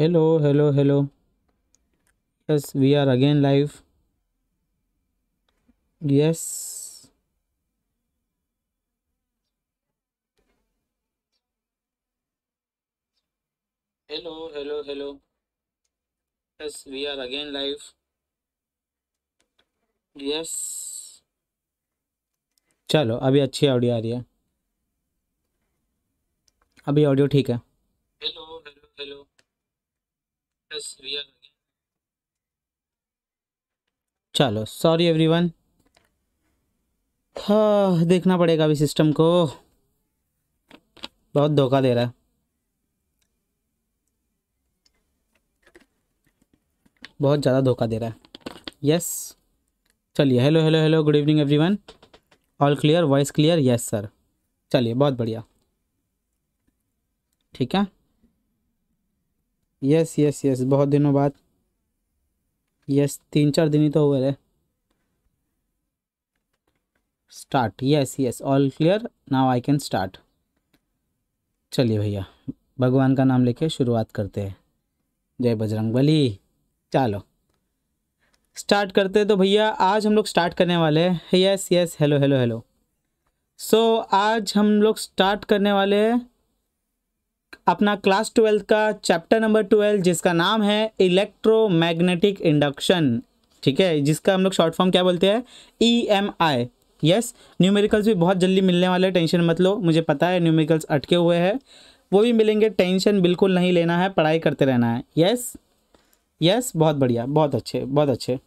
hello hello hello yes we are again live yes hello hello hello yes we are again live yes चलो अभी अच्छी audio आ रही है अभी audio ठीक है हेलो हेलो हेलो चलो सॉरी एवरीवन वन देखना पड़ेगा अभी सिस्टम को बहुत धोखा दे रहा है बहुत ज़्यादा धोखा दे रहा है यस चलिए hello hello hello good evening everyone all clear voice clear yes sir चलिए बहुत बढ़िया ठीक है यस यस यस बहुत दिनों बाद यस तीन चार दिन ही तो हुए रहे start yes yes all clear now I can start चलिए भैया भगवान का नाम लेके शुरुआत करते हैं जय बजरंग बली चलो स्टार्ट करते हैं तो भैया आज हम लोग स्टार्ट करने वाले हैं yes yes hello hello hello so आज हम लोग स्टार्ट करने वाले हैं अपना क्लास ट्वेल्थ का चैप्टर नंबर ट्वेल्व जिसका नाम है इलेक्ट्रोमैग्नेटिक इंडक्शन ठीक है जिसका हम लोग शॉर्ट फॉर्म क्या बोलते हैं E M I yes numericals भी बहुत जल्दी मिलने वाले हैं टेंशन मत लो मुझे पता है न्यूमेरिकल्स अटके हुए हैं वो भी मिलेंगे टेंशन बिल्कुल नहीं लेना है पढ़ाई करते रहना है यस यस बहुत बढ़िया बहुत अच्छे बहुत अच्छे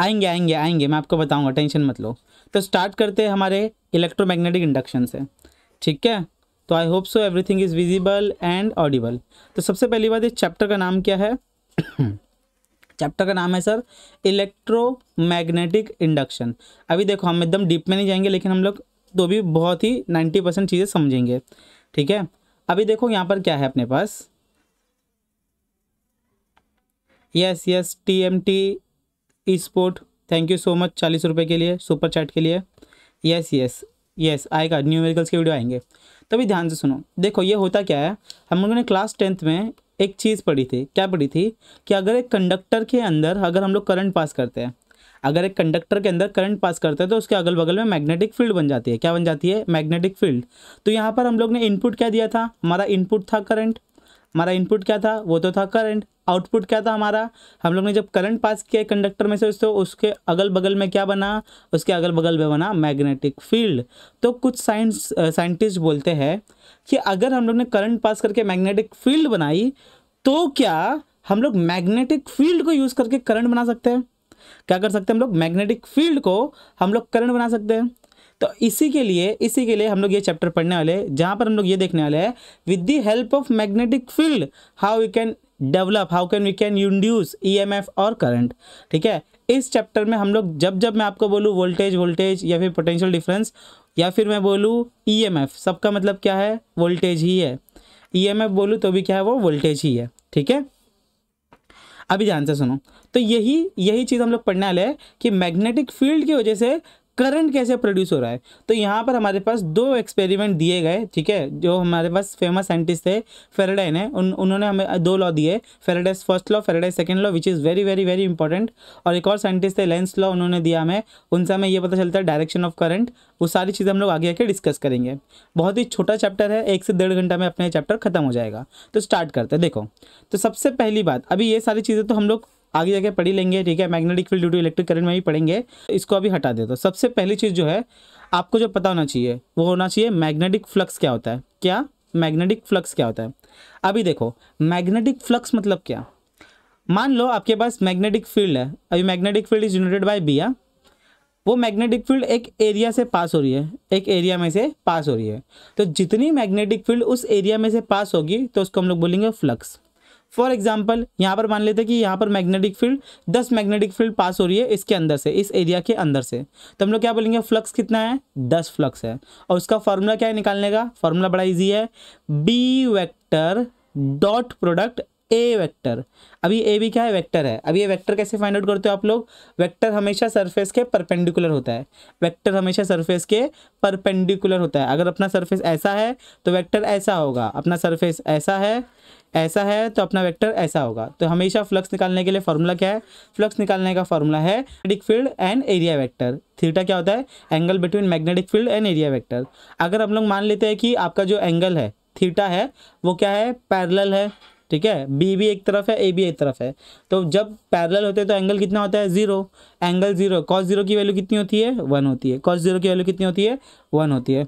आएंगे आएंगे आएंगे मैं आपको बताऊंगा टेंशन मत लो तो स्टार्ट करते हैं हमारे इलेक्ट्रोमैग्नेटिक इंडक्शन से ठीक है तो I hope so everything is visible and audible तो सबसे पहली बात इस चैप्टर का नाम क्या है चैप्टर का नाम है सर इलेक्ट्रोमैग्नेटिक इंडक्शन अभी देखो हम एकदम डीप में नहीं जाएंगे लेकिन हम लोग तो भी बहुत ही नाइन्टी परसेंट चीज़ें समझेंगे ठीक है अभी देखो यहाँ पर क्या है अपने पास yes yes T M T E sport thank you so much चालीस रुपये के लिए सुपर चैट के लिए यस यस यस आएगा न्यू मेरिकल्स के वीडियो आएंगे तभी ध्यान से सुनो देखो ये होता क्या है हम लोगों ने क्लास टेंथ में एक चीज़ पढ़ी थी क्या पढ़ी थी कि अगर एक कंडक्टर के अंदर अगर हम लोग करंट पास करते हैं अगर एक कंडक्टर के अंदर करंट पास करते हैं तो उसके अगल बगल में मैग्नेटिक फील्ड बन जाती है क्या बन जाती है मैग्नेटिक फील्ड तो यहाँ पर हम लोग ने इनपुट क्या दिया था हमारा इनपुट था करंट हमारा इनपुट क्या था वो तो था करंट आउटपुट क्या था हमारा हम लोग ने जब करंट पास किया कंडक्टर में से तो उसके अगल बगल में क्या बना उसके अगल बगल में बना मैग्नेटिक फील्ड तो कुछ साइंस साइंटिस्ट बोलते हैं कि अगर हम लोग ने करंट पास करके मैग्नेटिक फील्ड बनाई तो क्या हम लोग मैग्नेटिक फील्ड को यूज़ करके करंट बना सकते हैं क्या कर सकते हैं हम लोग मैग्नेटिक फील्ड को हम लोग करंट बना सकते हैं तो इसी के लिए इसी के लिए हम लोग ये चैप्टर पढ़ने वाले हैं जहाँ पर हम लोग ये देखने वाले हैं with the help of magnetic field how you can develop how can we can E F F current ठीक है इस चैप्टर में हम लोग जब जब मैं आपको बोलूँ वोल्टेज वोल्टेज या फिर पोटेंशियल डिफरेंस या फिर मैं बोलूँ ईएमएफ e सबका मतलब क्या है वोल्टेज ही है एफ e बोलूँ तो भी क्या है वो वोल्टेज ही है ठीक है अभी ध्यान से सुनो तो यही यही चीज़ हम लोग पढ़ने वाले हैं कि मैग्नेटिक फील्ड की वजह से करंट कैसे प्रोड्यूस हो रहा है तो यहाँ पर हमारे पास दो एक्सपेरिमेंट दिए गए ठीक है जो हमारे पास फेमस साइंटिस्ट थे फेरेडे ने उन उन्होंने हमें दो लॉ दिए Faraday's first law Faraday second law which is very very very important और एक और साइंटिस्ट थे लेंस लॉ उन्होंने दिया हमें उनसे हमें यह पता चलता है डायरेक्शन ऑफ करंट वो सारी चीज़ें हम लोग आगे आके डिस्कस करेंगे बहुत ही छोटा चैप्टर है एक से डेढ़ घंटा में अपना चैप्टर खत्म हो जाएगा तो स्टार्ट करते हैं देखो तो सबसे पहली बात अभी ये सारी चीज़ें तो हम लोग आगे जाके पढ़ी लेंगे ठीक है magnetic field due to electric current में भी पढ़ेंगे इसको अभी हटा देता तो हूँ सबसे पहली चीज़ जो है आपको जो पता होना चाहिए वो होना चाहिए मैग्नेटिक फ्लक्स क्या होता है क्या मैग्नेटिक फ्लक्स क्या होता है अभी देखो मैग्नेटिक फ्लक्स मतलब क्या मान लो आपके पास मैग्नेटिक फील्ड है अभी magnetic field is generated by बिया वो मैग्नेटिक फील्ड एक एरिया से पास हो रही है एक एरिया में से पास हो रही है तो जितनी मैग्नेटिक फील्ड उस एरिया में से पास होगी तो उसको हम लोग बोलेंगे फ्लक्स फॉर एग्जाम्पल यहाँ पर मान लेते हैं कि यहाँ पर मैग्नेटिक फील्ड दस मैग्नेटिक फील्ड पास हो रही है इसके अंदर से इस एरिया के अंदर से तो हम लोग क्या बोलेंगे फ्लक्स कितना है दस फ्लक्स है और उसका फॉर्मूला क्या है निकालने का फॉर्मूला बड़ा ईजी है B vector dot product A vector अभी ए भी क्या है वेक्टर है अभी ये वेक्टर कैसे फाइंड आउट करते हो आप लोग वेक्टर हमेशा सरफेस के परपेंडिकुलर होता है वेक्टर हमेशा सरफेस के परपेंडिकुलर होता है अगर अपना सरफेस ऐसा है तो वेक्टर ऐसा होगा अपना सरफेस ऐसा है ऐसा है तो अपना वेक्टर ऐसा होगा तो हमेशा फ्लक्स निकालने के लिए फार्मूला क्या है फ्लक्स निकालने का फार्मूला है magnetic field and area vector theta क्या होता है angle between magnetic field and area vector अगर हम लोग मान लेते हैं कि आपका जो एंगल है थीटा है वो क्या है पैरल है ठीक है बी भी एक तरफ है ए भी एक तरफ है तो जब पैरेलल होते हैं तो एंगल कितना होता है zero angle zero cos zero की वैल्यू कितनी होती है वन होती है कॉस जीरो की वैल्यू कितनी होती है वन होती है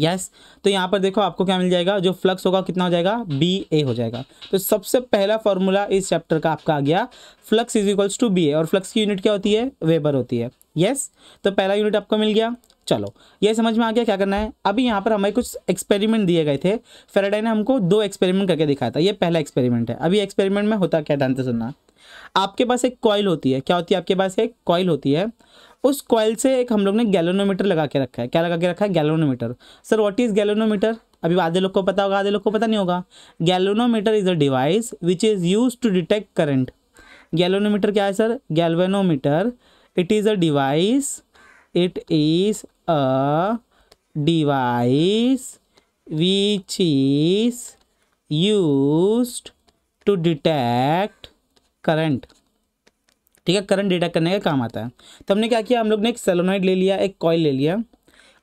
यस तो यहाँ पर देखो आपको क्या मिल जाएगा जो फ्लक्स होगा कितना हो जाएगा बी ए हो जाएगा तो सबसे पहला फॉर्मूला इस चैप्टर का आपका आ गया flux is equals to B A और फ्लक्स की यूनिट क्या होती है वेबर होती है यस तो पहला यूनिट आपको मिल गया चलो ये समझ में आ गया क्या करना है अभी यहाँ पर हमें कुछ एक्सपेरिमेंट दिए गए थे फेराडे ने हमको दो एक्सपेरिमेंट करके दिखाया था ये पहला एक्सपेरिमेंट है अभी एक्सपेरिमेंट में होता क्या ध्यान से सुनना आपके पास एक कॉइल होती है क्या होती है आपके पास एक कॉइल होती है उस कॉयल से एक हम लोग ने गैलोनोमीटर लगा के रखा है क्या लगा के रखा है galvanometer sir what is galvanometer अभी आधे लोग को पता होगा आधे लोग को पता नहीं होगा galvanometer is a device which is use to detect current galvanometer क्या है sir galvanometer it is a device it is a device which is use to detect current ठीक है करंट डिटेक्ट करने का काम आता है तो हमने क्या किया हम लोग ने एक सेलोनाइड ले लिया एक कॉयल ले लिया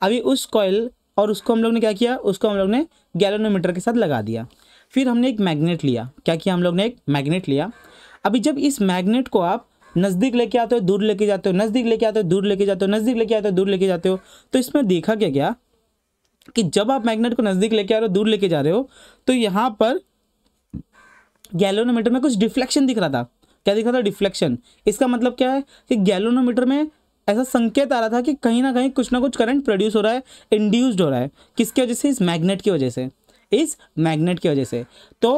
अभी उस कॉयल और उसको हम लोग ने क्या किया उसको हम लोग ने गैलोनोमीटर के साथ लगा दिया फिर हमने एक मैग्नेट लिया क्या किया हम लोग ने एक मैग्नेट लिया अभी जब इस मैग्नेट को आप नज़दीक लेके आते हो दूर लेके जाते हो नज़दीक लेके आते हो दूर लेके जाते हो नज़दीक लेके आते हो दूर लेके जाते हो तो इसमें देखा क्या क्या कि जब आप मैग्नेट को नज़दीक लेके आ रहे हो दूर लेके जा रहे हो तो यहाँ पर गैलोनोमीटर में कुछ डिफ्लेक्शन दिख रहा था क्या दिखा था डिफ्लेक्शन इसका मतलब क्या है कि गैलोनोमीटर में ऐसा संकेत आ रहा था कि कहीं ना कहीं कुछ ना कुछ करंट प्रोड्यूस हो रहा है इंड्यूस्ड हो रहा है किसकी वजह से इस मैग्नेट की वजह से इस मैग्नेट की वजह से तो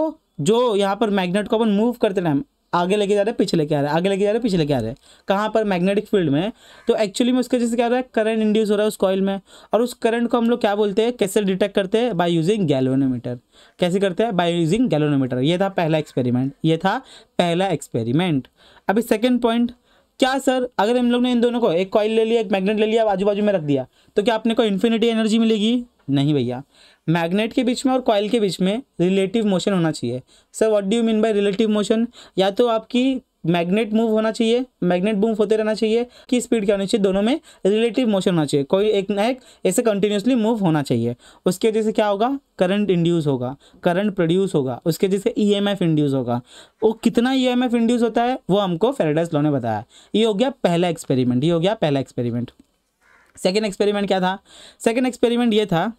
जो यहाँ पर मैग्नेट को अपन मूव करते टाइम आगे लेके जा रहे पीछे लेके आ रहे आगे लेके जा रहे पीछे लेके आ रहे कहाँ पर मैग्नेटिक फील्ड में तो एक्चुअली में उसका जैसे क्या हो रहा है करंट इंड्यूस हो रहा है उस कॉल में और उस करंट को हम लोग क्या बोलते हैं कैसे डिटेक्ट करते हैं बाय यूजिंग गैलोनोमीटर कैसे करते हैं बाय यूजिंग गैलोनोमीटर ये था पहला एक्सपेरिमेंट ये था पहला एक्सपेरिमेंट अभी सेकेंड पॉइंट क्या सर अगर हम लोग ने इन दोनों को एक कॉयल ले लिया एक मैग्नेट ले लिया आजू बाजू में रख दिया तो क्या अपने को इन्फिनिटी एनर्जी मिलेगी नहीं भैया मैग्नेट के बीच में और कॉयल के बीच में रिलेटिव मोशन होना चाहिए sir what do you mean by relative motion या तो आपकी मैग्नेट मूव होना चाहिए मैग्नेट मूव होते रहना चाहिए कि स्पीड क्या होनी चाहिए दोनों में रिलेटिव मोशन होना चाहिए कोई एक ना एक ऐसे कंटिन्यूसली मूव होना चाहिए उसके वजह से क्या होगा करंट इंड्यूस होगा करंट प्रोड्यूस होगा उसके जैसे ई एम एफ इंड्यूस होगा वो कितना ई एम एफ इंड्यूस होता है वो हमको फेरेडाइस लॉ ने बताया ये हो गया पहला एक्सपेरिमेंट ये हो गया पहला एक्सपेरिमेंट सेकेंड एक्सपेरिमेंट क्या था सेकेंड एक्सपेरिमेंट ये था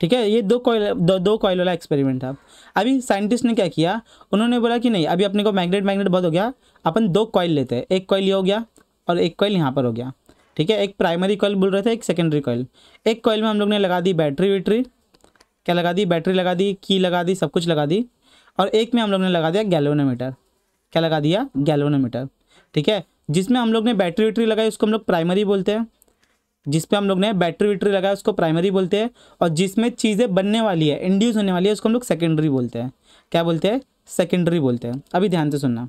ठीक है ये दो कॉयल दो, दो कॉयल वाला एक्सपेरिमेंट था अभी साइंटिस्ट ने क्या किया उन्होंने बोला कि नहीं अभी अपने को मैग्नेट मैग्नेट बहुत हो गया अपन दो कॉयल लेते हैं एक कॉयल ये हो गया और एक कॉयल यहाँ पर हो गया ठीक है एक प्राइमरी कॉयल बोल रहे थे एक सेकेंडरी कॉयल एक कॉयल में हम लोग ने लगा दी बैटरी वैटरी क्या लगा दी बैटरी लगा दी की लगा दी सब कुछ लगा दी और एक में हम लोग ने लगा दिया गैलोनोमीटर क्या लगा दिया गैलोनोमीटर ठीक है जिसमें हम लोग ने बैटरी वैटरी लगाई उसको हम लोग प्राइमरी बोलते हैं जिसपे हम लोग ने बैटरी वैटरी लगाया उसको प्राइमरी बोलते हैं और जिसमें चीज़ें बनने वाली है इंड्यूस होने वाली है उसको हम लोग सेकेंडरी बोलते हैं क्या बोलते हैं सेकेंडरी बोलते हैं अभी ध्यान से सुनना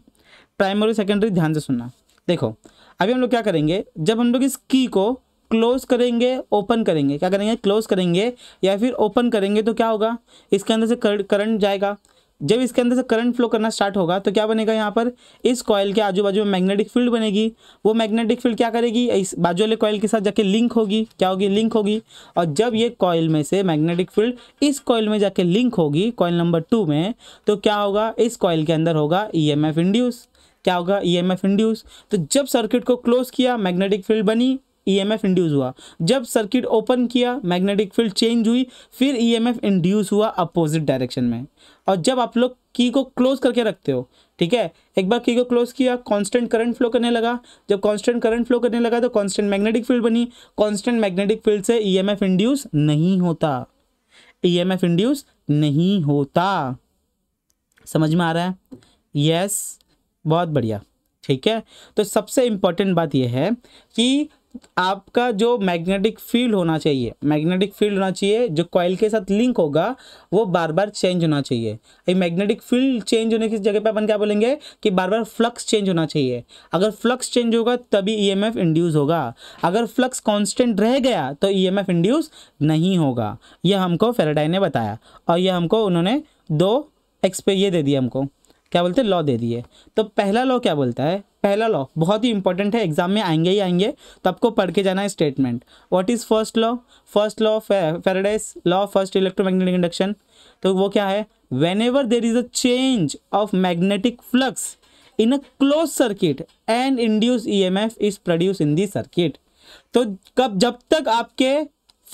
प्राइमरी सेकेंडरी ध्यान से सुनना देखो अभी हम लोग क्या करेंगे जब हम लोग इस की को क्लोज करेंगे ओपन करेंगे क्या करेंगे क्लोज करेंगे या फिर ओपन करेंगे तो क्या होगा इसके अंदर से करंट जाएगा जब इसके अंदर से करंट फ्लो करना स्टार्ट होगा तो क्या बनेगा यहाँ पर इस कॉयल के आजू बाजू में मैग्नेटिक फील्ड बनेगी वो मैग्नेटिक फील्ड क्या करेगी इस बाजू वाले कॉयल के साथ जाके लिंक होगी क्या होगी लिंक होगी और जब ये कॉयल में से मैग्नेटिक फील्ड इस कॉयल में जाके लिंक होगी कॉयल नंबर टू में तो क्या होगा इस कॉयल के अंदर होगा ई एम एफ इंड्यूस क्या होगा ई एम एफ इंड्यूस तो जब सर्किट को क्लोज किया मैग्नेटिक फील्ड बनी ई एम एफ इंड्यूस हुआ जब सर्किट ओपन किया मैग्नेटिक फील्ड चेंज हुई फिर ई एम एफ इंड्यूस हुआ अपोजिट डायरेक्शन में और जब आप लोग की को क्लोज करके रखते हो ठीक है एक बार की को क्लोज किया कांस्टेंट करंट फ्लो करने लगा जब कांस्टेंट करंट फ्लो करने लगा तो कांस्टेंट मैग्नेटिक फील्ड बनी कांस्टेंट मैग्नेटिक फील्ड से ईएमएफ e इंड्यूस नहीं होता ईएमएफ e इंड्यूस नहीं होता समझ में आ रहा है यस yes, बहुत बढ़िया ठीक है तो सबसे इंपॉर्टेंट बात यह है कि आपका जो मैग्नेटिक फील्ड होना चाहिए मैग्नेटिक फील्ड होना चाहिए जो कॉयल के साथ लिंक होगा वो बार बार चेंज होना चाहिए ये मैग्नेटिक फील्ड चेंज होने की जगह पे अपन क्या बोलेंगे कि बार बार फ्लक्स चेंज होना चाहिए अगर फ्लक्स चेंज होगा तभी ईएमएफ e इंड्यूस होगा अगर फ्लक्स कांस्टेंट रह गया तो ई e इंड्यूस नहीं होगा यह हमको फेराडाई ने बताया और यह हमको उन्होंने दो एक्सपे ये दे दिया हमको क्या बोलते लॉ दे दिए तो पहला लॉ क्या बोलता है पहला लॉ बहुत ही इंपॉर्टेंट है एग्जाम में आएंगे ही आएंगे तो आपको पढ़ के जाना है statement what is first law first law Faraday's law first electromagnetic induction तो वो क्या है whenever there is a change of magnetic flux in a close circuit and induce E M F is produce in the circuit तो कब जब तक आपके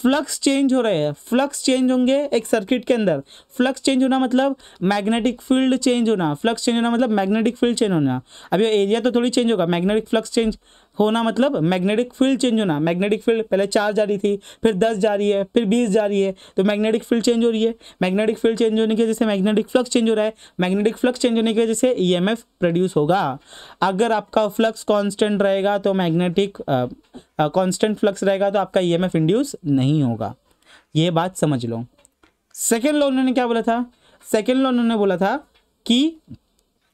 flux change हो रहे हैं फ्लक्स चेंज होंगे एक सर्किट के अंदर फ्लक्स चेंज होना मतलब मैग्नेटिक फील्ड चेंज होना फ्लक्स चेंज होना मतलब मैग्नेटिक फील्ड चेंज होना अब एरिया तो थोड़ी चेंज होगा मैग्नेटिक फ्लक्स चेंज होना मतलब मैग्नेटिक फील्ड चेंज होना मैग्नेटिक फील्ड पहले चार जा रही थी फिर दस जा रही है फिर बीस जा रही है तो मैग्नेटिक फील्ड चेंज हो रही है मैग्नेटिक फील्ड चेंज होने की वजह से मैग्नेटिक फ्लक्स चेंज हो रहा है मैग्नेटिक फ्लक्स चेंज होने की वजह से ई e प्रोड्यूस होगा अगर आपका फ्लक्स कॉन्स्टेंट रहेगा तो मैग्नेटिक कॉन्स्टेंट फ्लक्स रहेगा तो आपका ई e इंड्यूस नहीं होगा ये बात समझ लो सेकेंड लॉ उन्होंने क्या बोला था सेकेंड लॉ उन्होंने बोला था कि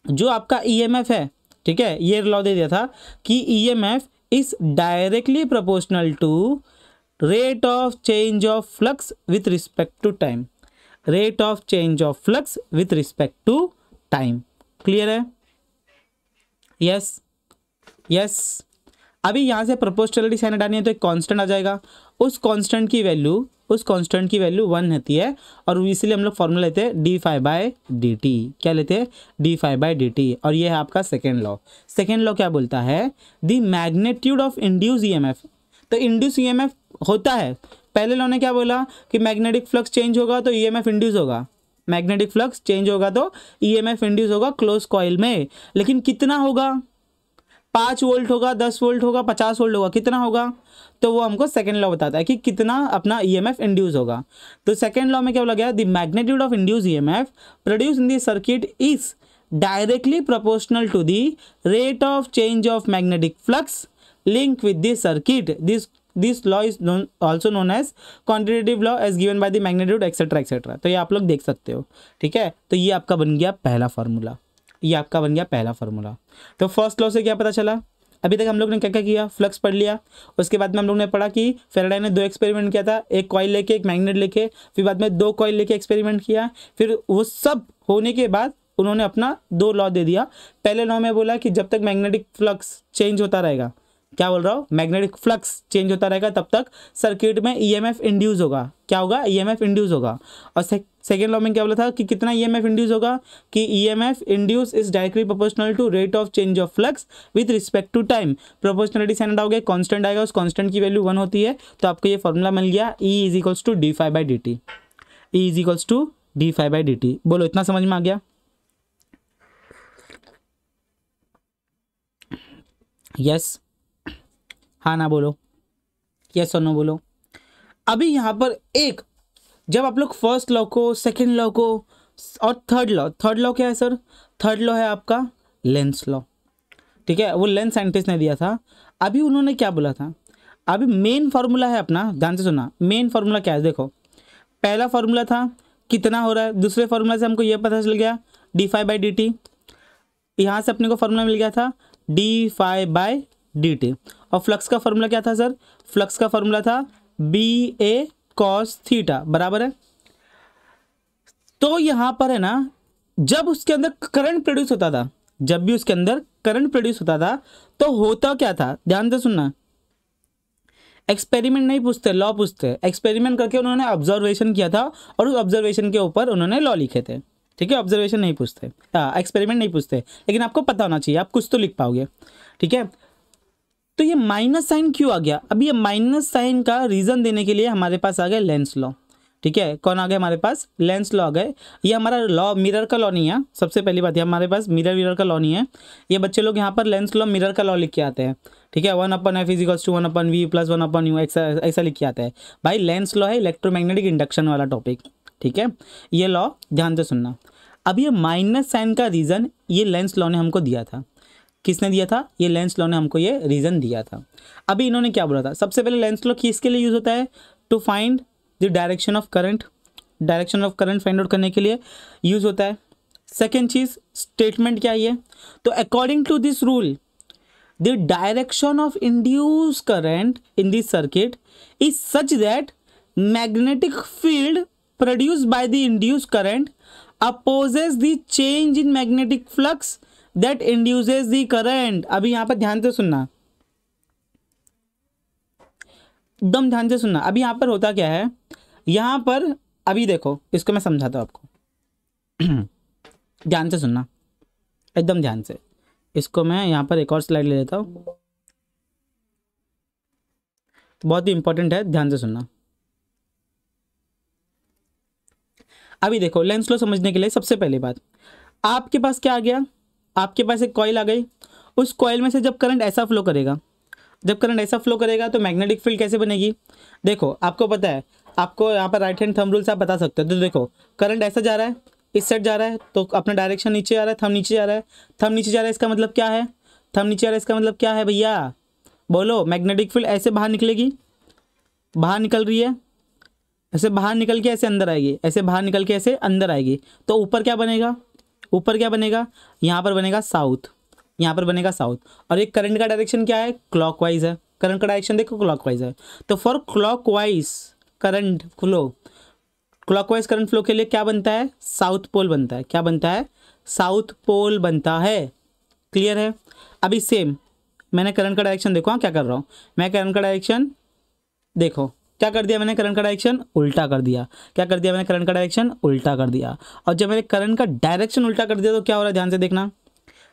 जो आपका ई e है ठीक है ये लॉ दे दिया था कि EMF is directly proportional to rate of change of flux with respect to time rate of change of flux with respect to time clear है यस yes. Yes yes. अभी यहां से प्रपोस्टलिटी साइन हटानी है तो एक कांस्टेंट आ जाएगा उस कांस्टेंट की वैल्यू उस कांस्टेंट की वैल्यू वन रहती है और इसलिए हम लोग फॉर्मूला लेते हैं D phi by D T क्या लेते हैं D phi by D T और ये है आपका सेकेंड लॉ सेकेंड लॉ क्या बोलता है the magnitude of induce E M F तो इंड्यूस ई एम एफ होता है पहले लॉ ने क्या बोला कि मैग्नेटिक फ्लक्स चेंज होगा तो ई एम एफ इंड्यूस होगा मैग्नेटिक फ्लक्स चेंज होगा तो ई एम एफ इंड्यूस होगा क्लोज कॉयल में लेकिन कितना होगा पाँच वोल्ट होगा दस वोल्ट होगा पचास वोल्ट होगा कितना होगा तो वो हमको सेकेंड लॉ बताता है कि कितना अपना ई एम एफ इंड्यूस होगा तो सेकेंड लॉ में क्या बोला गया the magnitude of induce E M F produce in the circuit is directly proportional to the rate of change of magnetic flux link with this circuit this this law is also known as quantitative law as given by the magnitude etcetera etcetera तो ये आप लोग देख सकते हो ठीक है तो ये आपका बन गया पहला फार्मूला ये आपका बन गया पहला फॉर्मूला तो फर्स्ट लॉ से क्या पता चला अभी तक हम लोग ने क्या क्या किया फ्लक्स पढ़ लिया उसके बाद में हम लोग ने पढ़ा कि फेराडे ने दो एक्सपेरिमेंट किया था एक कॉइल लेके एक मैग्नेट लेके फिर बाद में दो कॉइल लेके एक्सपेरिमेंट किया फिर वो सब होने के बाद उन्होंने अपना दो लॉ दे दिया पहले लॉ में बोला कि जब तक मैग्नेटिक फ्लक्स चेंज होता रहेगा क्या बोल रहा हूँ मैग्नेटिक फ्लक्स चेंज होता रहेगा तब तक सर्किट में ईएमएफ इंड्यूस होगा क्या होगा ईएमएफ इंड्यूस होगा और सेकेंड लॉ में क्या बोला था कि कितना ईएमएफ इंड्यूस होगा कि EMF induce is directly proportional to rate of change of flux with respect to time proportionality सेंड आओगे कॉन्स्टेंट आएगा उस कॉन्स्टेंट की वैल्यू वन होती है तो आपको ये फॉर्मूला मिल गया E is equals to D five by D T E is equals to D five by D T बोलो इतना समझ में आ गया यस yes. हाँ ना बोलो यस और नो बोलो अभी यहाँ पर एक जब आप लोग फर्स्ट लॉ को सेकेंड लॉ को और थर्ड लॉ थर्ड लॉ क्या है सर थर्ड लॉ है आपका लेंस लॉ ठीक है वो लेंस साइंटिस्ट ने दिया था अभी उन्होंने क्या बोला था अभी मेन फार्मूला है अपना ध्यान से सुना मेन फार्मूला क्या है देखो पहला फार्मूला था कितना हो रहा है दूसरे फार्मूला से हमको ये पता चल गया D five by D T यहाँ से अपने को फार्मूला मिल गया था D five by D T और फ्लक्स का फॉर्मूला क्या था सर फ्लक्स का फॉर्मूला था बी ए कॉस थीटा बराबर है तो यहां पर है ना जब उसके अंदर करंट प्रोड्यूस होता था जब भी उसके अंदर करंट प्रोड्यूस होता था तो होता क्या था ध्यान से सुनना एक्सपेरिमेंट नहीं पूछते लॉ पूछते एक्सपेरिमेंट करके उन्होंने ऑब्जर्वेशन किया था और उस ऑब्जर्वेशन के ऊपर उन्होंने लॉ लिखे थे ठीक है ऑब्जर्वेशन नहीं पूछते एक्सपेरिमेंट हाँ, नहीं पूछते लेकिन आपको पता होना चाहिए आप कुछ तो लिख पाओगे ठीक है तो ये माइनस साइन क्यों आ गया अब ये माइनस साइन का रीज़न देने के लिए हमारे पास आ गए लेंस लॉ ठीक है कौन आ गए हमारे पास लेंस लॉ आ गए ये हमारा लॉ मिरर का लॉ नहीं है सबसे पहली बात है हमारे पास मिरर विरर का लॉ नहीं है ये बच्चे लोग यहाँ पर लेंस लॉ मिरर का लॉ लिख के आते हैं ठीक है one upon F equals to one upon V plus one upon U ऐसा ऐसा लिख के आता है भाई लेंस लॉ है इलेक्ट्रोमैग्नेटिक इंडक्शन वाला टॉपिक ठीक है ये लॉ ध्यान से सुनना अब ये माइनस साइन का रीज़न ये लेंस लॉ ने हमको दिया था किसने दिया था ये लेंस लॉ ने हमको ये रीज़न दिया था अभी इन्होंने क्या बोला था सबसे पहले लेंस लॉ किसके लिए यूज़ होता है to find the direction of current direction of current find out करने के लिए यूज़ होता है सेकेंड चीज़ स्टेटमेंट क्या ये तो according to this rule the direction of induce current in this circuit is such that magnetic field produce by the induce current opposes the change in magnetic flux that induces the current अभी यहां पर ध्यान से सुनना एकदम ध्यान से सुनना अभी यहां पर होता क्या है यहां पर अभी देखो इसको मैं समझाता हूं आपको ध्यान से सुनना एकदम ध्यान से इसको मैं यहां पर एक और स्लाइड ले लेता हूं बहुत ही इंपॉर्टेंट है ध्यान से सुनना अभी देखो लेंस लो समझने के लिए सबसे पहली बात आपके पास क्या आ गया आपके पास एक कॉयल आ गई उस कॉयल में से जब करंट ऐसा फ्लो करेगा जब करंट ऐसा फ्लो करेगा तो मैग्नेटिक फील्ड कैसे बनेगी देखो आपको पता है आपको यहाँ पर राइट हैंड थंब रूल से आप बता सकते हो तो देखो करंट ऐसा जा रहा है इस साइड जा रहा है तो अपना डायरेक्शन नीचे आ रहा है थम नीचे जा रहा है थम नीचे जा रहा है इसका मतलब क्या है थम नीचे आ रहा है इसका मतलब क्या है भैया बोलो मैग्नेटिक फील्ड ऐसे बाहर निकलेगी बाहर निकल रही है ऐसे बाहर निकल के ऐसे अंदर आएगी ऐसे बाहर निकल के ऐसे अंदर आएगी तो ऊपर क्या बनेगा ऊपर क्या बनेगा यहाँ पर बनेगा साउथ यहाँ पर बनेगा साउथ और एक करंट का डायरेक्शन क्या है क्लॉकवाइज है करंट का डायरेक्शन देखो क्लॉकवाइज है तो for clockwise current flow clockwise current flow के लिए क्या बनता है साउथ पोल बनता है क्या बनता है साउथ पोल बनता है क्लियर है अभी सेम मैंने करंट का डायरेक्शन देखो हाँ क्या कर रहा हूँ मैं करंट का डायरेक्शन देखो क्या कर दिया मैंने करंट का डायरेक्शन उल्टा कर दिया क्या कर दिया मैंने करंट का डायरेक्शन उल्टा कर दिया और जब मैंने करंट का डायरेक्शन उल्टा कर दिया तो क्या हो रहा है ध्यान से देखना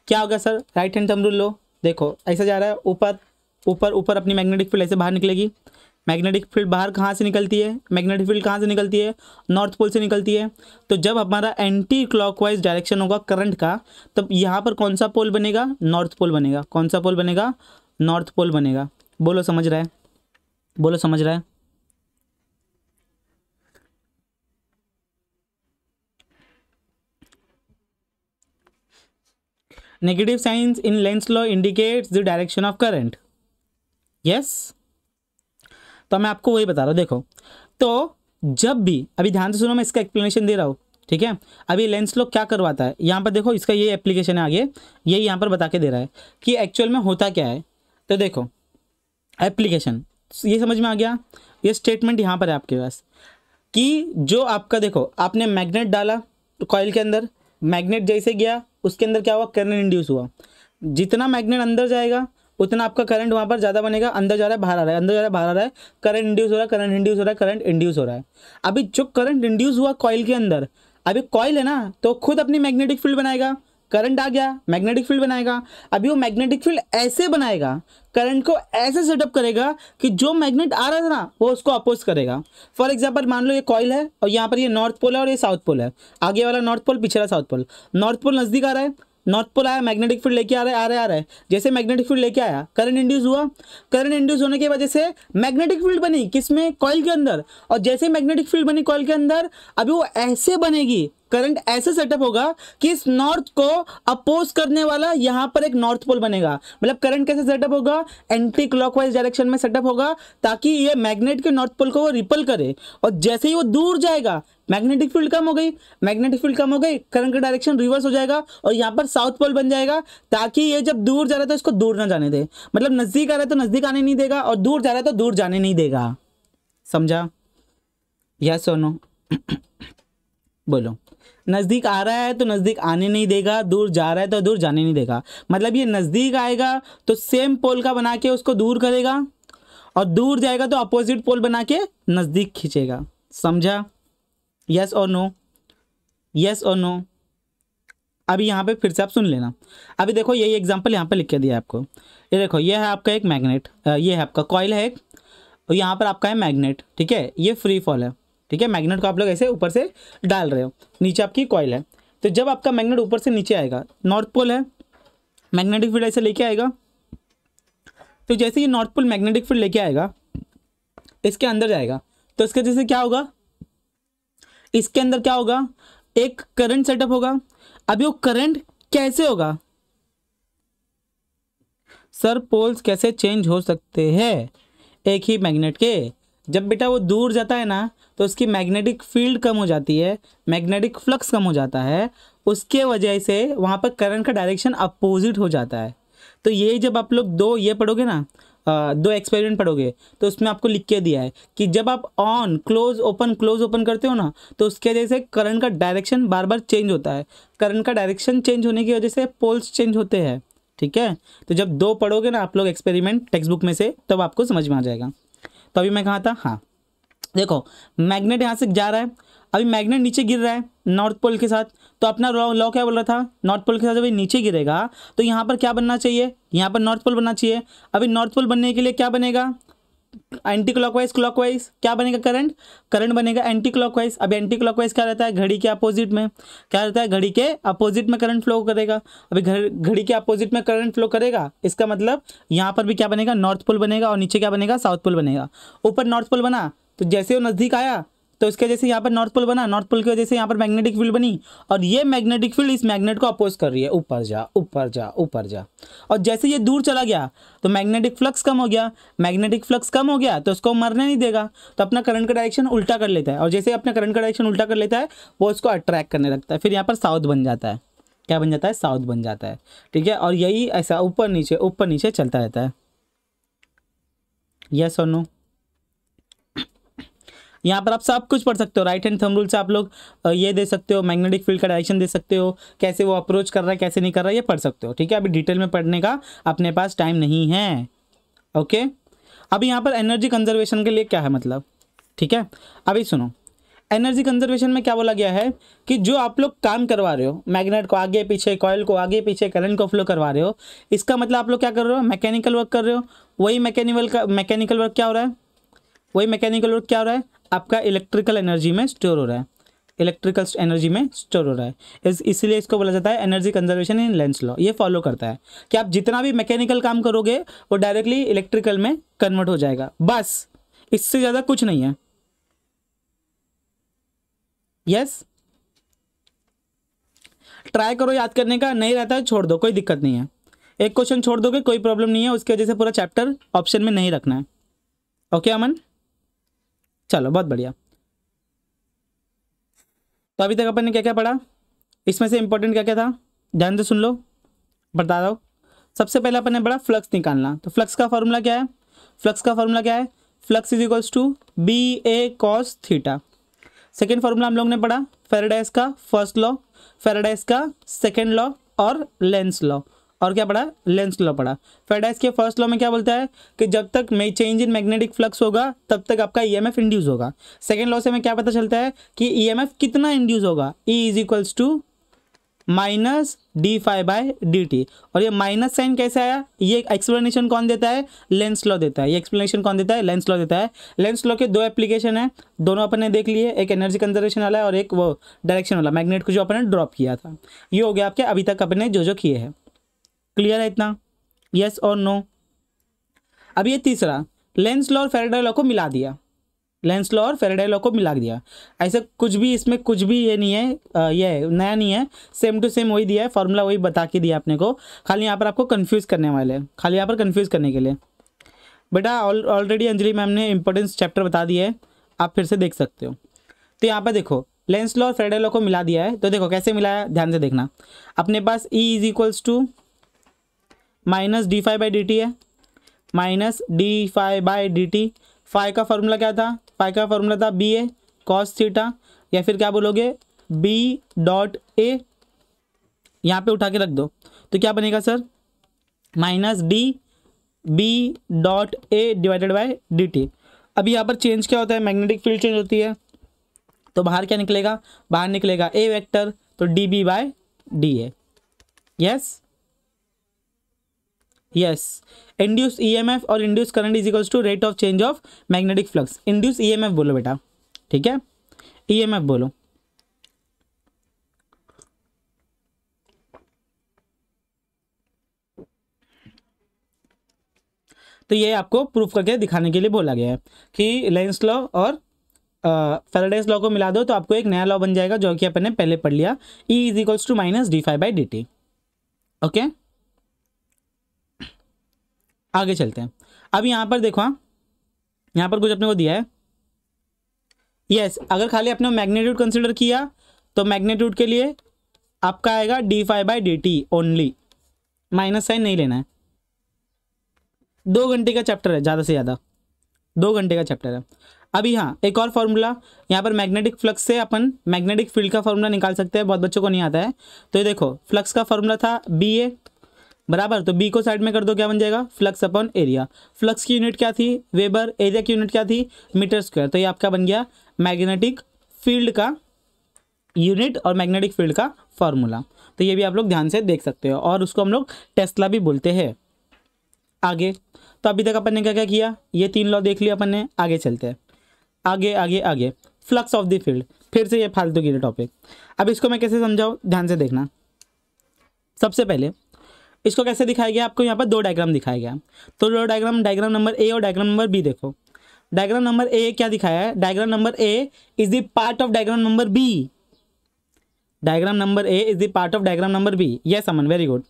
क्या हो गया सर राइट हैंड थंब लो देखो ऐसा जा रहा है ऊपर ऊपर ऊपर अपनी मैग्नेटिक फील्ड ऐसे बाहर निकलेगी मैग्नेटिक फील्ड बाहर कहाँ से निकलती है मैग्नेटिक फील्ड कहाँ से निकलती है नॉर्थ पोल से निकलती है तो जब हमारा एंटी क्लॉकवाइज डायरेक्शन होगा करंट का तब यहाँ पर कौन सा पोल बनेगा नॉर्थ पोल बनेगा कौन सा पोल बनेगा नॉर्थ पोल बनेगा बोलो समझ रहा है बोलो समझ रहा है negative signs in lens law indicates the direction of current. Yes? तो मैं आपको वही बता रहा हूँ देखो तो जब भी अभी ध्यान से सुनो मैं इसका एक्सप्लेनेशन दे रहा हूँ ठीक है अभी लेंस लोग क्या करवाता है यहाँ पर देखो इसका ये एप्लीकेशन है आगे ये यहाँ पर बता के दे रहा है कि एक्चुअल में होता क्या है तो देखो एप्लीकेशन ये समझ में आ गया ये स्टेटमेंट यहाँ पर है आपके पास कि जो आपका देखो आपने मैगनेट डाला कॉयल के अंदर मैग्नेट जैसे गया उसके अंदर क्या हुआ करंट इंड्यूस हुआ जितना मैग्नेट अंदर जाएगा उतना आपका करंट वहाँ पर ज़्यादा बनेगा अंदर जा रहा है बाहर आ रहा है अंदर जा रहा है बाहर आ रहा है करंट इंड्यूस हो रहा है करंट इंड्यूस हो रहा है करंट इंड्यूस हो रहा है अभी जो करंट इंड्यूस हुआ कॉयल के अंदर अभी कॉयल है ना तो खुद अपनी मैग्नेटिक फील्ड बनाएगा करंट आ गया मैग्नेटिक फील्ड बनाएगा अभी वो मैग्नेटिक फील्ड ऐसे बनाएगा करंट को ऐसे सेटअप करेगा कि जो मैग्नेट आ रहा था ना वो उसको अपोज करेगा फॉर एग्जाम्पल मान लो ये कॉयल है और यहाँ पर ये नॉर्थ पोल है और ये साउथ पोल है आगे वाला नॉर्थ पोल पिछला साउथ पोल नॉर्थ पोल नज़दीक आ रहा है नॉर्थ पोल आया मैग्नेटिक फील्ड लेके आ रहा है आ रहे आ रहे जैसे मैग्नेटिक फील्ड लेके आया करंट इंड्यूस हुआ करंट इंड्यूस होने की वजह से मैग्नेटिक फील्ड बनी किसमें कॉयल के अंदर और जैसे मैग्नेटिक फील्ड बनी कॉयल के अंदर अभी वो ऐसे बनेगी करंट ऐसे सेटअप होगा कि इस नॉर्थ को अपोज करने वाला यहाँ पर एक नॉर्थ पोल बनेगा मतलब करंट कैसे सेटअप होगा एंटी क्लॉकवाइज डायरेक्शन में सेटअप होगा ताकि ये मैग्नेट के नॉर्थ पोल को वो रिपल करे और जैसे ही वो दूर जाएगा मैग्नेटिक फील्ड कम हो गई मैग्नेटिक फील्ड कम हो गई करंट का डायरेक्शन रिवर्स हो जाएगा और यहाँ पर साउथ पोल बन जाएगा ताकि ये जब दूर जा रहा है तो इसको दूर ना जाने दे मतलब नज़दीक आ रहा है तो नज़दीक आने नहीं देगा और दूर जा रहा है तो दूर जाने नहीं देगा समझा यस सोनो बोलो नज़दीक आ रहा है तो नज़दीक आने नहीं देगा दूर जा रहा है तो दूर जाने नहीं देगा मतलब ये नज़दीक आएगा तो सेम पोल का बना के उसको दूर करेगा और दूर जाएगा तो अपोजिट पोल बना के नज़दीक खींचेगा समझा यस और नो यस और नो अभी यहाँ पे फिर से आप सुन लेना अभी देखो यही एग्जाम्पल यहाँ पे लिख के दिया आपको ये देखो ये है आपका एक मैग्नेट ये है आपका कॉयल है एक और यहाँ पर आपका है मैग्नेट ठीक है ये फ्री फॉल है ठीक है मैग्नेट को आप लोग ऐसे ऊपर से डाल रहे हो नीचे आपकी कॉयल है तो जब आपका मैग्नेट ऊपर से नीचे आएगा नॉर्थ पोल है मैग्नेटिक फील्ड ऐसे लेके आएगा तो जैसे ये नॉर्थ पोल मैग्नेटिक फील्ड लेके आएगा इसके अंदर जाएगा तो इसके जैसे क्या होगा इसके अंदर क्या होगा एक करंट सेटअप होगा अभी वो करंट कैसे होगा सर पोल्स कैसे चेंज हो सकते हैं एक ही मैग्नेट के जब बेटा वो दूर जाता है ना तो उसकी मैग्नेटिक फील्ड कम हो जाती है मैग्नेटिक फ्लक्स कम हो जाता है उसके वजह से वहाँ पर करंट का डायरेक्शन अपोजिट हो जाता है तो ये जब आप लोग दो ये पढ़ोगे ना दो एक्सपेरिमेंट पढ़ोगे तो उसमें आपको लिख के दिया है कि जब आप on close open close open करते हो ना तो उसके वजह से करंट का डायरेक्शन बार बार चेंज होता है करंट का डायरेक्शन चेंज होने की वजह से पोल्स चेंज होते हैं ठीक है तो जब दो पढ़ोगे ना आप लोग एक्सपेरिमेंट टेक्स्ट बुक में से तब तो आपको समझ में आ जाएगा तो अभी मैं कहा था हाँ देखो मैग्नेट यहाँ से जा रहा है अभी मैग्नेट नीचे गिर रहा है नॉर्थ पोल के साथ तो अपना लॉ क्या बोल रहा था नॉर्थ पोल के साथ अभी नीचे गिरेगा तो यहाँ पर क्या बनना चाहिए यहाँ पर नॉर्थ पोल बनना चाहिए अभी नॉर्थ पोल बनने के लिए क्या बनेगा एंटी क्लॉकवाइज क्लॉकवाइज क्या बनेगा करंट करंट बनेगा एंटी क्लॉकवाइज अब एंटी क्लॉकवाइज क्या रहता है घड़ी के अपोजिट में क्या रहता है घड़ी के अपोजिट में करंट फ्लो करेगा अभी घड़ी के अपोजिट में करंट फ्लो करेगा इसका मतलब यहाँ पर भी क्या बनेगा नॉर्थ पोल बनेगा और नीचे क्या बनेगा साउथ पोल बनेगा ऊपर नॉर्थ पोल बना तो जैसे वो नज़दीक आया तो इसके वजह से यहाँ पर नॉर्थ पोल बना नॉर्थ पोल की वजह से यहाँ पर मैग्नेटिक फील्ड बनी और ये मैग्नेटिक फील्ड इस मैग्नेट को अपोज कर रही है ऊपर जा ऊपर जा ऊपर जा और जैसे ये दूर चला गया तो मैग्नेटिक फ्लक्स कम हो गया मैग्नेटिक फ्लक्स कम हो गया तो उसको मरने नहीं देगा तो अपना करंट का डायरेक्शन उल्टा कर लेता है और जैसे अपना करंट का डायरेक्शन उल्टा कर लेता है वो उसको अट्रैक्ट करने लगता है फिर यहाँ पर साउथ बन जाता है क्या बन जाता है साउथ बन जाता है ठीक है और यही ऐसा ऊपर नीचे ऊपर नीचे चलता रहता है यस और नो यहाँ पर आप सब कुछ पढ़ सकते हो राइट हैंड थम रूल से आप लोग ये दे सकते हो मैग्नेटिक फील्ड का डायरेक्शन दे सकते हो कैसे वो अप्रोच कर रहा है कैसे नहीं कर रहा है ये पढ़ सकते हो ठीक है अभी डिटेल में पढ़ने का अपने पास टाइम नहीं है ओके अब यहाँ पर एनर्जी कंजर्वेशन के लिए क्या है मतलब ठीक है अभी सुनो एनर्जी कंजर्वेशन में क्या बोला गया है कि जो आप लोग काम करवा रहे हो मैग्नेट को आगे पीछे कॉयल को आगे पीछे करंट को फ्लो करवा रहे हो इसका मतलब आप लोग क्या कर रहे हो मैकेनिकल वर्क कर रहे हो वही मैकेनिकल का मैकेनिकल वर्क क्या हो रहा है वही मैकेनिकल वर्क क्या हो रहा है आपका इलेक्ट्रिकल एनर्जी में स्टोर हो रहा है इलेक्ट्रिकल एनर्जी में स्टोर हो रहा है इस इसीलिए इसको बोला जाता है energy conservation in Lenz law ये फॉलो करता है कि आप जितना भी मैकेनिकल काम करोगे वो डायरेक्टली इलेक्ट्रिकल में कन्वर्ट हो जाएगा बस इससे ज़्यादा कुछ नहीं है यस ट्राई करो याद करने का नहीं रहता है छोड़ दो कोई दिक्कत नहीं है एक क्वेश्चन छोड़ दोगे कोई प्रॉब्लम नहीं है उसकी वजह से पूरा चैप्टर ऑप्शन में नहीं रखना है ओके अमन चलो बहुत बढ़िया तो अभी तक अपन ने क्या क्या पढ़ा इसमें से इम्पोर्टेंट क्या क्या था ध्यान से सुन लो बता दो सबसे पहले अपन ने पढ़ा फ्लक्स निकालना तो फ्लक्स का फॉर्मूला क्या है फ्लक्स का फॉर्मूला क्या है flux is equals to B A cos theta second formula हम लोग ने पढ़ा फेराडाइज का फर्स्ट लॉ फेराडाइज का सेकेंड लॉ और लेंस लॉ और क्या पढ़ा लेंस लॉ पढ़ा फेडाइस के फर्स्ट लॉ में क्या बोलता है कि जब तक मे चेंज इन मैग्नेटिक फ्लक्स होगा तब तक आपका ई एम इंड्यूस होगा सेकेंड लॉ से हमें क्या पता चलता है कि ई e कितना इंड्यूस होगा E is equals to minus D five by D T और ये माइनस साइन कैसे आया ये एक्सप्लेनेशन कौन देता है लेंस लॉ देता है ये एक्सप्लेनेशन कौन देता है लेंस लॉ देता है लेंस लॉ के दो एप्लीकेशन है दोनों अपन ने देख लिए एक एनर्जी कंजर्वेशन वाला है और एक वो डायरेक्शन वाला मैग्नेट को जो अपने ड्रॉप किया था ये हो गया आपके अभी तक अपने जो जो किए हैं क्लियर है इतना यस और नो अब ये तीसरा लेंस लॉ और फेरेडे लॉ को मिला दिया लेंस लॉ और फेरेडे लॉ को मिला दिया ऐसे कुछ भी इसमें कुछ भी ये नहीं है ये है नया नहीं है सेम टू सेम वही दिया है फॉर्मूला वही बता के दिया आपने को खाली यहाँ पर आपको कन्फ्यूज़ करने वाले हैं खाली यहाँ पर कन्फ्यूज़ करने के लिए बेटा ऑलरेडी अंजलि मैम ने इंपॉर्टेंस चैप्टर बता दिया है आप फिर से देख सकते हो तो यहाँ पर देखो लेंस लॉ और फेरेडे लॉ को मिला दिया है तो देखो कैसे मिलाया ध्यान से देखना अपने पास E is equals to minus D five by D T है minus D five by D T five का फार्मूला क्या था फाइव का फार्मूला था बी ए कॉस थीटा या फिर क्या बोलोगे बी डॉट ए यहाँ पे उठा के रख दो तो क्या बनेगा sir minus D B dot A divided by D T अब यहाँ पर चेंज क्या होता है मैग्नेटिक फील्ड चेंज होती है तो बाहर क्या निकलेगा बाहर निकलेगा ए वेक्टर तो D B by D A yes E M F और induced current to rate of change of magnetic flux induce E M F बोलो बेटा ठीक है एफ e बोलो तो ये आपको प्रूफ करके दिखाने के लिए बोला गया है कि लेंस लॉ और फेराडेस लॉ को मिला दो तो आपको एक नया लॉ बन जाएगा जो कि अपन ने पहले पढ़ लिया E is equals to minus D five by D T okay आगे चलते हैं अब यहाँ पर देखो हाँ यहाँ पर कुछ अपने को दिया है यस yes, अगर खाली अपने मैग्नीट्यूड कंसिडर किया तो मैग्नीट्यूड के लिए आपका आएगा D five by D T only minus sign नहीं लेना है दो घंटे का चैप्टर है ज़्यादा से ज़्यादा दो घंटे का चैप्टर है अभी हाँ एक और फार्मूला यहाँ पर मैग्नेटिक फ्लक्स से अपन मैग्नेटिक फील्ड का फार्मूला निकाल सकते हैं बहुत बच्चों को नहीं आता है तो ये देखो फ्लक्स का फार्मूला था बी ए बराबर तो बी को साइड में कर दो क्या बन जाएगा फ्लक्स अपॉन एरिया फ्लक्स की यूनिट क्या थी वेबर एरिया की यूनिट क्या थी मीटर स्क्वायर तो ये आपका बन गया मैग्नेटिक फील्ड का यूनिट और मैग्नेटिक फील्ड का फॉर्मूला तो ये भी आप लोग ध्यान से देख सकते हो और उसको हम लोग टेस्ला भी बोलते हैं आगे तो अभी तक अपन ने क्या क्या किया ये तीन लॉ देख लिया अपन ने आगे चलते हैं आगे आगे आगे फ्लक्स ऑफ द फील्ड फिर से ये फालतू की टॉपिक अब इसको मैं कैसे समझाऊँ ध्यान से देखना सबसे पहले इसको कैसे दिखाया गया आपको यहाँ पर दो डायग्राम दिखाया गया तो दो डायग्राम डायग्राम नंबर ए और डायग्राम नंबर बी देखो डायग्राम नंबर ए क्या दिखाया है diagram number A is the part of diagram number B diagram number A is the part of diagram number B yes Aman very good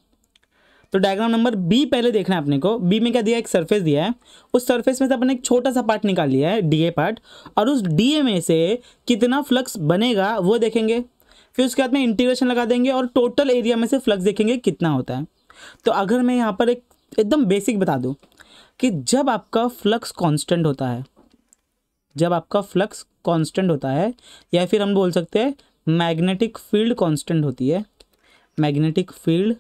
तो diagram number B पहले देखना है अपने को बी में क्या दिया एक सरफेस दिया है उस सरफेस में से अपने एक छोटा सा पार्ट निकाल लिया है डी ए पार्ट और उस डी ए में से कितना फ्लक्स बनेगा वो देखेंगे फिर उसके बाद में इंटीग्रेशन लगा देंगे और टोटल एरिया में से फ्लक्स देखेंगे कितना होता है तो अगर मैं यहाँ पर एक एकदम बेसिक बता दूँ कि जब आपका फ्लक्स कांस्टेंट होता है जब आपका फ्लक्स कांस्टेंट होता है या फिर हम बोल सकते हैं मैग्नेटिक फील्ड कांस्टेंट होती है मैग्नेटिक फील्ड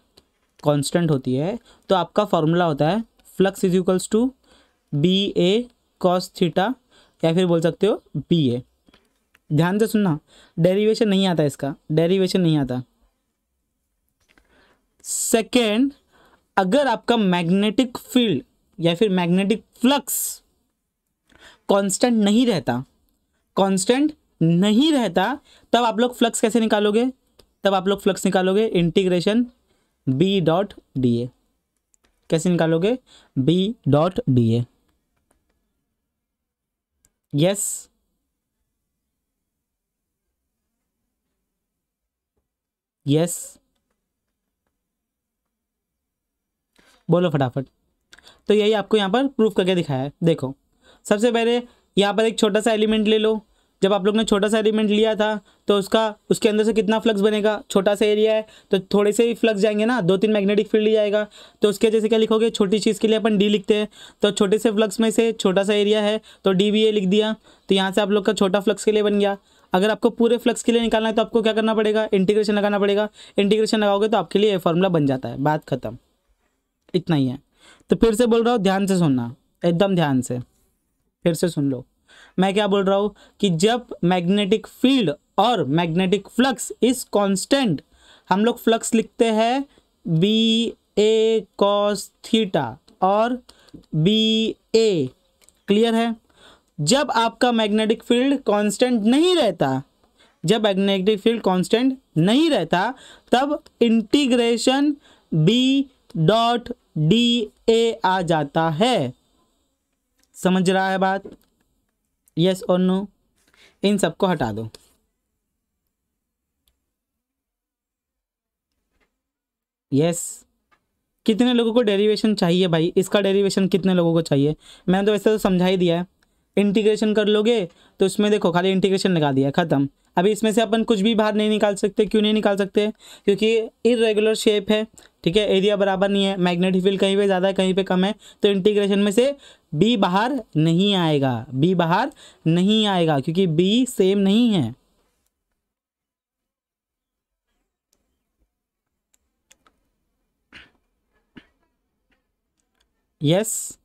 कांस्टेंट होती है तो आपका फॉर्मूला होता है flux is equals to B A cos theta या फिर बोल सकते हो बी ए ध्यान से सुनना डेरिवेशन नहीं आता इसका डेरिवेशन नहीं आता सेकेंड अगर आपका मैग्नेटिक फील्ड या फिर मैग्नेटिक फ्लक्स कांस्टेंट नहीं रहता कांस्टेंट नहीं रहता तब आप लोग फ्लक्स कैसे निकालोगे तब आप लोग फ्लक्स निकालोगे integration B dot D A कैसे निकालोगे B dot D A yes yes बोलो फटाफट तो यही आपको यहाँ पर प्रूफ करके दिखाया है देखो सबसे पहले यहाँ पर एक छोटा सा एलिमेंट ले लो जब आप लोग ने छोटा सा एलिमेंट लिया था तो उसका उसके अंदर से कितना फ्लक्स बनेगा छोटा सा एरिया है तो थोड़े से ही फ्लक्स जाएंगे ना दो तीन मैग्नेटिक फील्ड ही जाएगा तो उसके जैसे क्या लिखोगे छोटी चीज़ के लिए अपन डी लिखते हैं तो छोटे से फ्लक्स में से छोटा सा एरिया है तो डी भी ए लिख दिया तो यहाँ से आप लोग का छोटा फ्लक्स के लिए बन गया अगर आपको पूरे फ्लक्स के लिए निकालना है तो आपको क्या करना पड़ेगा इंटीग्रेशन लगाना पड़ेगा इंटीग्रेशन लगाओगे तो आपके लिए ये फॉर्मूला बन जाता है बात खत्म इतना ही है तो फिर से बोल रहा हूँ ध्यान से सुनना एकदम ध्यान से फिर से सुन लो मैं क्या बोल रहा हूँ कि जब मैग्नेटिक फील्ड और मैग्नेटिक फ्लक्स इज कांस्टेंट हम लोग फ्लक्स लिखते हैं बी ए कॉस थीटा और बी ए क्लियर है जब आपका मैग्नेटिक फील्ड कांस्टेंट नहीं रहता जब मैग्नेटिक फील्ड कांस्टेंट नहीं रहता तब integration B dot D A आ जाता है समझ रहा है बात यस और नो इन सबको हटा दो यस कितने लोगों को डेरिवेशन चाहिए भाई इसका डेरिवेशन कितने लोगों को चाहिए मैंने तो वैसे तो समझा ही दिया है इंटीग्रेशन कर लोगे तो उसमें देखो खाली इंटीग्रेशन लगा दिया ख़त्म अभी इसमें से अपन कुछ भी बाहर नहीं निकाल सकते क्यों नहीं निकाल सकते क्योंकि इरेगुलर शेप है ठीक है एरिया बराबर नहीं है मैग्नेटिक फील्ड कहीं पे ज़्यादा है कहीं पे कम है तो इंटीग्रेशन में से बी बाहर नहीं आएगा बी बाहर नहीं आएगा क्योंकि बी सेम नहीं है यस yes.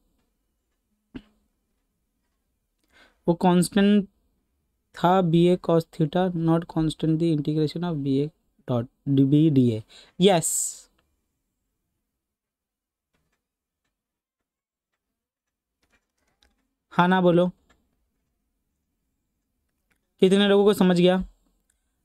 वो कांस्टेंट था B A cos theta not constant the integration of B A dot B D A yes हाँ ना बोलो कितने लोगों को समझ गया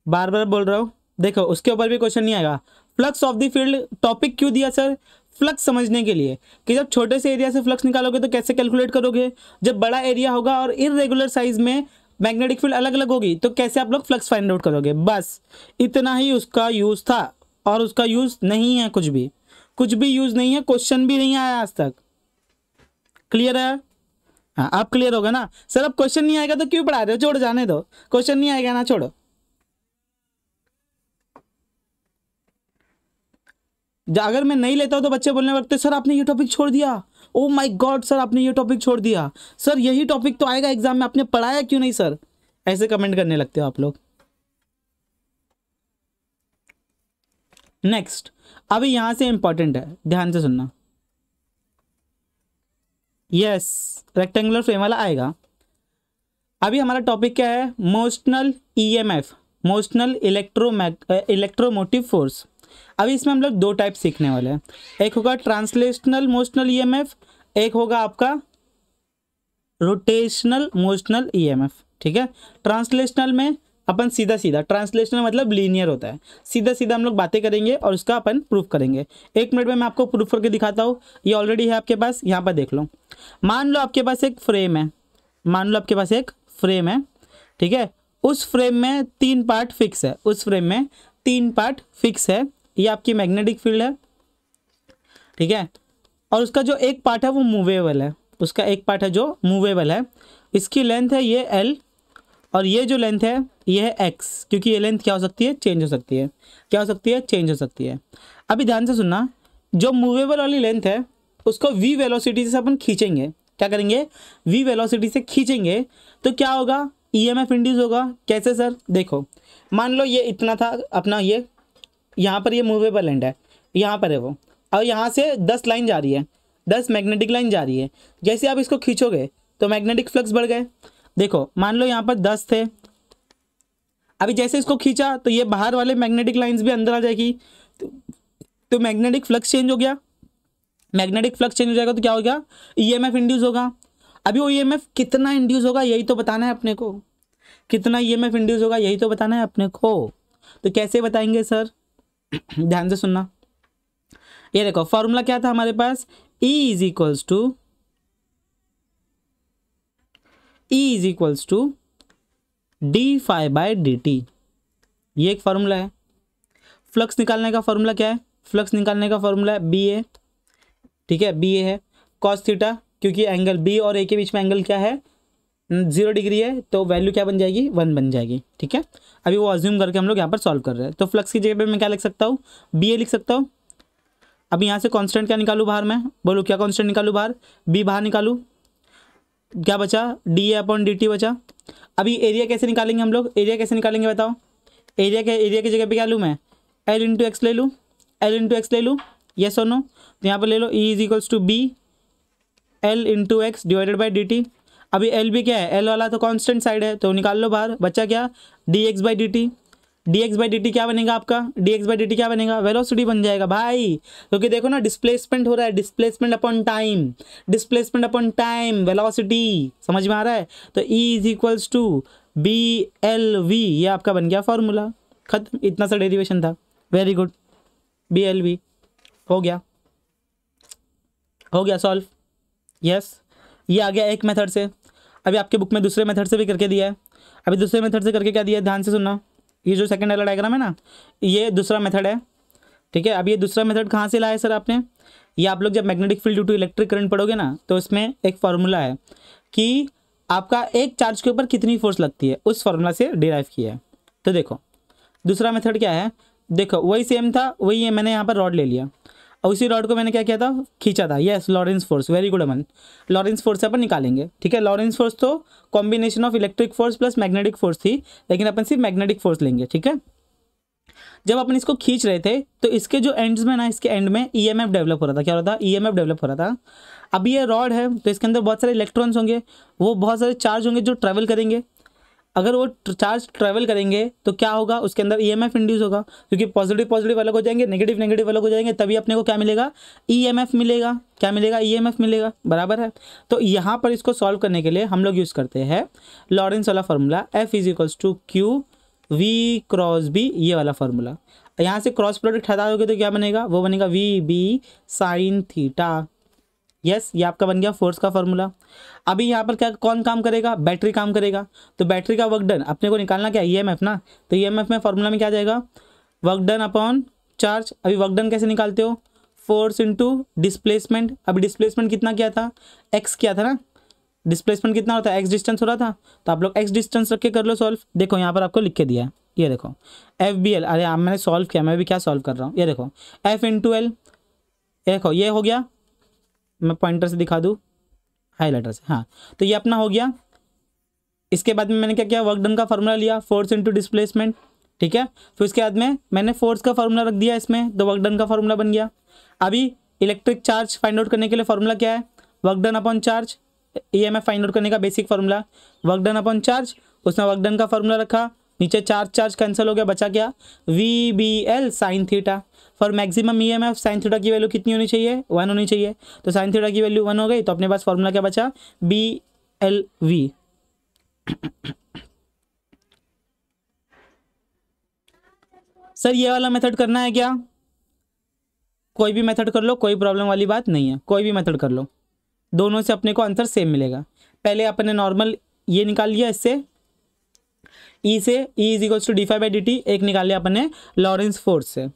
बार बार बोल रहा हूँ देखो उसके ऊपर भी क्वेश्चन नहीं आएगा flux of the field topic क्यों दिया सर फ्लक्स समझने के लिए कि जब छोटे से एरिया से फ्लक्स निकालोगे तो कैसे कैलकुलेट करोगे जब बड़ा एरिया होगा और इरेगुलर साइज में मैग्नेटिक फील्ड अलग अलग होगी तो कैसे आप लोग फ्लक्स फाइंड आउट करोगे बस इतना ही उसका यूज़ था और उसका यूज़ नहीं है कुछ भी कुछ भी यूज़ नहीं है क्वेश्चन भी नहीं आया आज तक क्लियर है हाँ आप क्लियर होगा ना सर अब क्वेश्चन नहीं आएगा तो क्यों पढ़ा रहे हो छोड़ जाने दो क्वेश्चन नहीं आएगा ना छोड़ो अगर मैं नहीं लेता हूं तो बच्चे बोलने लगते सर आपने ये टॉपिक छोड़ दिया ओ माय गॉड सर आपने ये टॉपिक छोड़ दिया सर यही टॉपिक तो आएगा एग्जाम में आपने पढ़ाया क्यों नहीं सर ऐसे कमेंट करने लगते हो आप लोग नेक्स्ट अभी यहाँ से इंपॉर्टेंट है ध्यान से सुनना यस रेक्टेंगुलर फ्रेम वाला आएगा अभी हमारा टॉपिक क्या है motional EMF motional electro electromotive force अभी इसमें हम लोग दो टाइप सीखने वाले हैं एक होगा ट्रांसलेशनल मोशनल ईएमएफ एक होगा आपका रोटेशनल मोशनल ईएमएफ ठीक है ट्रांसलेशनल में अपन सीधा सीधा ट्रांसलेशनल मतलब लीनियर होता है सीधा सीधा हम लोग बातें करेंगे और उसका अपन प्रूफ करेंगे एक मिनट में मैं आपको प्रूफ करके दिखाता हूँ ये ऑलरेडी है आपके पास यहाँ पर देख लो मान लो आपके पास एक फ्रेम है मान लो आपके पास एक फ्रेम है ठीक है उस फ्रेम में तीन पार्ट फिक्स है उस फ्रेम में तीन पार्ट फिक्स है ये आपकी मैग्नेटिक फील्ड है ठीक है और उसका जो एक पार्ट है वो मूवेबल है उसका एक पार्ट है जो मूवेबल है इसकी लेंथ है ये एल और ये जो लेंथ है ये है एक्स क्योंकि ये लेंथ क्या हो सकती है चेंज हो सकती है क्या हो सकती है चेंज हो सकती है अभी ध्यान से सुनना जो मूवेबल वाली लेंथ है उसको वी वेलोसिटी से अपन खींचेंगे क्या करेंगे वी वेलोसिटी से खींचेंगे तो क्या होगा ई एम एफ इंड्यूस होगा कैसे सर देखो मान लो ये इतना था अपना ये यहाँ पर ये मूवेबल लेंथ है यहाँ पर है वो और यहाँ से दस लाइन जा रही है दस मैग्नेटिक लाइन जा रही है जैसे आप इसको खींचोगे तो मैग्नेटिक फ्लक्स बढ़ गए देखो मान लो यहाँ पर दस थे अभी जैसे इसको खींचा तो ये बाहर वाले मैग्नेटिक लाइंस भी अंदर आ जाएगी तो, तो मैग्नेटिक फ्लक्स चेंज हो गया मैग्नेटिक फ्लक्स चेंज हो जाएगा तो क्या हो गया ई एम एफ इंड्यूस होगा अभी वो ई एम एफ कितना इंड्यूस होगा यही तो बताना है अपने को कितना ई एम एफ इंड्यूस होगा यही तो बताना है अपने को तो कैसे बताएंगे सर ध्यान से सुनना ये देखो फॉर्मूला क्या था हमारे पास E is equals to E is equals to D five by D T ये एक फार्मूला है फ्लक्स निकालने का फार्मूला क्या है फ्लक्स निकालने का फार्मूला है बी ए ठीक है बी ए है कॉस थीटा क्योंकि एंगल बी और ए के बीच में एंगल क्या है जीरो हम्म, डिग्री है तो वैल्यू क्या बन जाएगी वन बन जाएगी ठीक है अभी वो अज्यूम करके हम लोग यहाँ पर सॉल्व कर रहे हैं तो फ्लक्स की जगह पर मैं क्या लिख सकता हूँ बी ए लिख सकता हूँ अभी यहाँ से कॉन्स्टेंट क्या निकालू बाहर मैं बोलो क्या कॉन्स्टेंट निकालू बाहर बी बाहर निकालूँ क्या बचा D A upon D T बचा अभी एरिया कैसे निकालेंगे हम लोग एरिया कैसे निकालेंगे बताओ एरिया के एरिया की जगह पे क्या लूँ मैं एल इंटू एक्स ले लूँ एल इंटू एक्स ले लूँ ये सोनो नो तो यहाँ पर ले लो E is equals to B L into X divided by D T अभी एल भी क्या है एल वाला तो कॉन्स्टेंट साइड है तो निकाल लो बाहर बच्चा क्या D X by D T D X by D T क्या बनेगा आपका D X by D T क्या बनेगा वेलोसिटी बन जाएगा भाई क्योंकि देखो ना डिस्प्लेसमेंट हो रहा है displacement upon time displacement upon time velocity समझ में आ रहा है तो E is equals to B L V ये आपका बन गया फॉर्मूला खत्म इतना सा डेरिवेशन था very good B L V हो गया हो गया सॉल्व यस ये आ गया एक मेथड से अभी आपके बुक में दूसरे मेथड से भी करके दिया है अभी दूसरे मेथड से करके क्या दिया है ध्यान से सुनना ये जो सेकंड वाला डायग्राम है ना ये दूसरा मेथड है ठीक है अब ये दूसरा मेथड कहाँ से लाया है सर आपने ये आप लोग जब magnetic field due to electric current पढ़ोगे ना तो इसमें एक फार्मूला है कि आपका एक चार्ज के ऊपर कितनी फोर्स लगती है उस फार्मूला से डिराइव किया है तो देखो दूसरा मेथड क्या है देखो वही सेम था वही मैंने यहाँ पर रॉड ले लिया और उसी रॉड को मैंने क्या किया था खींचा था yes Lorentz force very good Aman Lorentz force से अपन निकालेंगे ठीक है लॉरेंस फोर्स तो combination of electric force plus magnetic force थी लेकिन अपन सिर्फ मैग्नेटिक फोर्स लेंगे ठीक है जब अपन इसको खींच रहे थे तो इसके जो एंड्स में ना इसके एंड में ईएमएफ e डेवलप हो रहा था क्या हो रहा था ईएमएफ e डेवलप हो रहा था अभी ये रॉड है तो इसके अंदर बहुत सारे इलेक्ट्रॉन्स होंगे वो बहुत सारे चार्ज होंगे जो ट्रैवल करेंगे अगर वो चार्ज ट्रेवल करेंगे तो क्या होगा उसके अंदर ई एम एफ इंड्यूस होगा क्योंकि पॉजिटिव पॉजिटिव अलग हो जाएंगे नेगेटिव नेगेटिव अलग हो जाएंगे तभी अपने को क्या मिलेगा ई एम एफ मिलेगा क्या मिलेगा ई एम एफ मिलेगा बराबर है तो यहाँ पर इसको सॉल्व करने के लिए हम लोग यूज़ करते हैं लॉरेंस वाला formula F is equals to Q V cross B ये वाला फार्मूला यहाँ से क्रॉस प्रोडक्ट हटा दोगे तो क्या बनेगा वो बनेगा V B sine theta yes ये आपका बन गया फोर्स का फॉर्मूला अभी यहाँ पर क्या कौन काम करेगा बैटरी काम करेगा तो बैटरी का वर्क डन अपने को निकालना क्या ई e ना तो ई e में फॉर्मूला में क्या जाएगा वर्क डन अपॉन चार्ज अभी वर्क डन कैसे निकालते हो फोर्स इंटू डिस्प्लेसमेंट अभी डिस्प्लेसमेंट कितना किया था एक्स किया था ना डिस्प्लेसमेंट कितना होता है एक्स डिस्टेंस हो रहा था तो आप लोग एक्स डिस्टेंस रख के कर लो सॉल्व देखो यहाँ पर आपको लिख के दिया है ये देखो एफ बी एल अरे आप मैंने सॉल्व किया मैं भी क्या सॉल्व कर रहा हूँ ये देखो एफ इंटू एल ये देखो ये हो गया मैं पॉइंटर से दिखा दूँ हाईलाइटर से हाँ तो ये अपना हो गया इसके बाद में मैंने क्या किया वर्क डन का फॉर्मूला लिया फोर्स इंटू डिस्प्लेसमेंट ठीक है फिर उसके बाद में मैंने फोर्स का फॉर्मूला रख दिया इसमें तो वर्क डन का फॉर्मूला बन गया अभी इलेक्ट्रिक चार्ज फाइंड आउट करने के लिए फॉर्मूला क्या है work done upon charge E M find out करने का basic formula work done upon charge उसने वर्क डन का फॉर्मूला रखा नीचे चार्ज चार्ज कैंसिल हो गया बचा क्या V B L sine theta for maximum E M F sine theta की वैल्यू कितनी होनी चाहिए वन होनी चाहिए तो साइन थीटा की वैल्यू वन हो गई तो अपने पास फॉर्मूला क्या बचा बी एल वी सर ये वाला मेथड करना है क्या कोई भी मेथड कर लो कोई प्रॉब्लम वाली बात नहीं है कोई भी मेथड कर लो दोनों से अपने को आंसर सेम मिलेगा पहले अपने नॉर्मल ये निकाल लिया इससे ई e से E is equals to D five by D T एक निकाल लिया अपने लॉरेंस फोर्स से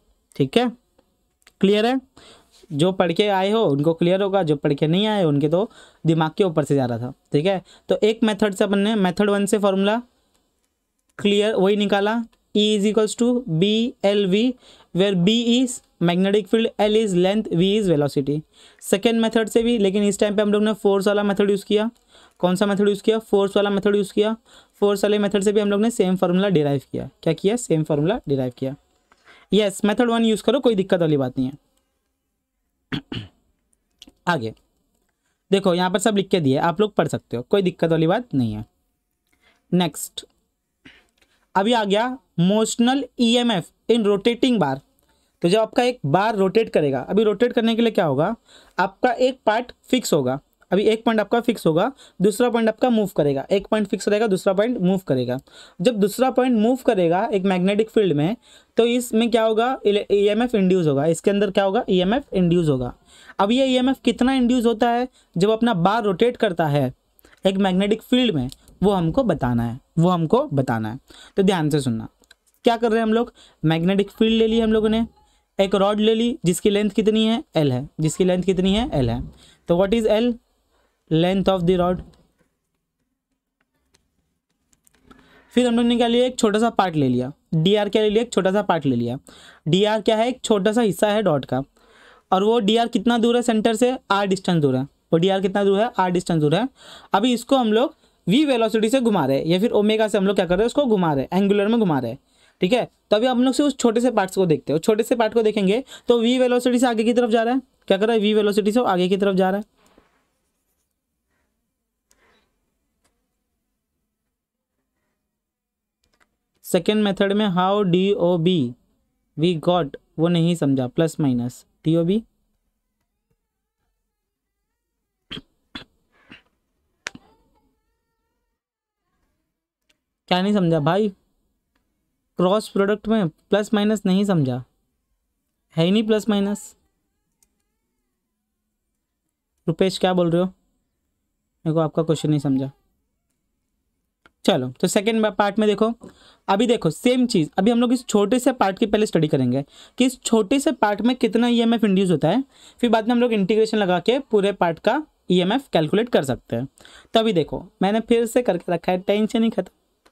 ठीक है क्लियर है जो पढ़ के आए हो उनको क्लियर होगा जो पढ़ के नहीं आए उनके तो दिमाग के ऊपर से जा रहा था ठीक है तो एक मेथड से अपन ने मेथड वन से फॉर्मूला क्लियर वही निकाला E is equals to B L V where B is magnetic field L is length V is velocity second method से भी लेकिन इस टाइम पे हम लोग ने फोर्स वाला मेथड यूज़ किया कौन सा मेथड यूज़ किया फोर्स वाला मेथड यूज़ किया फोर्स वाले मेथड से भी हम लोग ने सेम फार्मूला डिराइव किया क्या किया सेम फार्मूला डिराइव किया यस मेथड वन यूज़ करो कोई दिक्कत वाली बात नहीं है आगे देखो यहाँ पर सब लिख के दिए आप लोग पढ़ सकते हो कोई दिक्कत वाली बात नहीं है नेक्स्ट अभी आ गया motional F e in rotating bar तो जब आपका एक बार रोटेट करेगा अभी रोटेट करने के लिए क्या होगा आपका एक पार्ट फिक्स होगा अभी एक पॉइंट आपका फिक्स होगा दूसरा पॉइंट आपका मूव करेगा एक पॉइंट फिक्स रहेगा दूसरा पॉइंट मूव करेगा जब दूसरा पॉइंट मूव करेगा एक मैग्नेटिक फील्ड में तो इसमें क्या होगा ई एम एफ इंड्यूस होगा इसके अंदर क्या होगा ई एम एफ इंड्यूस होगा अब ये ई एम एफ कितना इंड्यूस होता है जब अपना बार रोटेट करता है एक मैग्नेटिक फील्ड में वो हमको बताना है वो हमको बताना है तो ध्यान से सुनना क्या कर रहे हैं हम लोग मैग्नेटिक फील्ड ले ली हम लोगों ने एक रॉड ले ली जिसकी लेंथ कितनी है एल है जिसकी लेंथ कितनी है एल है तो what is L length of the rod फिर हम लोगों ने क्या लिया एक छोटा सा पार्ट ले लिया डी आर क्या ले लिया एक छोटा सा पार्ट ले लिया डी आर क्या है एक छोटा सा हिस्सा है डॉट का और वो डी आर कितना दूर है सेंटर से आर डिस्टेंस दूर है वो डी आर कितना दूर है आर डिस्टेंस दूर है अभी इसको हम लोग वी वेलोसिटी से घुमा रहे हैं या फिर ओमेगा से हम लोग क्या कर रहे हैं उसको घुमा रहे हैं एंगुलर में घुमा रहे हैं ठीक है तो अभी हम लोग से उस छोटे से पार्ट्स को देखते हैं छोटे से पार्ट को देखेंगे तो वी वेलोसिटी से आगे की तरफ जा रहा है क्या कर रहा है वी वेलोसिटी से आगे की तरफ जा रहा है सेकेंड मेथड में how D O B V got वो नहीं समझा plus minus D O B क्या नहीं समझा भाई क्रॉस प्रोडक्ट में प्लस माइनस नहीं समझा है ही नहीं प्लस माइनस रुपेश क्या बोल रहे हो मेरे को आपका क्वेश्चन नहीं समझा चलो तो सेकेंड पार्ट में देखो अभी देखो सेम चीज़ अभी हम लोग इस छोटे से पार्ट की पहले स्टडी करेंगे कि इस छोटे से पार्ट में कितना ई एम इंड्यूस होता है फिर बाद में हम लोग इंटीग्रेशन लगा के पूरे पार्ट का ई एम कैलकुलेट कर सकते हैं तो अभी देखो मैंने फिर से करके रखा है टेंशन ही खत्म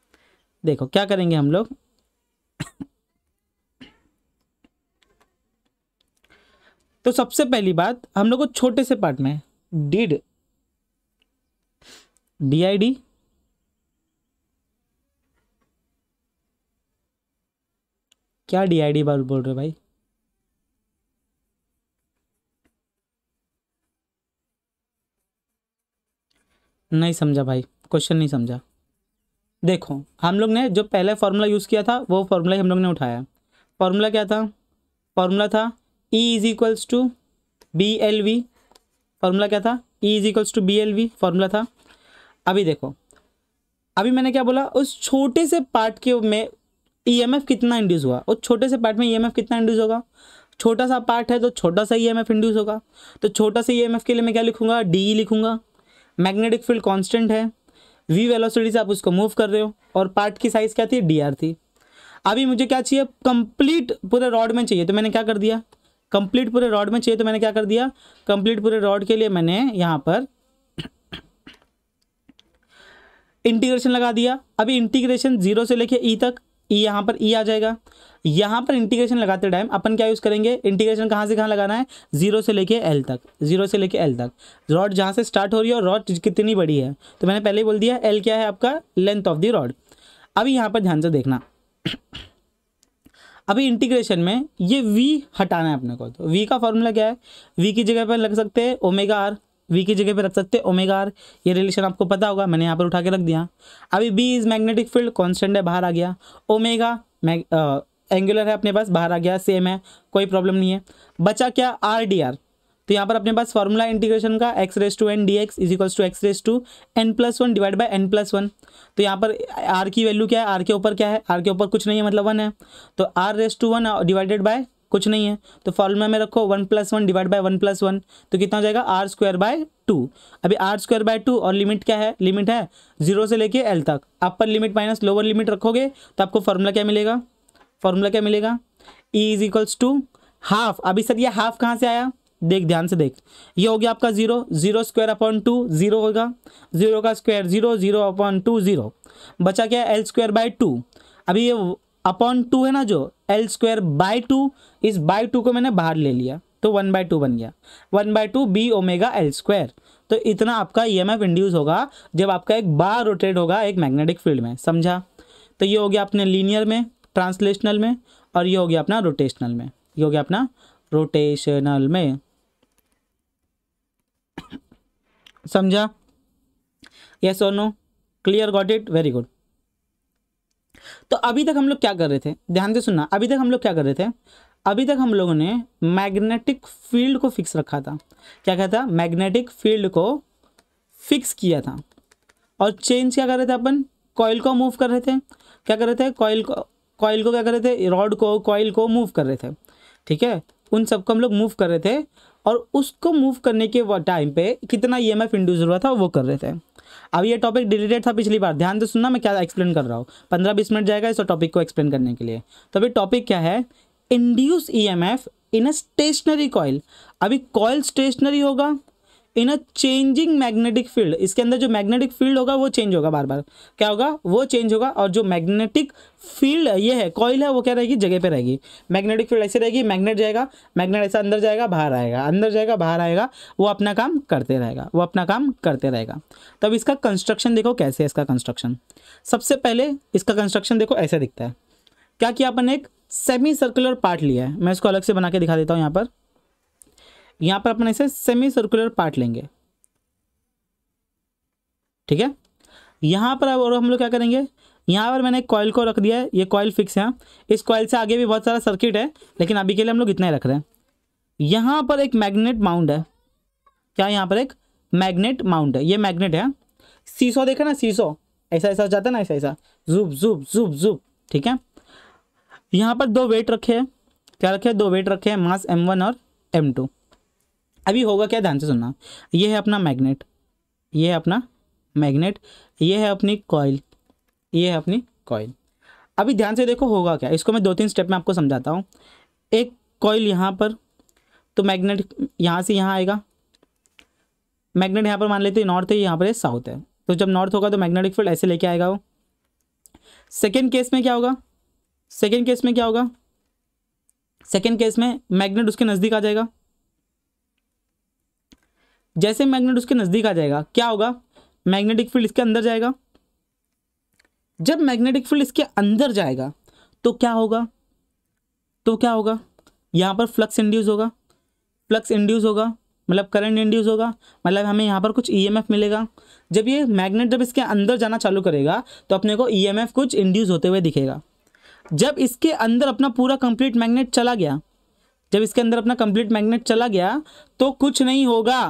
देखो क्या करेंगे हम लोग तो सबसे पहली बात हम लोग को छोटे से पार्ट में डिड डी आई डी क्या डी आई डी बोल रहे हो भाई नहीं समझा भाई क्वेश्चन नहीं समझा देखो हम लोग ने जो पहले फार्मूला यूज़ किया था वो फार्मूला ही हम लोग ने उठाया फार्मूला क्या था फार्मूला था E is equals to B L V formula क्या था E is equals to B L V formula था अभी देखो अभी मैंने क्या बोला उस छोटे से पार्ट के में ईएमएफ e कितना इंड्यूस हुआ और छोटे से पार्ट में ईएमएफ e कितना इंड्यूस होगा छोटा सा पार्ट है तो छोटा सा ईएमएफ e इंड्यूस होगा तो छोटा सा ईएमएफ के लिए मैं क्या लिखूंगा डी लिखूंगा मैग्नेटिक फील्ड कांस्टेंट है वी वेलोसिटी से आप उसको मूव कर रहे हो और पार्ट की साइज़ क्या थी डी आर थी अभी मुझे क्या चाहिए कंप्लीट पूरे रॉड में चाहिए तो मैंने क्या कर दिया कंप्लीट पूरे रॉड में चाहिए तो मैंने क्या कर दिया कंप्लीट पूरे रॉड के लिए मैंने यहाँ पर इंटीग्रेशन लगा दिया अभी इंटीग्रेशन जीरो से लेके ई तक ई e यहाँ पर ई e आ जाएगा यहाँ पर इंटीग्रेशन लगाते टाइम अपन क्या यूज़ करेंगे इंटीग्रेशन कहाँ से कहाँ लगाना है जीरो से लेके एल तक जीरो से लेके एल तक रॉड जहाँ से स्टार्ट हो रही है और रॉड कितनी बड़ी है तो मैंने पहले ही बोल दिया एल क्या है आपका लेंथ ऑफ द रॉड अभी यहाँ पर ध्यान से देखना अभी इंटीग्रेशन में ये वी हटाना है अपने को तो वी का फॉर्मूला क्या है वी की जगह पर लग सकते हैं ओमेगा आर वी की जगह पे रख सकते हैं ओमेगा आर ये रिलेशन आपको पता होगा मैंने यहाँ पर उठा के रख दिया अभी B is magnetic field constant है बाहर आ गया ओमेगा एंगुलर है अपने पास बाहर आ गया सेम है कोई प्रॉब्लम नहीं है बचा क्या आर डी आर तो यहाँ पर अपने पास फॉर्मूला इंटीग्रेशन का X raise to N D X is equals to X raise to N plus one divide by N plus one तो यहाँ पर आर की वैल्यू क्या है आर के ऊपर क्या है आर के ऊपर कुछ नहीं है मतलब वन है तो R raise to one divided by कुछ नहीं है तो फॉर्मूला में रखो one plus one divide by one plus one तो कितना हो जाएगा आर स्क्वायर बाय टू अभी आर स्क्वायर बाय टू और लिमिट क्या है लिमिट है जीरो से लेके एल तक upper limit minus lower limit रखोगे तो आपको फॉर्मूला क्या मिलेगा फॉर्मूला क्या मिलेगा E is equals to half अभी सर ये हाफ कहाँ से आया देख ध्यान से देख ये हो गया आपका zero zero square upon two zero होगा जीरो का square zero zero upon two zero बचा क्या एल स्क्वायर बाय टू अभी ये अपॉन टू है ना जो एल स्क्वायर बाई टू इस बाई टू को मैंने बाहर ले लिया तो वन बाई टू बन गया one by two B omega L square तो इतना आपका ई एम एफ इंड्यूस होगा जब आपका एक बार रोटेट होगा एक मैग्नेटिक फील्ड में समझा तो ये हो गया अपने लीनियर में ट्रांसलेशनल में और ये हो गया अपना रोटेशनल में ये हो गया अपना रोटेशनल में समझा यस और no clear got it very good तो अभी तक हम लोग क्या कर रहे थे ध्यान से सुनना अभी तक हम लोग क्या कर रहे थे अभी तक हम लोगों ने मैग्नेटिक फील्ड को फिक्स रखा था क्या कहता था मैग्नेटिक फील्ड को फिक्स किया था और चेंज क्या कर रहे थे अपन कॉयल को मूव कर रहे थे क्या कर रहे थे कॉयल को कॉयल को क्या कर रहे थे रॉड को कॉयल को मूव कर रहे थे ठीक है उन सबको हम लोग मूव कर रहे थे और उसको मूव करने के टाइम पे कितना ई एम एफ इंड्यूस हुआ था वो कर रहे थे अब ये टॉपिक डिलीटेड था पिछली बार ध्यान से सुनना मैं क्या एक्सप्लेन कर रहा हूँ पंद्रह बीस मिनट जाएगा इस टॉपिक को एक्सप्लेन करने के लिए तो अभी टॉपिक क्या है induce E M F in a stationary coil अभी कॉयल स्टेशनरी होगा in a changing magnetic field इसके अंदर जो मैग्नेटिक फील्ड होगा वो चेंज होगा बार बार क्या होगा वो चेंज होगा और जो मैग्नेटिक फील्ड ये है कॉइल है वो क्या रहेगी जगह पे रहेगी मैग्नेटिक फील्ड ऐसे रहेगी मैग्नेट जाएगा मैग्नेट ऐसा अंदर जाएगा बाहर आएगा अंदर जाएगा बाहर आएगा वो अपना काम करते रहेगा वो अपना काम करते रहेगा तब इसका कंस्ट्रक्शन देखो कैसे है इसका कंस्ट्रक्शन सबसे पहले इसका कंस्ट्रक्शन देखो ऐसे दिखता है क्या किया अपन एक सेमी सर्कुलर पार्ट लिया है मैं इसको अलग से बना के दिखा देता हूँ यहाँ पर यहाँ पर अपने इसे सेमी सर्कुलर पार्ट लेंगे ठीक है यहाँ पर और हम लोग क्या करेंगे यहाँ पर मैंने कॉयल को रख दिया है ये कॉयल फिक्स है हाँ। इस कॉयल से आगे भी बहुत सारा सर्किट है लेकिन अभी के लिए हम लोग इतना ही रख रहे हैं यहाँ पर एक मैग्नेट माउंट है क्या यहाँ पर एक मैग्नेट माउंट है ये मैग्नेट है हाँ। सीसो देखा ना सीसो ऐसा ऐसा जाता है ना ऐसा ऐसा जूब जूब जूब जूब ठीक है यहाँ पर दो वेट रखे हैं क्या रखे है? दो वेट रखे हैं मास एम वन और एम टू अभी होगा क्या ध्यान से सुनना ये है अपना मैग्नेट ये है अपना मैग्नेट ये है अपनी कॉइल ये है अपनी कॉयल अभी ध्यान से देखो होगा क्या इसको मैं दो तीन स्टेप में आपको समझाता हूँ एक कॉइल यहाँ पर तो मैग्नेट यहाँ से यहाँ आएगा मैग्नेट यहाँ पर मान लेते हैं नॉर्थ है यहाँ पर साउथ है तो जब नॉर्थ होगा तो मैग्नेटिक फील्ड ऐसे लेके आएगा वो सेकेंड केस में क्या होगा सेकेंड केस में क्या होगा सेकेंड केस में मैग्नेट उसके नज़दीक आ जाएगा जैसे मैग्नेट उसके नज़दीक आ जाएगा क्या होगा मैग्नेटिक फील्ड इसके अंदर जाएगा जब मैग्नेटिक फील्ड इसके अंदर जाएगा तो क्या होगा तो क्या होगा यहाँ पर फ्लक्स इंड्यूस होगा फ्लक्स इंड्यूस होगा मतलब करंट इंड्यूस होगा मतलब हमें यहाँ पर कुछ ईएमएफ e मिलेगा जब ये मैग्नेट जब इसके अंदर जाना चालू करेगा तो अपने को ईएमएफ e कुछ इंड्यूस होते हुए दिखेगा जब इसके अंदर अपना पूरा कंप्लीट मैग्नेट चला गया जब इसके अंदर अपना कंप्लीट मैग्नेट चला गया तो कुछ नहीं होगा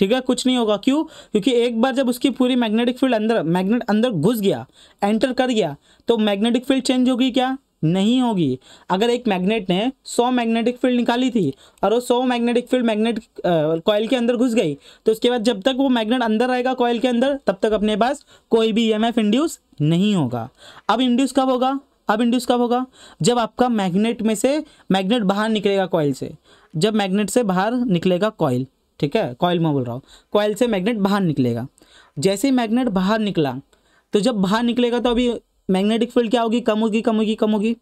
ठीक है कुछ नहीं होगा क्यों क्योंकि एक बार जब उसकी पूरी मैग्नेटिक फील्ड अंदर मैग्नेट अंदर घुस गया एंटर कर गया तो मैग्नेटिक फील्ड चेंज होगी क्या नहीं होगी अगर एक मैग्नेट ने 100 मैग्नेटिक फील्ड निकाली थी और वो 100 मैग्नेटिक फील्ड मैग्नेट कॉयल के अंदर घुस गई तो उसके बाद जब तक वो मैग्नेट अंदर रहेगा कॉयल के अंदर तब तक अपने पास कोई भी ईएमएफ इंड्यूस नहीं होगा अब इंड्यूस कब होगा अब इंड्यूस कब होगा जब आपका मैग्नेट में से मैग्नेट बाहर निकलेगा कॉयल से जब मैग्नेट से बाहर निकलेगा कॉयल ठीक है कॉयल में बोल रहा हूँ कॉयल से मैग्नेट बाहर निकलेगा जैसे ही मैग्नेट बाहर निकला तो जब बाहर निकलेगा तो अभी मैग्नेटिक फील्ड क्या होगी कम होगी कम होगी कम होगी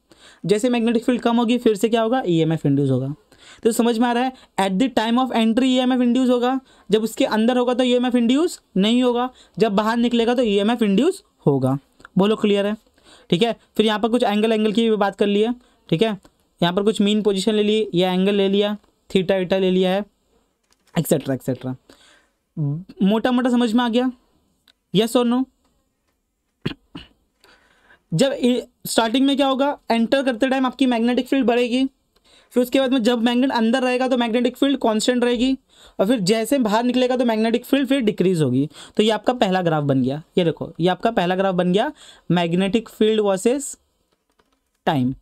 जैसे मैग्नेटिक फील्ड कम होगी फिर से क्या होगा ई एम एफ इंड्यूस होगा तो समझ में आ रहा है at the time of entry E M F induce होगा जब उसके अंदर होगा तो ई एम एफ इंड्यूस नहीं होगा जब बाहर निकलेगा तो ई एम एफ इंड्यूस होगा बोलो क्लियर है ठीक है फिर यहाँ पर कुछ एंगल एंगल की भी बात कर ली है ठीक है यहाँ पर कुछ मीन पोजिशन ले ली या एंगल ले लिया थीटा वीटा ले लिया है एक्सेट्रा एक्सेट्रा मोटा मोटा समझ में आ गया यस और नो जब स्टार्टिंग में क्या होगा एंटर करते टाइम आपकी मैग्नेटिक फील्ड बढ़ेगी फिर उसके बाद में जब मैग्नेट अंदर रहेगा तो मैग्नेटिक फील्ड कांस्टेंट रहेगी और फिर जैसे बाहर निकलेगा तो मैग्नेटिक फील्ड फिर डिक्रीज होगी तो ये आपका पहला ग्राफ बन गया ये देखो ये आपका पहला ग्राफ बन गया magnetic field versus time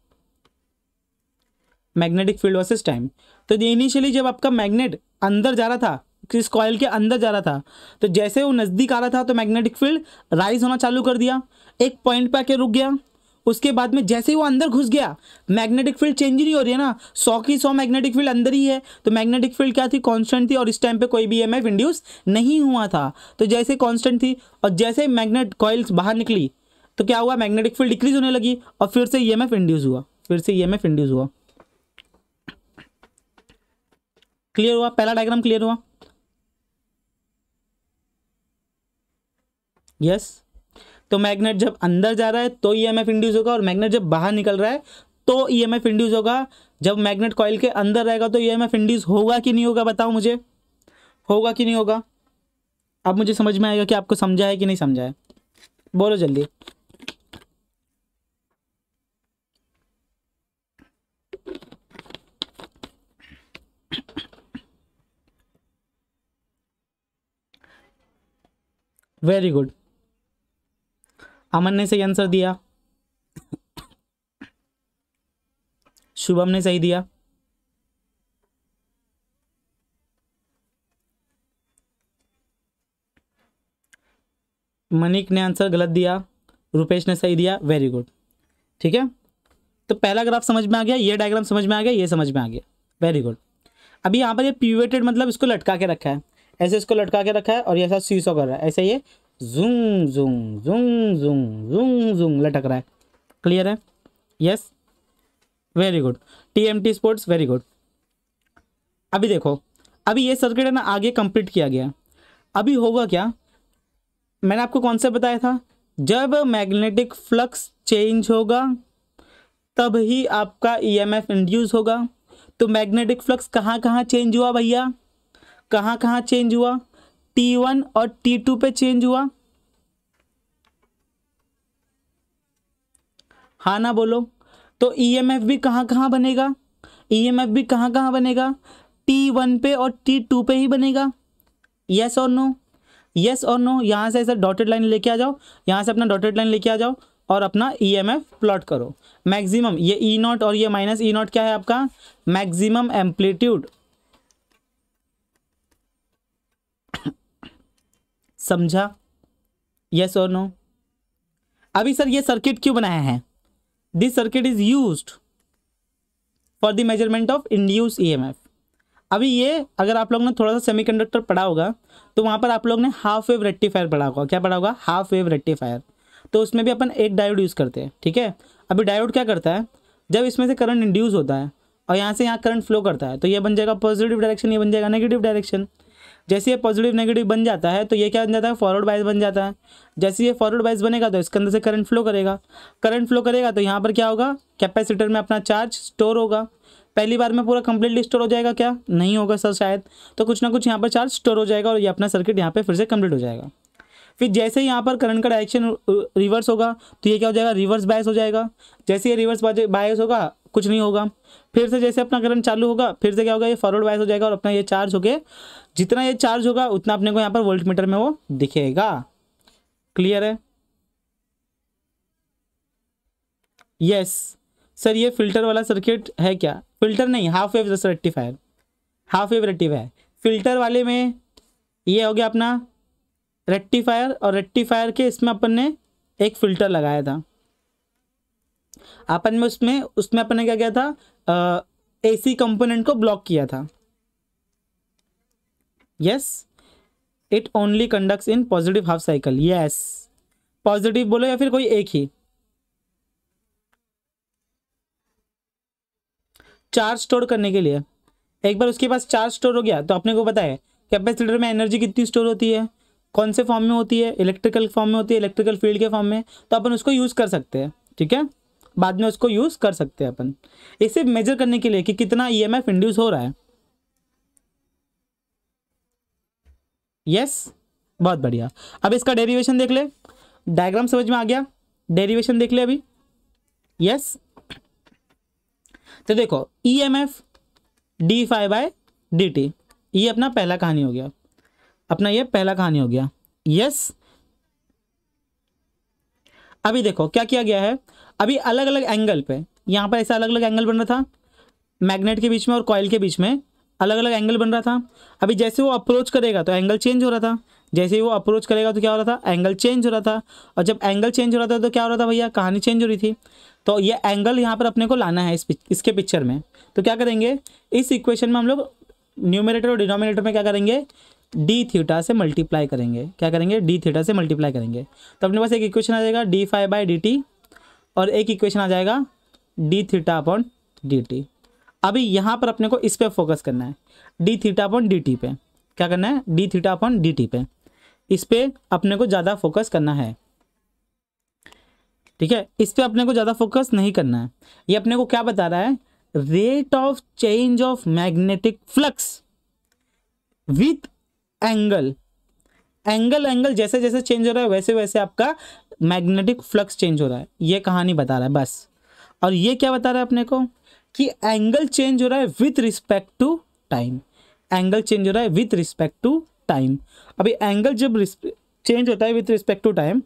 magnetic field versus time तो इनिशियली जब आपका मैग्नेट अंदर जा रहा था किस कॉयल के अंदर जा रहा था तो जैसे वो नज़दीक आ रहा था तो मैग्नेटिक फील्ड राइज होना चालू कर दिया एक पॉइंट पर आके रुक गया उसके बाद में जैसे ही वो अंदर घुस गया मैग्नेटिक फील्ड चेंज ही नहीं हो रही है ना सौ की सौ मैग्नेटिक फील्ड अंदर ही है तो मैग्नेटिक फील्ड क्या थी कांस्टेंट थी और इस टाइम पे कोई भी एम एफ इंड्यूस नहीं हुआ था तो जैसे कांस्टेंट थी और जैसे मैग्नेट कॉइल्स बाहर निकली तो क्या हुआ मैग्नेटिक फील्ड डिक्रीज होने लगी और फिर से ई इंड्यूस हुआ फिर से ई इंड्यूस हुआ क्लियर हुआ पहला डायग्राम क्लियर हुआ यस yes. तो मैग्नेट जब अंदर जा रहा है तो ई एम एफ इंड्यूस होगा और मैग्नेट जब बाहर निकल रहा है तो ई एम एफ इंड्यूस होगा जब मैग्नेट कॉयल के अंदर रहेगा तो ई एम एफ इंड्यूस होगा कि नहीं होगा बताओ मुझे होगा कि नहीं होगा अब मुझे समझ में आएगा कि आपको समझा है कि नहीं समझा है बोलो जल्दी वेरी गुड अमन ने सही आंसर दिया शुभम ने सही दिया मनिक ने आंसर गलत दिया रुपेश ने सही दिया वेरी गुड ठीक है तो पहला ग्राफ समझ में आ गया ये डायग्राम समझ में आ गया ये समझ में आ गया वेरी गुड अभी यहाँ पर ये प्यूवेटेड मतलब इसको लटका के रखा है ऐसे इसको लटका के रखा है और ऐसा सीसो कर रहा है ऐसे ये zoom zoom zoom zoom zoom zoom लटक रहा है क्लियर है yes very good T M T sports very good अभी देखो अभी ये सर्किट है ना आगे कंप्लीट किया गया अभी होगा क्या मैंने आपको कॉन्सेप्ट बताया था जब मैग्नेटिक फ्लक्स चेंज होगा तब ही आपका ईएमएफ e इंड्यूस होगा तो मैग्नेटिक फ्लक्स कहाँ कहाँ चेंज हुआ भैया कहाँ कहाँ चेंज हुआ टी वन और टी टू पे चेंज हुआ हाँ ना बोलो तो एफ e भी कहाँ कहाँ बनेगा एफ e भी कहाँ कहाँ बनेगा टी वन पे और टी टू पे ही बनेगा यस और नो यस और नो यहाँ से ऐसा डॉटेड लाइन लेके आ जाओ यहाँ से अपना डॉटेड लाइन लेके आ जाओ और अपना ई एम एफ प्लॉट करो मैक्सिमम ये ई e नॉट और ये माइनस ई नॉट क्या है आपका मैक्सिमम एम्पलीट्यूड समझा यस और नो अभी सर ये सर्किट क्यों बनाया है this circuit is use for the measurement of induce EMF अभी ये अगर आप लोग ने थोड़ा सा सेमीकंडक्टर पढ़ा होगा तो वहाँ पर आप लोग ने हाफ वेव रेक्टिफायर पढ़ा होगा क्या पढ़ा होगा हाफ वेव रेक्टिफायर तो उसमें भी अपन एक डायोड यूज़ करते हैं ठीक है अभी डायोड क्या करता है जब इसमें से करंट इंड्यूस होता है और यहाँ से यहाँ करंट फ्लो करता है तो ये बन जाएगा पॉजिटिव डायरेक्शन ये बन जाएगा नेगेटिव डायरेक्शन जैसे ये पॉजिटिव नेगेटिव बन जाता है तो ये क्या बन जाता है फॉरवर्ड बाइस बन जाता है जैसे ये फॉरवर्ड बाइस बनेगा तो इसके अंदर से करंट फ्लो करेगा करंट फ्लो करेगा तो यहाँ पर क्या होगा कैपेसिटर में अपना चार्ज स्टोर होगा पहली बार में पूरा कम्प्लीटली स्टोर हो जाएगा क्या नहीं होगा सर शायद तो कुछ ना कुछ यहाँ पर चार्ज स्टोर हो जाएगा और ये अपना सर्किट यहाँ पर फिर से कम्प्लीट हो जाएगा फिर जैसे यहाँ पर करंट का डायरेक्शन रिवर्स होगा तो ये क्या हो जाएगा रिवर्स बायस हो जाएगा जैसे ये रिवर्स बायस होगा कुछ नहीं होगा फिर से जैसे अपना करंट चालू होगा फिर से क्या होगा ये फॉरवर्ड बायस हो जाएगा और अपना ये चार्ज होके जितना ये चार्ज होगा उतना अपने को यहाँ पर वोल्ट मीटर में वो दिखेगा क्लियर है यस सर ये फिल्टर वाला सर्किट है क्या फिल्टर नहीं half wave rectifier half wave rectifier filter वाले में ये हो गया अपना रेक्टिफायर और रेक्टिफायर के इसमें अपन ने एक फ़िल्टर लगाया था अपन में उसमें उसमें अपन ने क्या किया था एसी कंपोनेंट को ब्लॉक किया था yes it only conducts in positive half cycle yes positive बोलो या फिर कोई एक ही चार्ज स्टोर करने के लिए एक बार उसके पास चार्ज स्टोर हो गया तो अपने को पता है कैपेसिटर में एनर्जी कितनी स्टोर होती है कौन से फॉर्म में होती है इलेक्ट्रिकल फॉर्म में होती है इलेक्ट्रिकल फील्ड के फॉर्म में तो अपन उसको यूज़ कर सकते हैं ठीक है बाद में उसको यूज़ कर सकते हैं अपन इसे मेजर करने के लिए कि कितना ई एम इंड्यूस हो रहा है यस yes? बहुत बढ़िया अब इसका डेरिवेशन देख ले डायग्राम समझ में आ गया डेरिवेशन देख ले अभी यस yes? तो देखो E M F d phi by D T ये अपना पहला कहानी हो गया अपना ये पहला कहानी हो गया यस अभी देखो क्या किया गया है अभी अलग अलग एंगल पे यहाँ पर ऐसा अलग अलग एंगल बन रहा था मैग्नेट के बीच में और कॉयल के बीच में अलग अलग एंगल बन रहा था अभी जैसे वो अप्रोच करेगा तो एंगल चेंज हो रहा था जैसे ही वो अप्रोच करेगा तो क्या हो रहा था एंगल चेंज हो रहा था और जब एंगल चेंज हो रहा था तो क्या हो रहा था भैया कहानी चेंज हो रही थी तो ये एंगल यहाँ पर अपने को लाना है इस इसके पिक्चर में तो क्या करेंगे इस इक्वेशन में हम लोग न्यूमिनेटर और डिनोमिनेटर में क्या करेंगे डी थीटा से मल्टीप्लाई करेंगे क्या करेंगे डी थीटा से मल्टीप्लाई करेंगे तो अपने पास एक इक्वेशन आ जाएगा d five by D T और एक इक्वेशन आ जाएगा d theta upon D T अभी यहाँ पर अपने को इस पर फोकस करना है d theta upon D t पे क्या करना है d theta upon D t पे इस पर अपने को ज़्यादा फोकस करना है ठीक है इस पर अपने को ज़्यादा फोकस नहीं करना है ये अपने को क्या बता रहा है rate of change of magnetic flux with angle angle angle जैसे जैसे चेंज हो रहा है वैसे वैसे आपका मैग्नेटिक फ्लक्स चेंज हो रहा है ये कहानी बता रहा है बस और ये क्या बता रहा है अपने को कि एंगल चेंज हो रहा है with respect to time angle change हो रहा है विथ रिस्पेक्ट टू टाइम अभी एंगल जब चेंज होता है विथ रिस्पेक्ट टू टाइम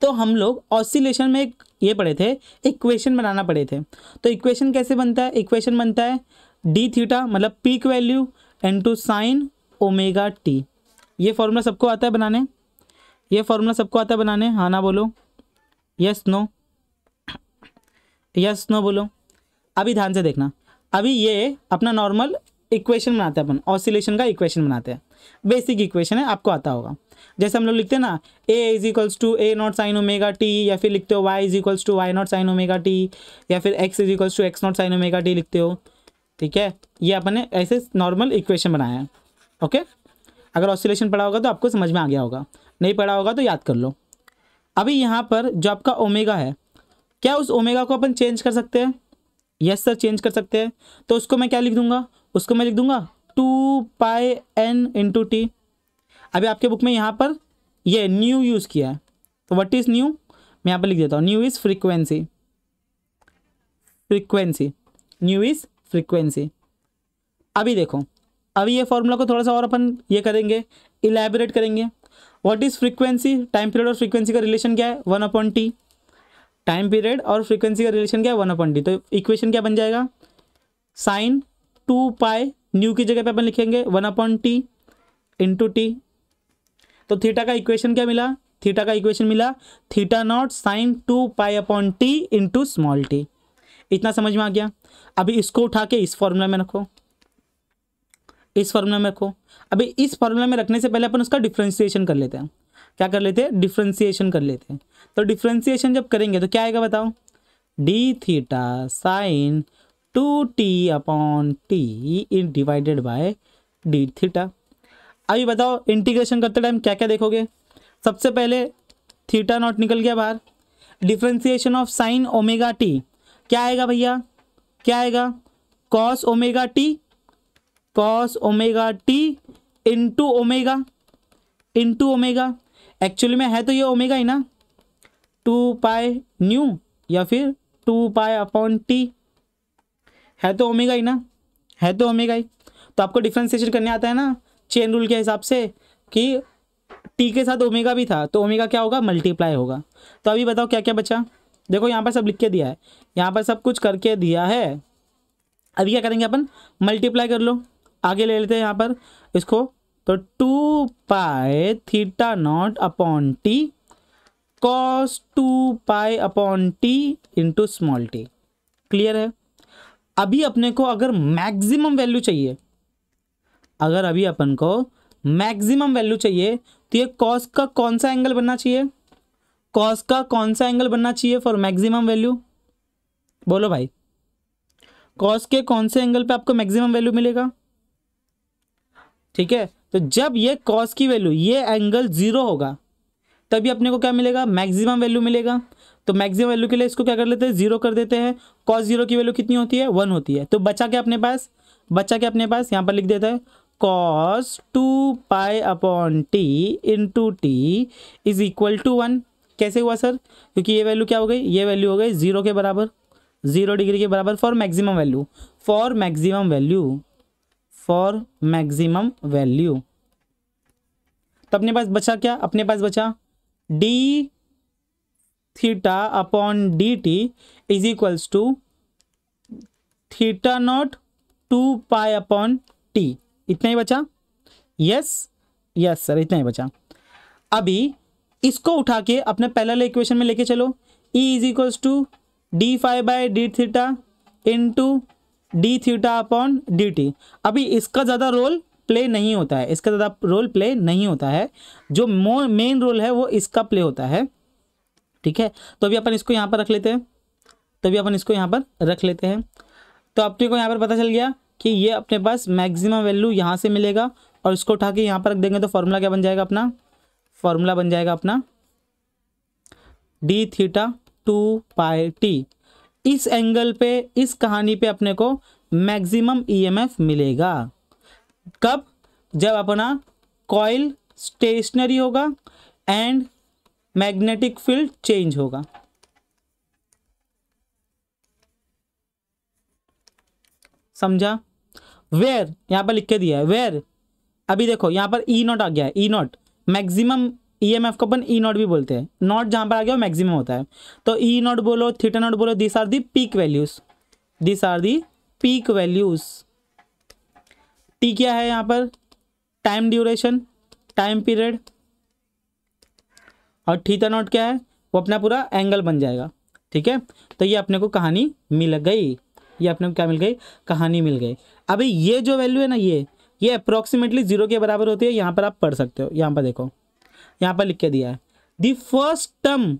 तो हम लोग ऑसिलेशन में एक ये पढ़े थे इक्वेशन बनाना पड़े थे तो इक्वेशन कैसे बनता है इक्वेशन बनता है डी थीटा मतलब peak value into sine omega t ये फार्मूला सबको आता है बनाने ये फार्मूला सबको आता है बनाने हाँ ना बोलो यस नो यस नो बोलो अभी ध्यान से देखना अभी ये अपना नॉर्मल इक्वेशन बनाते हैं अपन ऑसिलेशन का इक्वेशन बनाते हैं बेसिक इक्वेशन है आपको आता होगा जैसे हम लोग लिखते हैं ना A is equals to A naught sine omega t या फिर लिखते हो Y is equals to Y naught sine omega t या फिर X is equals to X naught sine omega t लिखते हो ठीक है ये अपने ऐसे नॉर्मल इक्वेशन बनाया है ओके अगर ऑसिलेशन पढ़ा होगा तो आपको समझ में आ गया होगा नहीं पढ़ा होगा तो याद कर लो अभी यहाँ पर जो आपका ओमेगा है क्या उस ओमेगा को अपन चेंज कर सकते हैं यस सर चेंज कर सकते हैं तो उसको मैं क्या लिख दूंगा उसको मैं लिख दूंगा two pi n into t अभी आपके बुक में यहाँ पर ये न्यू यूज़ किया है तो वट इज़ न्यू मैं यहाँ पर लिख देता हूँ nu is frequency frequency nu is frequency अभी देखो अभी ये फॉर्मूला को थोड़ा सा और अपन ये करेंगे इलेबोरेट करेंगे what is frequency time period और फ्रीक्वेंसी का रिलेशन क्या है one upon T time period और फ्रीक्वेंसी का रिलेशन क्या है वन अपॉन टी तो इक्वेशन क्या बन जाएगा साइन टू पाई न्यू की जगह पे अपन लिखेंगे one upon T into t तो थीटा का इक्वेशन क्या मिला थीटा का इक्वेशन मिला theta naught sine two pi upon T into small t इतना समझ में आ गया अभी इसको उठा के इस फॉर्मूला में रखो इस फार्मूला में रखो अभी इस फार्मूला में रखने से पहले अपन उसका डिफ्रेंसिएशन कर लेते हैं क्या कर लेते हैं डिफ्रेंसिएशन कर लेते हैं तो डिफ्रेंसिएशन जब करेंगे तो क्या आएगा बताओ d theta sine two t upon T in divided by d theta अभी बताओ इंटीग्रेशन करते टाइम क्या क्या देखोगे सबसे पहले थीटा नॉट निकल गया बाहर differentiation of sine omega t क्या आएगा भैया क्या आएगा cos omega t cos omega t into omega into omega actually में है तो ये ओमेगा ही ना टू पाए न्यू या फिर टू पाए अपॉन टी है तो ओमेगा ही ना है तो ओमेगा ही तो आपको डिफ्रेंसिएशन करने आता है ना चेन रूल के हिसाब से कि टी के साथ ओमेगा भी था तो ओमेगा क्या होगा मल्टीप्लाई होगा तो अभी बताओ क्या क्या बचा देखो यहाँ पर सब लिख के दिया है यहाँ पर सब कुछ करके दिया है अभी क्या करेंगे अपन मल्टीप्लाई कर लो आगे ले लेते हैं यहाँ पर इसको तो two pi theta naught upon T cos two pi upon T into small t clear है अभी अपने को अगर मैक्सिमम वैल्यू चाहिए अगर अभी अपन को मैक्सिमम वैल्यू चाहिए तो ये कॉस का कौन सा एंगल बनना चाहिए कॉस का कौन सा एंगल बनना चाहिए फॉर मैक्सिमम वैल्यू बोलो भाई कॉस के कौन से एंगल पे आपको मैक्सिमम वैल्यू मिलेगा ठीक है तो जब ये कॉस की वैल्यू ये एंगल जीरो होगा तभी अपने को क्या मिलेगा मैक्सिमम वैल्यू मिलेगा तो मैक्सिमम वैल्यू के लिए इसको क्या कर लेते हैं जीरो कर देते हैं कॉस जीरो की वैल्यू कितनी होती है वन होती है तो बचा क्या अपने पास बच्चा क्या अपने पास यहाँ पर लिख देता है cos two pi upon T into t is equal to one कैसे हुआ सर क्योंकि ये वैल्यू क्या हो गई ये वैल्यू हो गई जीरो के बराबर जीरो डिग्री के बराबर for maximum value for maximum value for maximum value तो अपने पास बचा क्या अपने पास बचा d theta upon D t is equals to theta naught two pi upon T इतना ही बचा यस यस सर इतना ही बचा अभी इसको उठा के अपने पहला इक्वेशन में लेके चलो E is equals to D five by d theta into d theta upon D T अभी इसका ज़्यादा रोल प्ले नहीं होता है इसका ज़्यादा रोल प्ले नहीं होता है जो मेन रोल है वो इसका प्ले होता है ठीक है तो अभी अपन इसको यहाँ पर रख लेते हैं तो अभी अपन इसको यहाँ पर रख लेते हैं तो अपने को यहाँ पर पता चल गया कि ये अपने पास मैक्सिमम वैल्यू यहाँ से मिलेगा और इसको उठा के यहाँ पर रख देंगे तो फार्मूला क्या बन जाएगा अपना फॉर्मूला बन जाएगा अपना d theta two pi t इस एंगल पे इस कहानी पे अपने को मैक्सिमम ईएमएफ e मिलेगा कब जब अपना कॉयल स्टेशनरी होगा एंड मैग्नेटिक फील्ड चेंज होगा समझा वेयर यहां पर लिख के दिया है वेयर अभी देखो यहां पर ई e नॉट आ गया है E naught maximum E M F को अपन ई e नॉट भी बोलते हैं नॉट जहाँ पर आ गया मैक्सिमम होता है तो ई e नॉट बोलो थीटा नॉट बोलो this are the peak values this are the peak values T क्या है यहाँ पर टाइम ड्यूरेशन टाइम पीरियड और थीटा नॉट क्या है वो अपना पूरा एंगल बन जाएगा ठीक है तो ये अपने को कहानी मिल गई ये अपने को क्या मिल गई कहानी मिल गई अभी ये जो वैल्यू है ना ये ये अप्रोक्सीमेटली जीरो के बराबर होती है यहाँ पर आप पढ़ सकते हो यहाँ पर देखो यहाँ पर लिख के दिया है the first term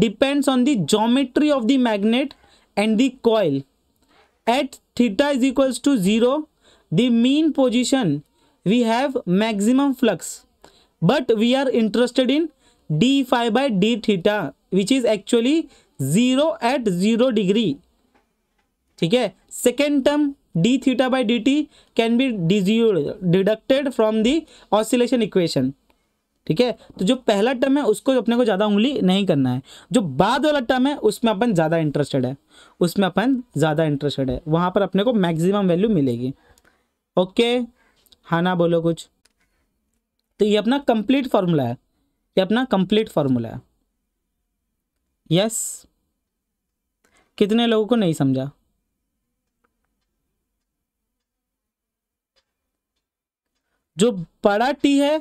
depends on the geometry of the magnet and the coil at theta is equals to zero the mean position we have maximum flux but we are interested in d five by d theta which is actually zero at zero degree ठीक है second term d theta by D t can be be deducted from the oscillation equation ठीक है तो जो पहला term है उसको अपने को ज़्यादा उंगली नहीं करना है जो बाद वाला टर्म है उसमें अपन ज़्यादा इंटरेस्टेड है उसमें अपन ज़्यादा इंटरेस्टेड है वहाँ पर अपने को मैक्सिमम वैल्यू मिलेगी ओके हाँ ना बोलो कुछ तो ये अपना कंप्लीट फार्मूला है ये अपना कंप्लीट फार्मूला है यस कितने लोगों को नहीं समझा जो बड़ा टी है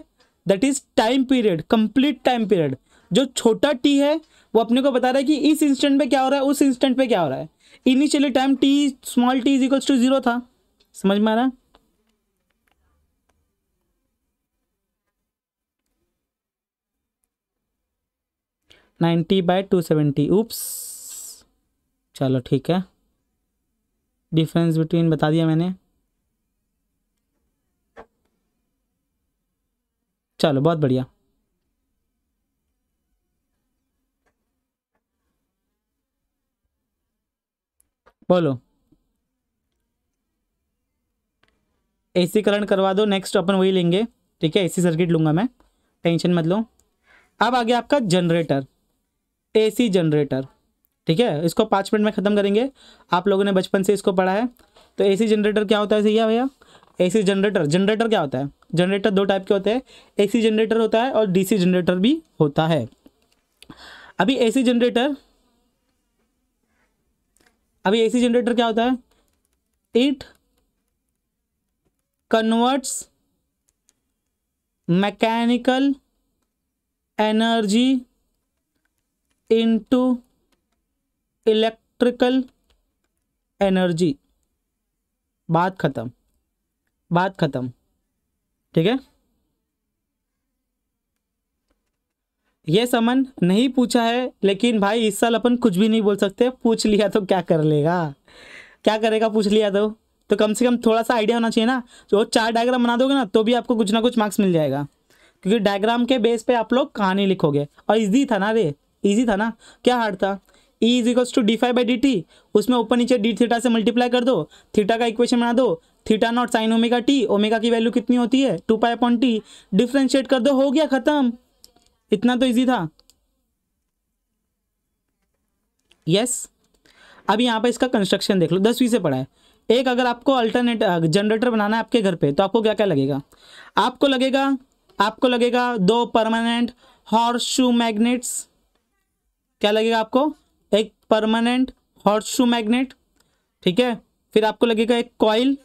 that is time period complete time period जो छोटा टी है वो अपने को बता रहा है कि इस इंस्टेंट पे क्या हो रहा है उस इंस्टेंट पे क्या हो रहा है initially time t small t is equals to zero था समझ में आ रहा है ninety by two seventy oops चलो ठीक है डिफरेंस बिटवीन बता दिया मैंने चलो बहुत बढ़िया बोलो एसी करंट करवा दो नेक्स्ट अपन वही लेंगे ठीक है एसी सर्किट लूंगा मैं टेंशन मत लो अब आ गया आपका जनरेटर एसी जनरेटर ठीक है इसको पाँच मिनट में ख़त्म करेंगे आप लोगों ने बचपन से इसको पढ़ा है तो एसी जनरेटर क्या होता है सही है भैया एसी जनरेटर जनरेटर क्या होता है जनरेटर दो टाइप के होते हैं एसी जनरेटर होता है और डीसी जनरेटर भी होता है अभी एसी जनरेटर अभी एसी जनरेटर क्या होता है it converts mechanical energy into electrical energy बात ख़त्म बात ख़त्म ठीक है ये समन नहीं पूछा है लेकिन भाई इस साल अपन कुछ भी नहीं बोल सकते पूछ लिया तो क्या कर लेगा क्या करेगा पूछ लिया तो तो कम से कम थोड़ा सा आइडिया होना चाहिए ना जो चार डायग्राम बना दोगे ना तो भी आपको कुछ ना कुछ मार्क्स मिल जाएगा क्योंकि डायग्राम के बेस पे आप लोग कहानी लिखोगे और इजी था ना रे इजी था ना क्या हार्ड था E is equals to D five by D t उसमें ऊपर नीचे डी थीटा से मल्टीप्लाई कर दो थीटा का इक्वेशन बना दो theta naught sine omega t omega की वैल्यू कितनी होती है two pi upon T differentiate कर दो हो गया खत्म इतना तो इजी था यस yes. अब यहाँ पर इसका कंस्ट्रक्शन देख लो दसवीं से पढ़ा है एक अगर आपको अल्टरनेट जनरेटर बनाना है आपके घर पे तो आपको क्या क्या लगेगा आपको लगेगा आपको लगेगा दो परमानेंट हॉर्स शू मैग्नेट्स क्या लगेगा आपको एक परमानेंट हॉर्स शू मैग्नेट ठीक है फिर आपको लगेगा एक कॉइल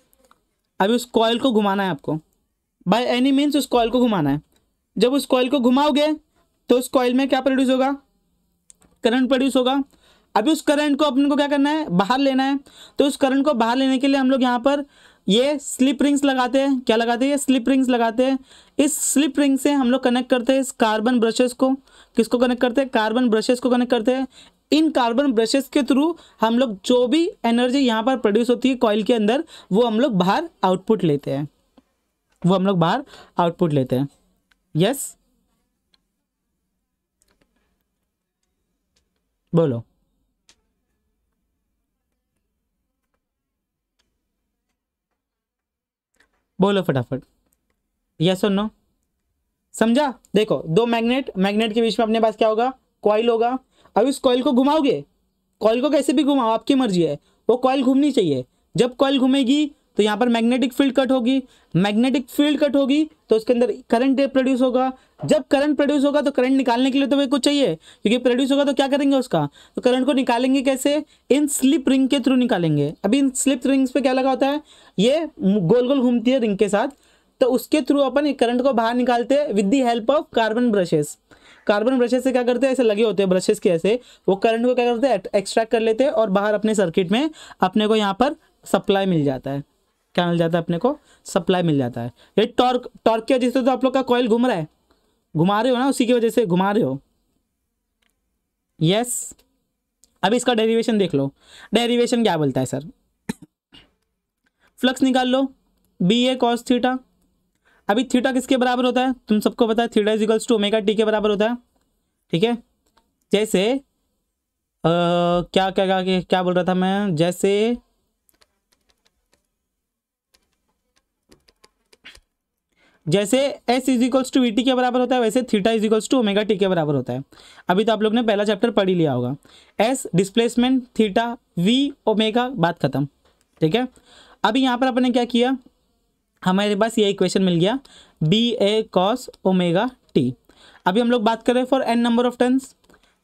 अभी उस कॉयल को घुमाना है आपको बाय एनी मीन्स उस कॉयल को घुमाना है जब उस कॉयल को घुमाओगे तो उस कॉयल में क्या प्रोड्यूस होगा करंट प्रोड्यूस होगा अभी उस करंट को अपन को क्या करना है बाहर लेना है तो उस करंट को बाहर लेने के लिए हम लोग यहाँ पर ये स्लिप रिंग्स लगाते हैं क्या लगाते हैं ये स्लिप रिंग्स लगाते हैं इस स्लिप रिंग से हम लोग कनेक्ट करते हैं इस कार्बन ब्रशेस को किसको कनेक्ट करते हैं कार्बन ब्रशेस को कनेक्ट करते हैं इन कार्बन ब्रशेस के थ्रू हम लोग जो भी एनर्जी यहाँ पर प्रोड्यूस होती है कॉयल के अंदर वो हम लोग बाहर आउटपुट लेते हैं वो हम लोग बाहर आउटपुट लेते हैं यस बोलो बोलो फटाफट यस और नो समझा देखो दो मैग्नेट मैग्नेट के बीच में अपने पास क्या होगा कॉइल होगा अब इस कॉइल को घुमाओगे कॉइल को कैसे भी घुमाओ आपकी मर्जी है वो कॉइल घूमनी चाहिए जब कॉइल घूमेगी तो यहाँ पर मैग्नेटिक फील्ड कट होगी मैग्नेटिक फील्ड कट होगी तो उसके अंदर करंट प्रोड्यूस होगा जब करंट प्रोड्यूस होगा तो करंट निकालने के लिए तो वे कुछ चाहिए क्योंकि प्रोड्यूस होगा तो क्या करेंगे उसका तो करंट को निकालेंगे कैसे इन स्लिप रिंग के थ्रू निकालेंगे अभी इन स्लिप रिंग्स पे क्या लगा होता है ये गोल गोल घूमती है रिंग के साथ तो उसके थ्रू अपन करंट को बाहर निकालते हैं with the help of carbon brushes carbon brushes से क्या करते हैं ऐसे लगे होते हैं ब्रशेस के ऐसे वो करंट को क्या करते हैं एक्सट्रैक्ट कर लेते हैं और बाहर अपने सर्किट में अपने को यहाँ पर सप्लाई मिल जाता है क्या मिल जाता है अपने को सप्लाई मिल जाता है ये टॉर्क टॉर्क की वजह से तो आप लोग का कॉयल घूम रहा है घुमा रहे हो ना उसी की वजह से घुमा रहे हो यस yes. अभी इसका डेरिवेशन देख लो डेरिवेशन क्या बोलता है सर फ्लक्स निकाल लो बी ए कॉस थीटा अभी थीटा किसके बराबर होता है तुम सबको पता है theta is equals to omega t के बराबर होता है ठीक है जैसे आ, क्या क्या क्या क्या बोल रहा था मैं जैसे जैसे एस इजिकल्स टू वी के बराबर होता है वैसे theta is equals to omega t के बराबर होता है अभी तो आप लोग ने पहला चैप्टर पढ़ ही लिया होगा S displacement theta V omega बात खत्म ठीक है अभी यहाँ पर अपने क्या किया हमारे पास ये इक्वेशन मिल गया B A cos omega t अभी हम लोग बात कर रहे हैं for N number of turns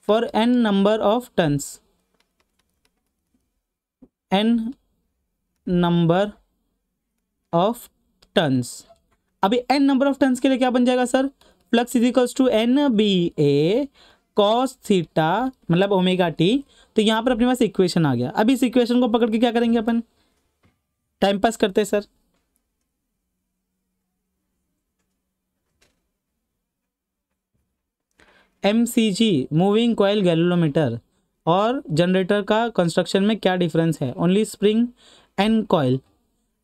for N number of turns N number of turns अभी एन नंबर ऑफ टर्न्स के लिए क्या बन जाएगा sir flux is equals to N B A cos theta मतलब ओमेगा टी तो यहाँ पर अपने पास इक्वेशन आ गया अभी इस इक्वेशन को पकड़ के क्या करेंगे अपन टाइम पास करते हैं sir M moving coil galvanometer और जनरेटर का कंस्ट्रक्शन में क्या डिफरेंस है ओनली स्प्रिंग एंड कॉयल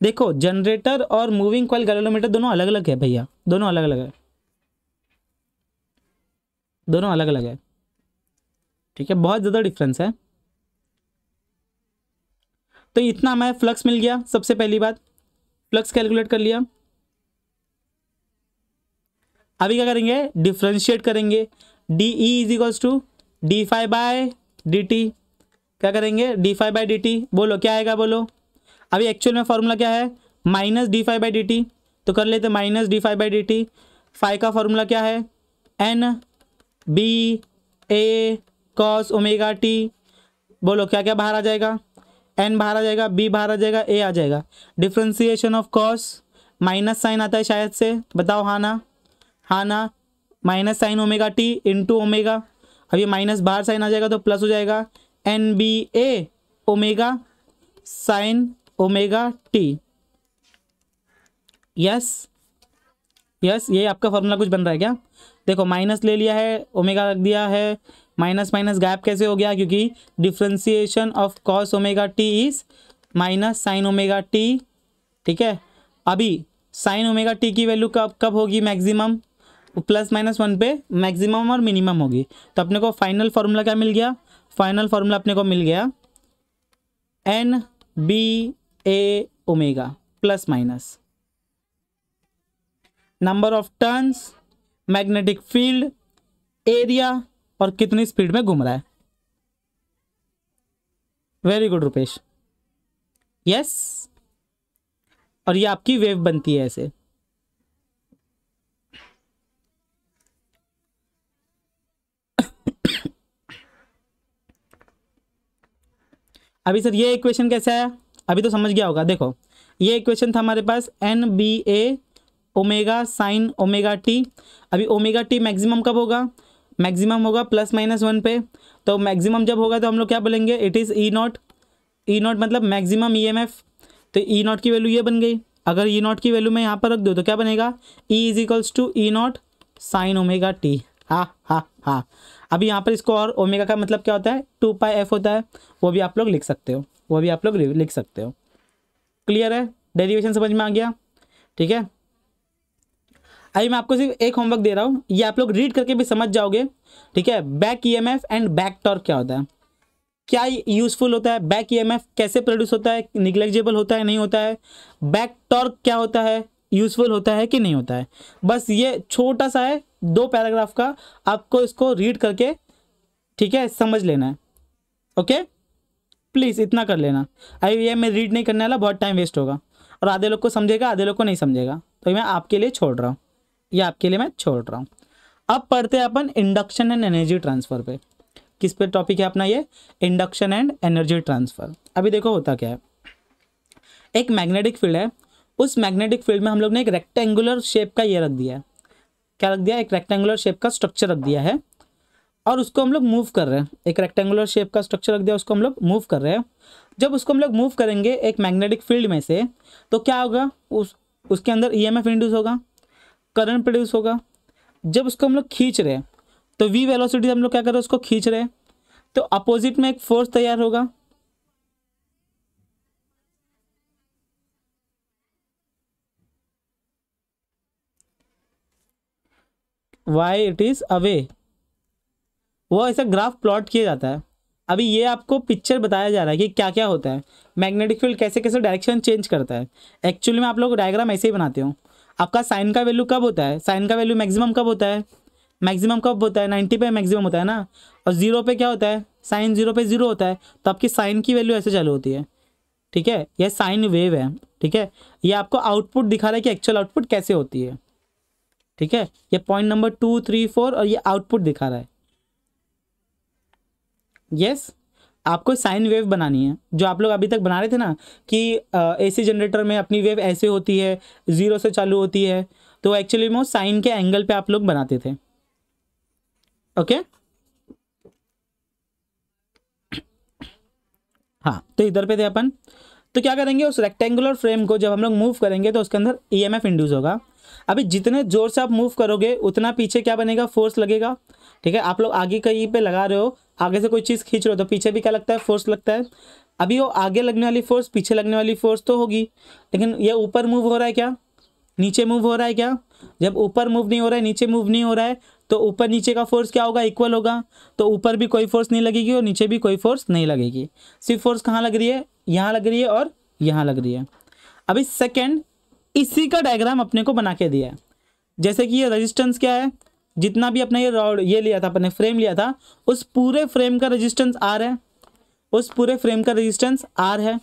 देखो जनरेटर और मूविंग कॉयल गैलोमीटर दोनों अलग अलग है भैया दोनों अलग अलग है दोनों अलग अलग है ठीक है बहुत ज़्यादा डिफरेंस है तो इतना हमें फ्लक्स मिल गया सबसे पहली बात फ्लक्स कैलकुलेट कर लिया अभी क्या करेंगे डिफ्रेंशिएट करेंगे d E is equals to D phi by D T क्या करेंगे d five by D T बोलो क्या आएगा बोलो अभी एक्चुअल में फॉर्मूला क्या है minus D five by D t तो कर लेते minus D five by D T five का फॉर्मूला क्या है N B A cos omega t बोलो क्या क्या बाहर आ जाएगा एन बाहर आ जाएगा बी बाहर आ जाएगा ए आ जाएगा differentiation of cos minus sine आता है शायद से बताओ हाना हाना minus sine omega t into omega अब ये माइनस बाहर साइन आ जाएगा तो प्लस हो जाएगा N B A omega sine omega t yes yes ये आपका फॉर्मूला कुछ बन रहा है क्या देखो माइनस ले लिया है ओमेगा रख दिया है माइनस माइनस गैप कैसे हो गया क्योंकि differentiation of cos omega t is minus sine omega t ठीक है अभी साइन ओमेगा टी की वैल्यू कब कब होगी मैक्सिमम प्लस माइनस वन पे मैक्सिमम और मिनिमम होगी तो अपने को फाइनल फार्मूला क्या मिल गया फाइनल फार्मूला अपने को मिल गया N B A omega plus minus number of turns magnetic field area और कितनी स्पीड में घूम रहा है वेरी गुड रुपेश यस और ये आपकी वेव बनती है ऐसे अभी सर ये इक्वेशन कैसा है अभी तो समझ गया होगा देखो ये इक्वेशन था हमारे पास N B A omega sine omega t अभी ओमेगा टी मैक्सिमम कब होगा मैक्सिमम होगा प्लस माइनस वन पे तो मैक्सिमम जब होगा तो हम लोग क्या बोलेंगे it is E naught E naught मतलब मैक्सिमम ईएमएफ e तो ई e नॉट की वैल्यू ये बन गई अगर ई e नॉट की वैल्यू मैं यहाँ पर रख दूँ तो क्या बनेगा E is equals to E naught sine omega t हा हा हा अभी यहाँ पर इसको और ओमेगा का मतलब क्या होता है टू पाई एफ होता है वो भी आप लोग लिख सकते हो वो भी आप लोग लिख सकते हो क्लियर है डेरिवेशन समझ में आ गया ठीक है अभी मैं आपको सिर्फ एक होमवर्क दे रहा हूँ ये आप लोग रीड करके भी समझ जाओगे ठीक है back F and back torque क्या होता है क्या यूजफुल होता है बैक एफ कैसे प्रोड्यूस होता है निग्लेक्जेबल होता है नहीं होता है बैक टॉर्क क्या होता है यूज़फुल होता है कि नहीं होता है बस ये छोटा सा है दो पैराग्राफ का आपको इसको रीड करके ठीक है समझ लेना है ओके प्लीज़ इतना कर लेना अभी ये मैं रीड नहीं करने वाला बहुत टाइम वेस्ट होगा और आधे लोग को समझेगा आधे लोग को नहीं समझेगा तो मैं आपके लिए छोड़ रहा हूँ ये आपके लिए मैं छोड़ रहा हूँ अब पढ़ते हैं अपन इंडक्शन एंड एनर्जी ट्रांसफ़र पे किस पे टॉपिक है अपना ये इंडक्शन एंड एनर्जी ट्रांसफ़र अभी देखो होता क्या है एक मैग्नेटिक फील्ड है उस मैग्नेटिक फील्ड में हम लोग ने एक रेक्टेंगुलर शेप का ये रख दिया है क्या रख दिया एक रेक्टेंगुलर शेप का स्ट्रक्चर रख दिया है और उसको हम लोग मूव कर रहे हैं एक रेक्टेंगुलर शेप का स्ट्रक्चर रख दिया उसको हम लोग मूव कर रहे हैं जब उसको हम लोग मूव करेंगे एक मैग्नेटिक फील्ड में से तो क्या होगा उस उसके अंदर ई एम इंड्यूस होगा करंट प्रोड्यूस होगा जब उसको हम लोग खींच रहे हैं तो वी वेलोसिटी हम लोग क्या कर रहे हैं उसको खींच रहे हैं तो अपोजिट में एक फोर्स तैयार होगा वाई इट इज़ अवे वो ऐसा ग्राफ प्लॉट किया जाता है अभी ये आपको पिक्चर बताया जा रहा है कि क्या क्या होता है मैग्नेटिक फील्ड कैसे कैसे डायरेक्शन चेंज करता है एक्चुअली में आप लोग डायग्राम ऐसे ही बनाते हो आपका साइन का वैल्यू कब होता है साइन का वैल्यू मैक्सिमम कब होता है मैक्सिमम कब होता है नाइन्टी पे मैक्सिमम होता है ना और ज़ीरो पे क्या होता है साइन ज़ीरो पे ज़ीरो होता है तो आपकी साइन की वैल्यू ऐसे चालू होती है ठीक है यह साइन वेव है ठीक है ये आपको आउटपुट दिखा रहा है कि एक्चुअल आउटपुट कैसे होती है ठीक है ये point number two three four और ये आउटपुट दिखा रहा है यस yes? आपको साइन वेव बनानी है जो आप लोग अभी तक बना रहे थे ना कि एसी जनरेटर में अपनी वेव ऐसे होती है ज़ीरो से चालू होती है तो एक्चुअली में साइन के एंगल पे आप लोग बनाते थे ओके हाँ तो इधर पे थे अपन तो क्या करेंगे उस रेक्टेंगुलर फ्रेम को जब हम लोग मूव करेंगे तो उसके अंदर ई एम एफ इंड्यूस होगा अभी जितने जोर से आप मूव करोगे उतना पीछे क्या बनेगा फोर्स लगेगा ठीक है आप लोग आगे कहीं पे लगा रहे हो आगे से कोई चीज़ खींच रहे हो तो पीछे भी क्या लगता है फोर्स लगता है अभी वो आगे लगने वाली फोर्स पीछे लगने वाली फोर्स तो होगी लेकिन ये ऊपर मूव हो रहा है क्या नीचे मूव हो रहा है क्या जब ऊपर मूव नहीं हो रहा है नीचे मूव नहीं हो रहा है तो ऊपर नीचे का फोर्स क्या होगा इक्वल होगा तो ऊपर भी कोई फोर्स नहीं लगेगी और नीचे भी कोई फोर्स नहीं लगेगी सिर्फ फोर्स कहाँ लग रही है यहाँ लग रही है और यहाँ लग रही है अभी सेकेंड इसी का डायग्राम अपने को बना के दिया है जैसे कि ये रजिस्टेंस क्या है जितना भी अपने ये रॉड ये लिया था अपने फ्रेम लिया था उस पूरे फ्रेम का रजिस्टेंस आर है उस पूरे फ्रेम का रजिस्टेंस आर है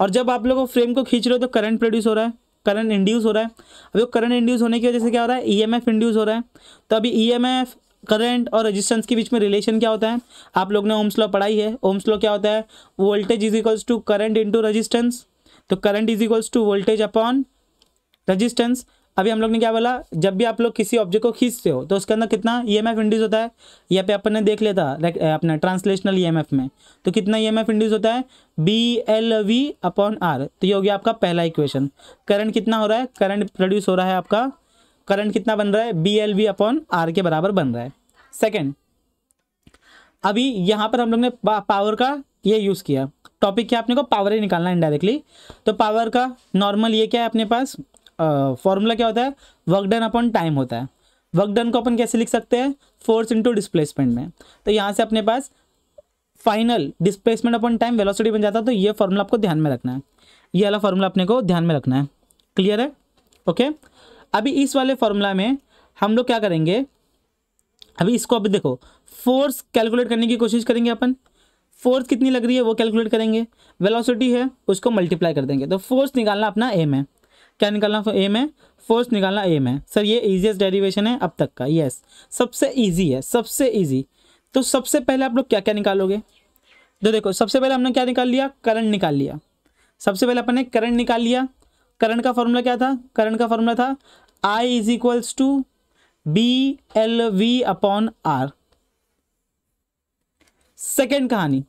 और जब आप लोग फ्रेम को खींच रहे हो तो करंट प्रोड्यूस हो रहा है करंट इंड्यूस हो रहा है अभी करंट इंड्यूस होने की वजह से क्या हो रहा है ईएमएफ e इंड्यूस हो रहा है तो अभी ईएमएफ e करंट और रेजिस्टेंस के बीच में रिलेशन क्या होता है आप लोग ने ओम्स लॉ पढ़ाई है ओम्स लॉ क्या होता है voltage is equals to current into resistance तो current is equals to voltage upon resistance अभी हम लोग ने क्या बोला जब भी आप लोग किसी ऑब्जेक्ट को खींचते हो तो उसके अंदर कितना ई एम एफ इंड्यूस होता है यहाँ पे अपन ने देख लिया था अपना ट्रांसलेशनल ई एम एफ में तो कितना ई एम एफ इंड्यूस होता है B L V upon R तो ये हो गया आपका पहला इक्वेशन करंट कितना हो रहा है करंट प्रोड्यूस हो रहा है आपका करंट कितना बन रहा है B L V upon R के बराबर बन रहा है सेकेंड अभी यहाँ पर हम लोग ने पावर का ये यूज़ किया टॉपिक क्या अपने को पावर ही निकालना है इनडायरेक्टली तो पावर का नॉर्मल ये क्या है अपने पास फॉर्मूला क्या होता है वर्क डन अपॉन टाइम होता है वर्क डन को अपन कैसे लिख सकते हैं फोर्स इंटू डिस्प्लेसमेंट में तो यहाँ से अपने पास final displacement upon time velocity बन जाता है तो ये फॉर्मूला आपको ध्यान में रखना है ये वाला फॉर्मूला अपने को ध्यान में रखना है क्लियर है ओके अभी इस वाले फॉर्मूला में हम लोग क्या करेंगे अभी इसको अभी देखो फोर्स कैलकुलेट करने की कोशिश करेंगे अपन फोर्स कितनी लग रही है वो कैलकुलेट करेंगे वेलोसिटी है उसको मल्टीप्लाई कर देंगे तो फोर्स निकालना अपना एम है क्या निकालना एम है फोर्स निकालना एम है सर ये ईजिएस्ट डेरिवेशन है अब तक का यस सबसे ईजी है सबसे ईजी तो सबसे पहले आप लोग क्या क्या निकालोगे तो देखो सबसे पहले हमने क्या निकाल लिया करंट निकाल लिया सबसे पहले अपने करंट निकाल लिया करंट का फॉर्मूला क्या था करंट का फॉर्मूला था I is equals to B L V upon R second कहानी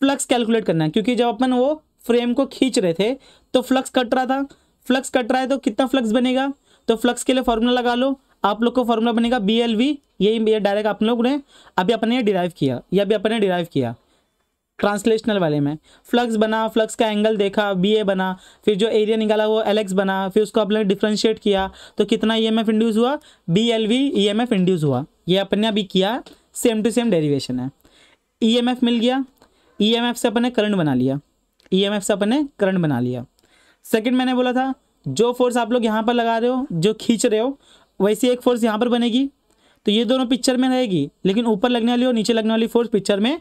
फ्लक्स कैलकुलेट करना है क्योंकि जब अपन वो फ्रेम को खींच रहे थे तो फ्लक्स कट रहा था फ्लक्स कट रहा है तो कितना फ्लक्स बनेगा तो फ्लक्स के लिए फॉर्मूला लगा लो आप लोग को फॉर्मूला बनेगा बी एल वी ये डायरेक्ट आप लोग ने अभी अपने डिराइव किया ये अभी अपने डिराइव किया ट्रांसलेशनल वाले में फ्लक्स बना फ्लक्स का एंगल देखा बी ए बना फिर जो एरिया निकाला वो एल एक्स बना फिर उसको आपने डिफ्रेंशिएट किया तो कितना ई एम एफ इंड्यूस हुआ B L V E M F induce हुआ ये अपने अभी किया सेम टू सेम डेरिवेशन है ई एम एफ मिल गया ई एम एफ से अपने करंट बना लिया ई एम एफ से अपने करंट बना लिया सेकंड मैंने बोला था जो फोर्स आप लोग यहाँ पर लगा रहे हो जो खींच रहे हो वैसी एक फोर्स यहाँ पर बनेगी तो ये दोनों पिक्चर में रहेगी लेकिन ऊपर लगने वाली और नीचे लगने वाली फोर्स पिक्चर में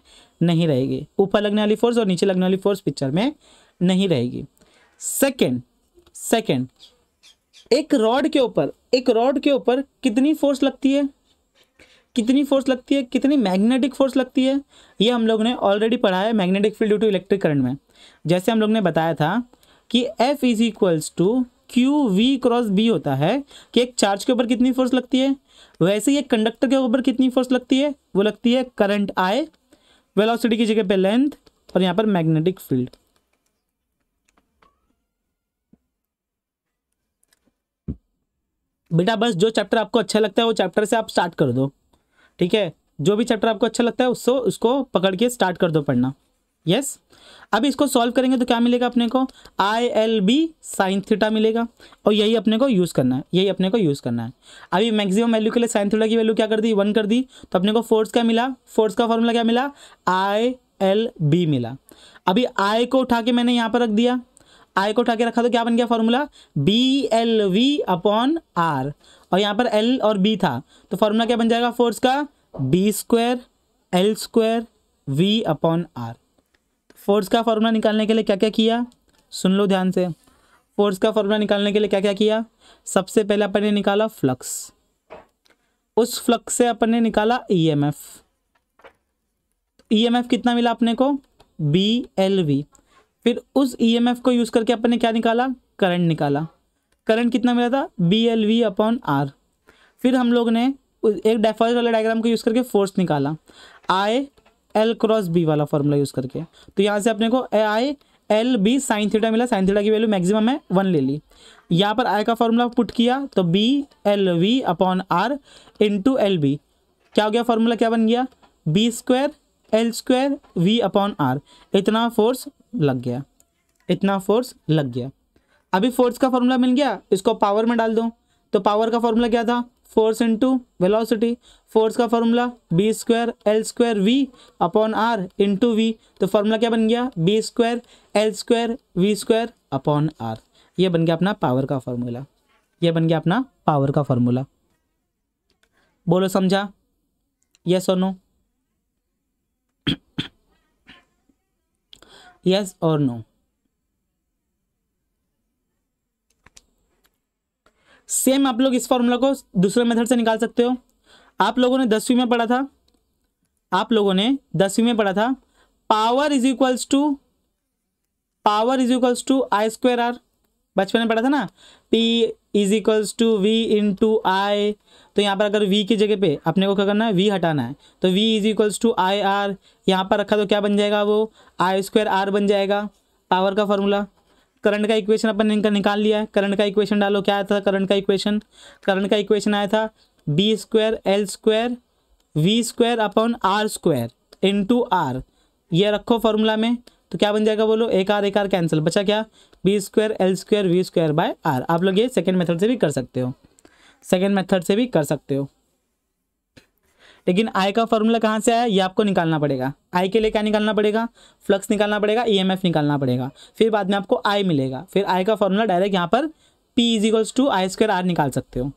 नहीं रहेगी ऊपर लगने वाली फोर्स और नीचे लगने वाली फोर्स पिक्चर में नहीं रहेगी सेकेंड सेकेंड एक रॉड के ऊपर एक रॉड के ऊपर कितनी फोर्स लगती है कितनी फोर्स लगती है कितनी मैग्नेटिक फोर्स लगती है ये हम लोग ने ऑलरेडी पढ़ा है magnetic field due to electric current में जैसे हम लोग ने बताया था कि F is equals to Q V cross B होता है कि एक चार्ज के ऊपर कितनी फोर्स लगती है वैसे ही एक कंडक्टर के ऊपर कितनी फोर्स लगती है वो लगती है करंट आई वेलोसिटी की जगह पे लेंथ और यहाँ पर मैग्नेटिक फील्ड बेटा बस जो चैप्टर आपको अच्छा लगता है वो चैप्टर से आप स्टार्ट कर दो ठीक है जो भी चैप्टर आपको अच्छा लगता है उसको उसको पकड़ के स्टार्ट कर दो पढ़ना यस अब इसको सॉल्व करेंगे तो क्या मिलेगा अपने को I L B sine theta मिलेगा और यही अपने को यूज़ करना है यही अपने को यूज़ करना है अभी मैक्सिमम वैल्यू के लिए साइन थीटा की वैल्यू क्या कर दी वन कर दी तो अपने को फोर्स क्या मिला फोर्स का फॉर्मूला क्या मिला आई एल बी मिला अभी आई को उठा के मैंने यहाँ पर रख दिया आई को उठा के रखा तो क्या बन गया formula B L V upon R और यहाँ पर एल और बी था तो फॉर्मूला क्या बन जाएगा फोर्स का B square L square V upon R force का फार्मूला निकालने के लिए क्या क्या किया सुन लो ध्यान से फोर्स का फार्मूला निकालने के लिए क्या क्या किया सबसे पहले अपन ने निकाला फ्लक्स उस फ्लक्स से अपन ने निकाला ईएमएफ e ईएमएफ e कितना मिला अपने को बी एल वी फिर उस ईएमएफ e को यूज़ करके अपन ने क्या निकाला करंट निकाला करंट कितना मिला था B L V upon R फिर हम लोग ने एक डेफॉल्ट वाले डायग्राम को यूज़ करके फोर्स निकाला आए एल क्रॉस बी वाला फॉर्मूला यूज़ करके तो यहाँ से अपने को ए I L B sine theta मिला साइन थीटा की वैल्यू मैक्सिमम है वन ले ली यहाँ पर आई का फॉर्मूला पुट किया तो B L V upon R into L B क्या हो गया फॉर्मूला क्या बन गया B square L square V upon R इतना फोर्स लग गया इतना फोर्स लग गया अभी फोर्स का फॉर्मूला मिल गया इसको पावर में डाल दो तो पावर का फॉर्मूला क्या था फोर्स इंटू वेलोसिटी फोर्स का formula B square L square V upon R into V तो फॉर्मूला क्या बन गया B square L square V square upon R यह बन गया अपना पावर का फॉर्मूला यह बन गया अपना पावर का फॉर्मूला बोलो समझा यस और नो यस और नो सेम आप लोग इस फॉर्मूला को दूसरे मेथड से निकाल सकते हो आप लोगों ने दसवीं में पढ़ा था आप लोगों ने दसवीं में पढ़ा था power is equals to power is equals to I square R बचपन में पढ़ा था ना P is equals to V into I तो यहाँ पर अगर वी की जगह पे अपने को क्या करना है वी हटाना है तो V is equals to I R यहाँ पर रखा तो क्या बन जाएगा वो आई स्क्वायर आर बन जाएगा पावर का फॉर्मूला करंट का इक्वेशन अपन इनका निकाल लिया है करंट का इक्वेशन डालो क्या आया था करंट का इक्वेशन करंट का इक्वेशन आया था B square L square V square upon R square into R ये रखो फॉर्मूला में तो क्या बन जाएगा बोलो एक आर एक आर कैंसिल बचा क्या B square L square V square by R आप लोग ये सेकेंड मेथड से भी कर सकते हो सेकेंड मेथड से भी कर सकते हो लेकिन आई का फॉर्मूला कहाँ से आया ये आपको निकालना पड़ेगा आई के लिए क्या निकालना पड़ेगा फ्लक्स निकालना पड़ेगा ई e निकालना पड़ेगा फिर बाद में आपको आई मिलेगा फिर आई का फॉर्मूला डायरेक्ट यहाँ पर P is equals to I square R निकाल सकते हो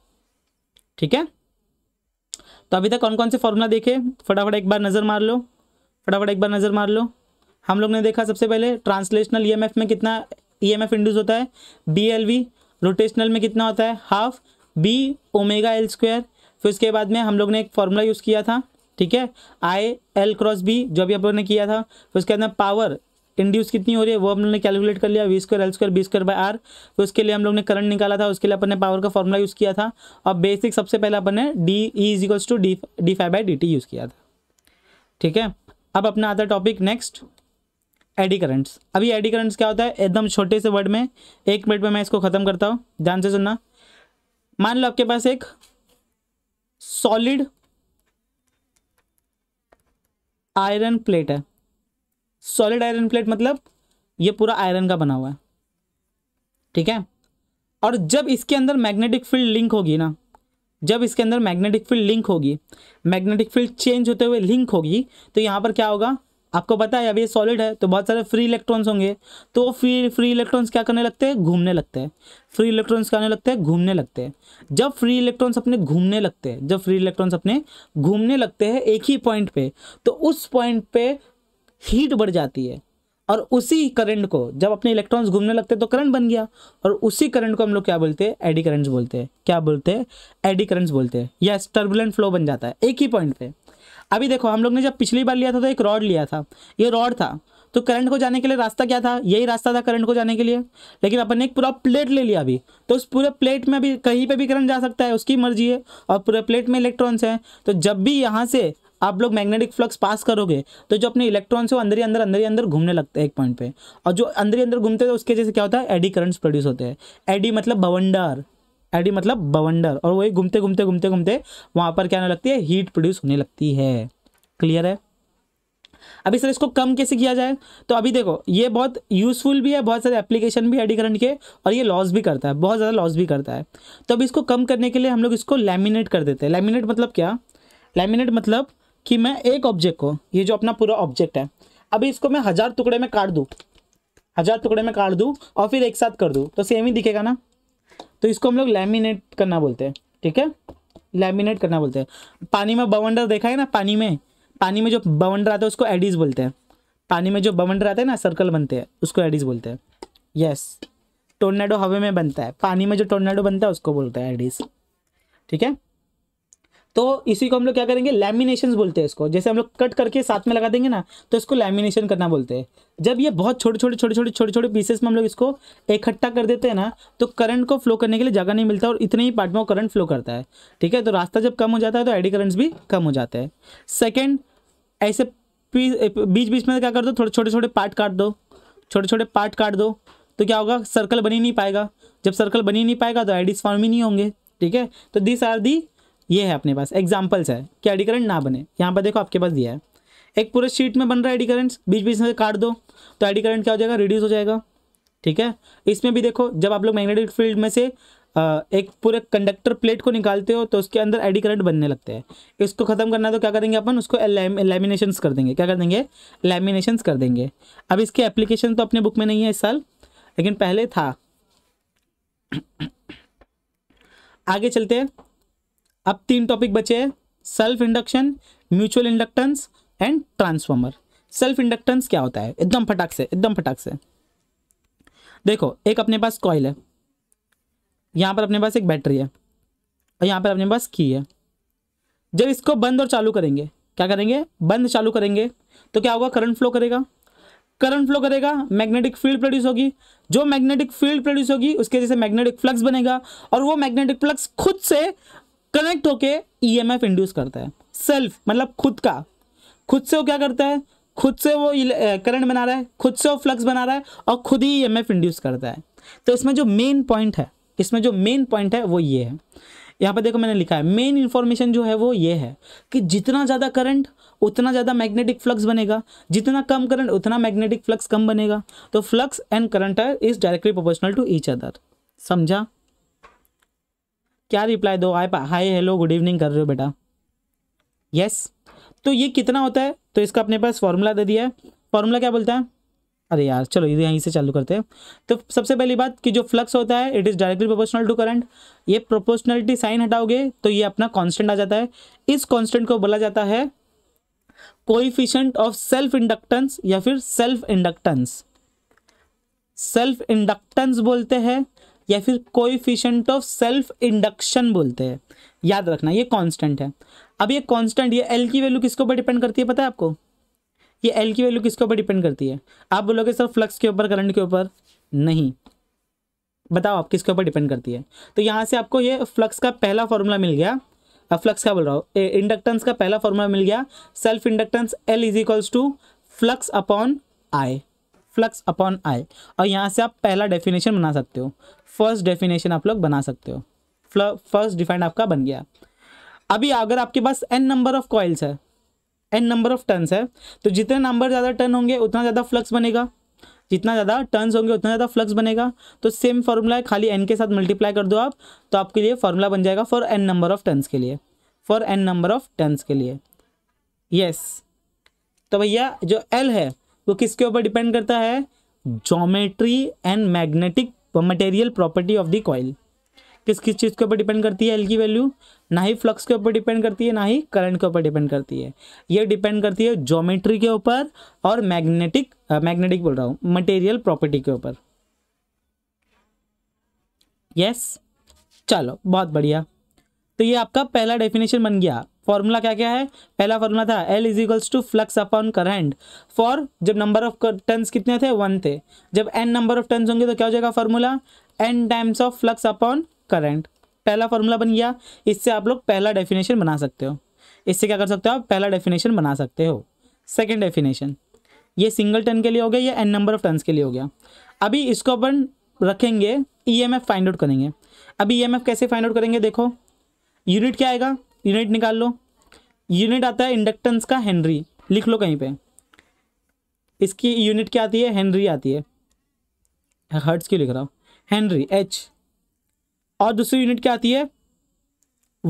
ठीक है तो अभी तक कौन कौन से फॉर्मूला देखे फटाफट एक बार नज़र मार लो फटाफट एक बार नज़र मार लो हम लोग ने देखा सबसे पहले ट्रांसलेशनल ईएमएफ e में कितना ईएमएफ e इंड्यूस होता है बीएलवी रोटेशनल में कितना होता है half B omega L square फिर उसके बाद में हम लोग ने एक फॉर्मूला यूज़ किया था ठीक है आई एल क्रॉस बी जो भी आप लोगों ने किया था फिर उसके अंदर पावर इंड्यूस कितनी हो रही है वो हम लोग ने कैलकुलेट कर लिया V square L square B square by R फिर उसके लिए हम लोग ने करंट निकाला था उसके लिए अपन ने पावर का फॉर्मूला यूज़ किया था और बेसिक सबसे पहले अपन ने D E is equals to D D five by D T use किया था ठीक है अब अपना आता टॉपिक नेक्स्ट एडी करंट्स अभी एडी करंट्स क्या होता है एकदम छोटे से वर्ड में एक मिनट में मैं इसको ख़त्म करता हूँ ध्यान से सुनना मान लो आपके पास एक सॉलिड आयरन प्लेट है सॉलिड आयरन प्लेट मतलब ये पूरा आयरन का बना हुआ है ठीक है और जब इसके अंदर मैग्नेटिक फील्ड लिंक होगी ना जब इसके अंदर मैग्नेटिक फील्ड लिंक होगी मैग्नेटिक फील्ड चेंज होते हुए लिंक होगी तो यहां पर क्या होगा आपको पता है अब ये सॉलिड है तो बहुत सारे फ्री इलेक्ट्रॉन्स होंगे तो फ्री फ्री इलेक्ट्रॉन्स क्या करने लगते हैं घूमने लगते हैं फ्री इलेक्ट्रॉन्स क्या लगते हैं घूमने लगते हैं जब फ्री इलेक्ट्रॉन्स अपने घूमने लगते हैं जब फ्री इलेक्ट्रॉन्स अपने घूमने लगते हैं एक ही पॉइंट पे तो उस पॉइंट पे हीट बढ़ जाती है और उसी करंट को जब अपने इलेक्ट्रॉन्स घूमने लगते हैं तो करंट बन गया और उसी करंट को हम लोग क्या बोलते हैं एडी करंट्स बोलते हैं क्या बोलते हैं एडी करंट्स बोलते हैं या टर्बुलेंट फ्लो बन जाता है एक ही पॉइंट पे अभी देखो हम लोग ने जब पिछली बार लिया था तो एक रॉड लिया था ये रॉड था तो करंट को जाने के लिए रास्ता क्या था यही रास्ता था करंट को जाने के लिए लेकिन अपन ने एक पूरा प्लेट ले लिया अभी तो उस पूरे प्लेट में अभी कहीं पे भी करंट जा सकता है उसकी मर्जी है और पूरे प्लेट में इलेक्ट्रॉन्स हैं तो जब भी यहाँ से आप लोग मैग्नेटिक फ्लक्स पास करोगे तो जो अपने इलेक्ट्रॉन्स वो अंदर ही अंदर अंदर ही अंदर घूमने लगते हैं एक पॉइंट पे और जो अंदर ही अंदर घूमते हैं तो उसके जैसे क्या होता है एडी करंट्स प्रोड्यूस होते हैं एडी मतलब भवंडार एडी मतलब बवंडर और वही घूमते घूमते घूमते घूमते वहाँ पर क्या होने लगती है हीट प्रोड्यूस होने लगती है क्लियर है अभी सर इसको कम कैसे किया जाए तो अभी देखो ये बहुत यूज़फुल भी है बहुत सारे एप्लीकेशन भी एडी करंट के और ये लॉस भी करता है बहुत ज़्यादा लॉस भी करता है तो अभी इसको कम करने के लिए हम लोग इसको लैमिनेट कर देते हैं लैमिनेट मतलब क्या लैमिनेट मतलब कि मैं एक ऑब्जेक्ट को ये जो अपना पूरा ऑब्जेक्ट है अभी इसको मैं हज़ार टुकड़े में काट दूँ हज़ार टुकड़े में काट दूँ और फिर एक साथ कर दूँ तो सेम ही दिखेगा ना तो इसको हम लोग लैमिनेट करना बोलते हैं ठीक है लैमिनेट करना बोलते हैं पानी में बवंडर देखा है ना पानी में पानी में जो बवंडर आता है उसको एडिस बोलते हैं पानी में जो बवंडर आते हैं ना सर्कल बनते हैं उसको एडिस बोलते हैं यस टोर्नेडो हवा में बनता है पानी में जो टोर्नेडो बनता है उसको बोलता है एडिस ठीक है तो इसी को हम लोग क्या करेंगे लैमिनेशन बोलते हैं इसको जैसे हम लोग कट करके साथ में लगा देंगे ना तो इसको लैमिनेशन करना बोलते हैं जब ये बहुत छोटे छोटे छोटे छोटे छोटे छोटे पीसेस में हम लोग इसको इकट्ठा कर देते हैं ना तो करंट को फ्लो करने के लिए जगह नहीं मिलता और इतने ही पार्ट में वो करंट फ्लो करता है ठीक है तो रास्ता जब कम हो जाता है तो एडी करंट्स भी कम हो जाते हैं सेकेंड ऐसे बीच बीच में क्या कर दो थोड़े छोटे छोटे पार्ट काट दो छोटे छोटे पार्ट काट दो तो क्या होगा सर्कल बनी नहीं पाएगा जब सर्कल बनी नहीं पाएगा तो आईडीज फॉर्म ही नहीं होंगे ठीक है तो दिस आर दी ये है अपने पास एग्जाम्पल्स है कि एडी करंट ना बने यहाँ पर देखो आपके पास दिया है एक पूरे शीट में बन रहा है एडी करंट्स बीच बीच में काट दो तो एडी करंट क्या हो जाएगा रिड्यूस हो जाएगा ठीक है इसमें भी देखो जब आप लोग मैग्नेटिक फील्ड में से एक पूरे कंडक्टर प्लेट को निकालते हो तो उसके अंदर एडी करंट बनने लगते हैं इसको ख़त्म करना तो क्या करेंगे अपन उसको लेमिनेशन कर देंगे क्या कर देंगे लेमिनेशन कर देंगे अब इसके एप्लीकेशन तो अपने बुक में नहीं है इस साल लेकिन पहले था आगे चलते हैं अब तीन टॉपिक बचे हैं self induction mutual inductance and transformer self inductance क्या होता है एकदम फटाक से एकदम फटाक से देखो एक अपने पास कॉयल है यहाँ पर अपने पास एक बैटरी है और यहाँ पर अपने पास की है जब इसको बंद और चालू करेंगे क्या करेंगे बंद चालू करेंगे तो क्या होगा करंट फ्लो करेगा करंट फ्लो करेगा मैग्नेटिक फील्ड प्रोड्यूस होगी जो मैग्नेटिक फील्ड प्रोड्यूस होगी उसके जैसे मैग्नेटिक फ्लक्स बनेगा और वो मैग्नेटिक फ्लक्स खुद से कनेक्ट होके ईएमएफ e इंड्यूस करता है सेल्फ मतलब खुद का खुद से वो क्या करता है खुद से वो करंट e बना रहा है खुद से वो फ्लक्स बना रहा है और खुद ही ईएमएफ e इंड्यूस करता है तो इसमें जो मेन पॉइंट है इसमें जो मेन पॉइंट है वो ये है यहाँ पर देखो मैंने लिखा है मेन इन्फॉर्मेशन जो है वो ये है कि जितना ज़्यादा करंट उतना ज़्यादा मैग्नेटिक फ्लक्स बनेगा जितना कम करंट उतना मैग्नेटिक फ्लक्स कम बनेगा तो flux and current is directly proportional to each other समझा क्या रिप्लाई दो आई हाय हेलो गुड इवनिंग कर रहे हो बेटा यस तो ये कितना होता है तो इसका अपने पास फॉर्मूला दे दिया है फॉर्मूला क्या बोलता है अरे यार चलो इधर यहीं से चालू करते हैं तो सबसे पहली बात कि जो फ्लक्स होता है it is directly proportional to current ये प्रोपोर्शनलिटी साइन हटाओगे तो ये अपना कांस्टेंट आ जाता है इस कांस्टेंट को बोला जाता है कोइफिशियंट ऑफ सेल्फ इंडक्टेंस या फिर सेल्फ इंडक्टेंस सेल्फ इंडक्टेंस बोलते हैं या फिर कोइफिशेंट ऑफ सेल्फ इंडक्शन बोलते हैं याद रखना ये कांस्टेंट है अब ये कांस्टेंट ये एल की वैल्यू किसके ऊपर डिपेंड करती है पता है आपको ये एल की वैल्यू किसके ऊपर डिपेंड करती है आप बोलोगे सर फ्लक्स के ऊपर करंट के ऊपर नहीं बताओ आप किसके ऊपर डिपेंड करती है तो यहाँ से आपको ये फ्लक्स का पहला फॉर्मूला मिल गया अब फ्लक्स का बोल रहा हूँ इंडक्टेंस का पहला फॉर्मूला मिल गया self inductance L is equals to flux upon I flux upon I और यहाँ से आप पहला डेफिनेशन बना सकते हो फर्स्ट डेफिनेशन आप लोग बना सकते हो फर्स्ट डिफाइंड आपका बन गया अभी अगर आपके पास एन नंबर ऑफ कॉइल्स है एन नंबर ऑफ टर्न्स है तो जितने नंबर ज़्यादा टर्न होंगे उतना ज़्यादा फ्लक्स बनेगा जितना ज़्यादा टर्न्स होंगे उतना ज़्यादा फ्लक्स बनेगा तो सेम फार्मूला है खाली एन के साथ मल्टीप्लाई कर दो आप तो आपके लिए फार्मूला बन जाएगा for N number of turns के लिए for N number of turns के लिए यस yes. तो भैया जो एल है वो किसके ऊपर डिपेंड करता है geometry and magnetic material property of the coil किस किस चीज़ के ऊपर डिपेंड करती है एल की वैल्यू ना ही फ्लक्स के ऊपर डिपेंड करती है ना ही करंट के ऊपर डिपेंड करती है ये डिपेंड करती है जोमेट्री के ऊपर और मैग्नेटिक मैग्नेटिक बोल रहा हूँ मटेरियल प्रॉपर्टी के ऊपर यस yes? चलो बहुत बढ़िया तो ये आपका पहला डेफिनेशन बन गया फॉर्मूला क्या क्या है पहला फॉर्मूला था L is equals to flux upon current for जब नंबर ऑफ टर्न्स कितने थे वन थे जब एन नंबर ऑफ टर्न्स होंगे तो क्या हो जाएगा formula N times of flux upon current पहला फॉर्मूला बन गया इससे आप लोग पहला डेफिनेशन बना सकते हो इससे क्या कर सकते हो आप पहला डेफिनेशन बना सकते हो सेकेंड डेफिनेशन ये सिंगल टर्न के लिए हो गया या एन नंबर ऑफ टर्न्स के लिए हो गया अभी इसको अपन रखेंगे E M F find out करेंगे अभी ई एम एफ कैसे फाइंड आउट करेंगे देखो यूनिट क्या आएगा यूनिट निकाल लो यूनिट आता है इंडक्टेंस का हेनरी लिख लो कहीं पे इसकी यूनिट क्या आती है हेनरी आती है हर्ट्स क्यों लिख रहा हूँ हेनरी एच और दूसरी यूनिट क्या आती है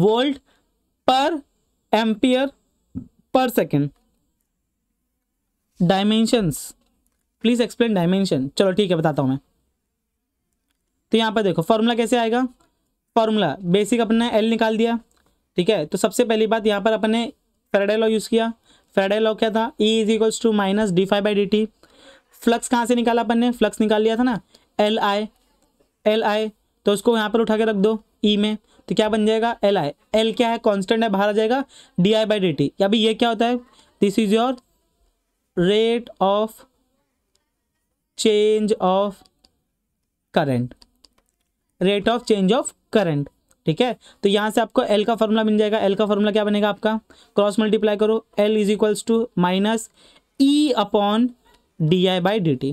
volt per ampere per second dimensions please explain dimension चलो ठीक है बताता हूँ मैं तो यहाँ पर देखो फॉर्मूला कैसे आएगा फॉर्मूला बेसिक अपने एल निकाल दिया ठीक है तो सबसे पहली बात यहाँ पर अपन ने फेराडे लॉ यूज़ किया फेराडे लॉ क्या था E is equals to minus D five by D T flux कहाँ से निकाला अपन ने फ्लक्स निकाल लिया था ना एल आई एल आई तो उसको यहाँ पर उठा के रख दो ई e में तो क्या बन जाएगा एल आई एल क्या है कॉन्स्टेंट है बाहर आ जाएगा D I by D T अभी ये क्या होता है this is your rate of change of current rate of change of current ठीक है तो यहाँ से आपको एल का फॉर्मूला मिल जाएगा एल का फॉर्मूला क्या बनेगा आपका क्रॉस मल्टीप्लाई करो L is equals to minus E upon D I by D T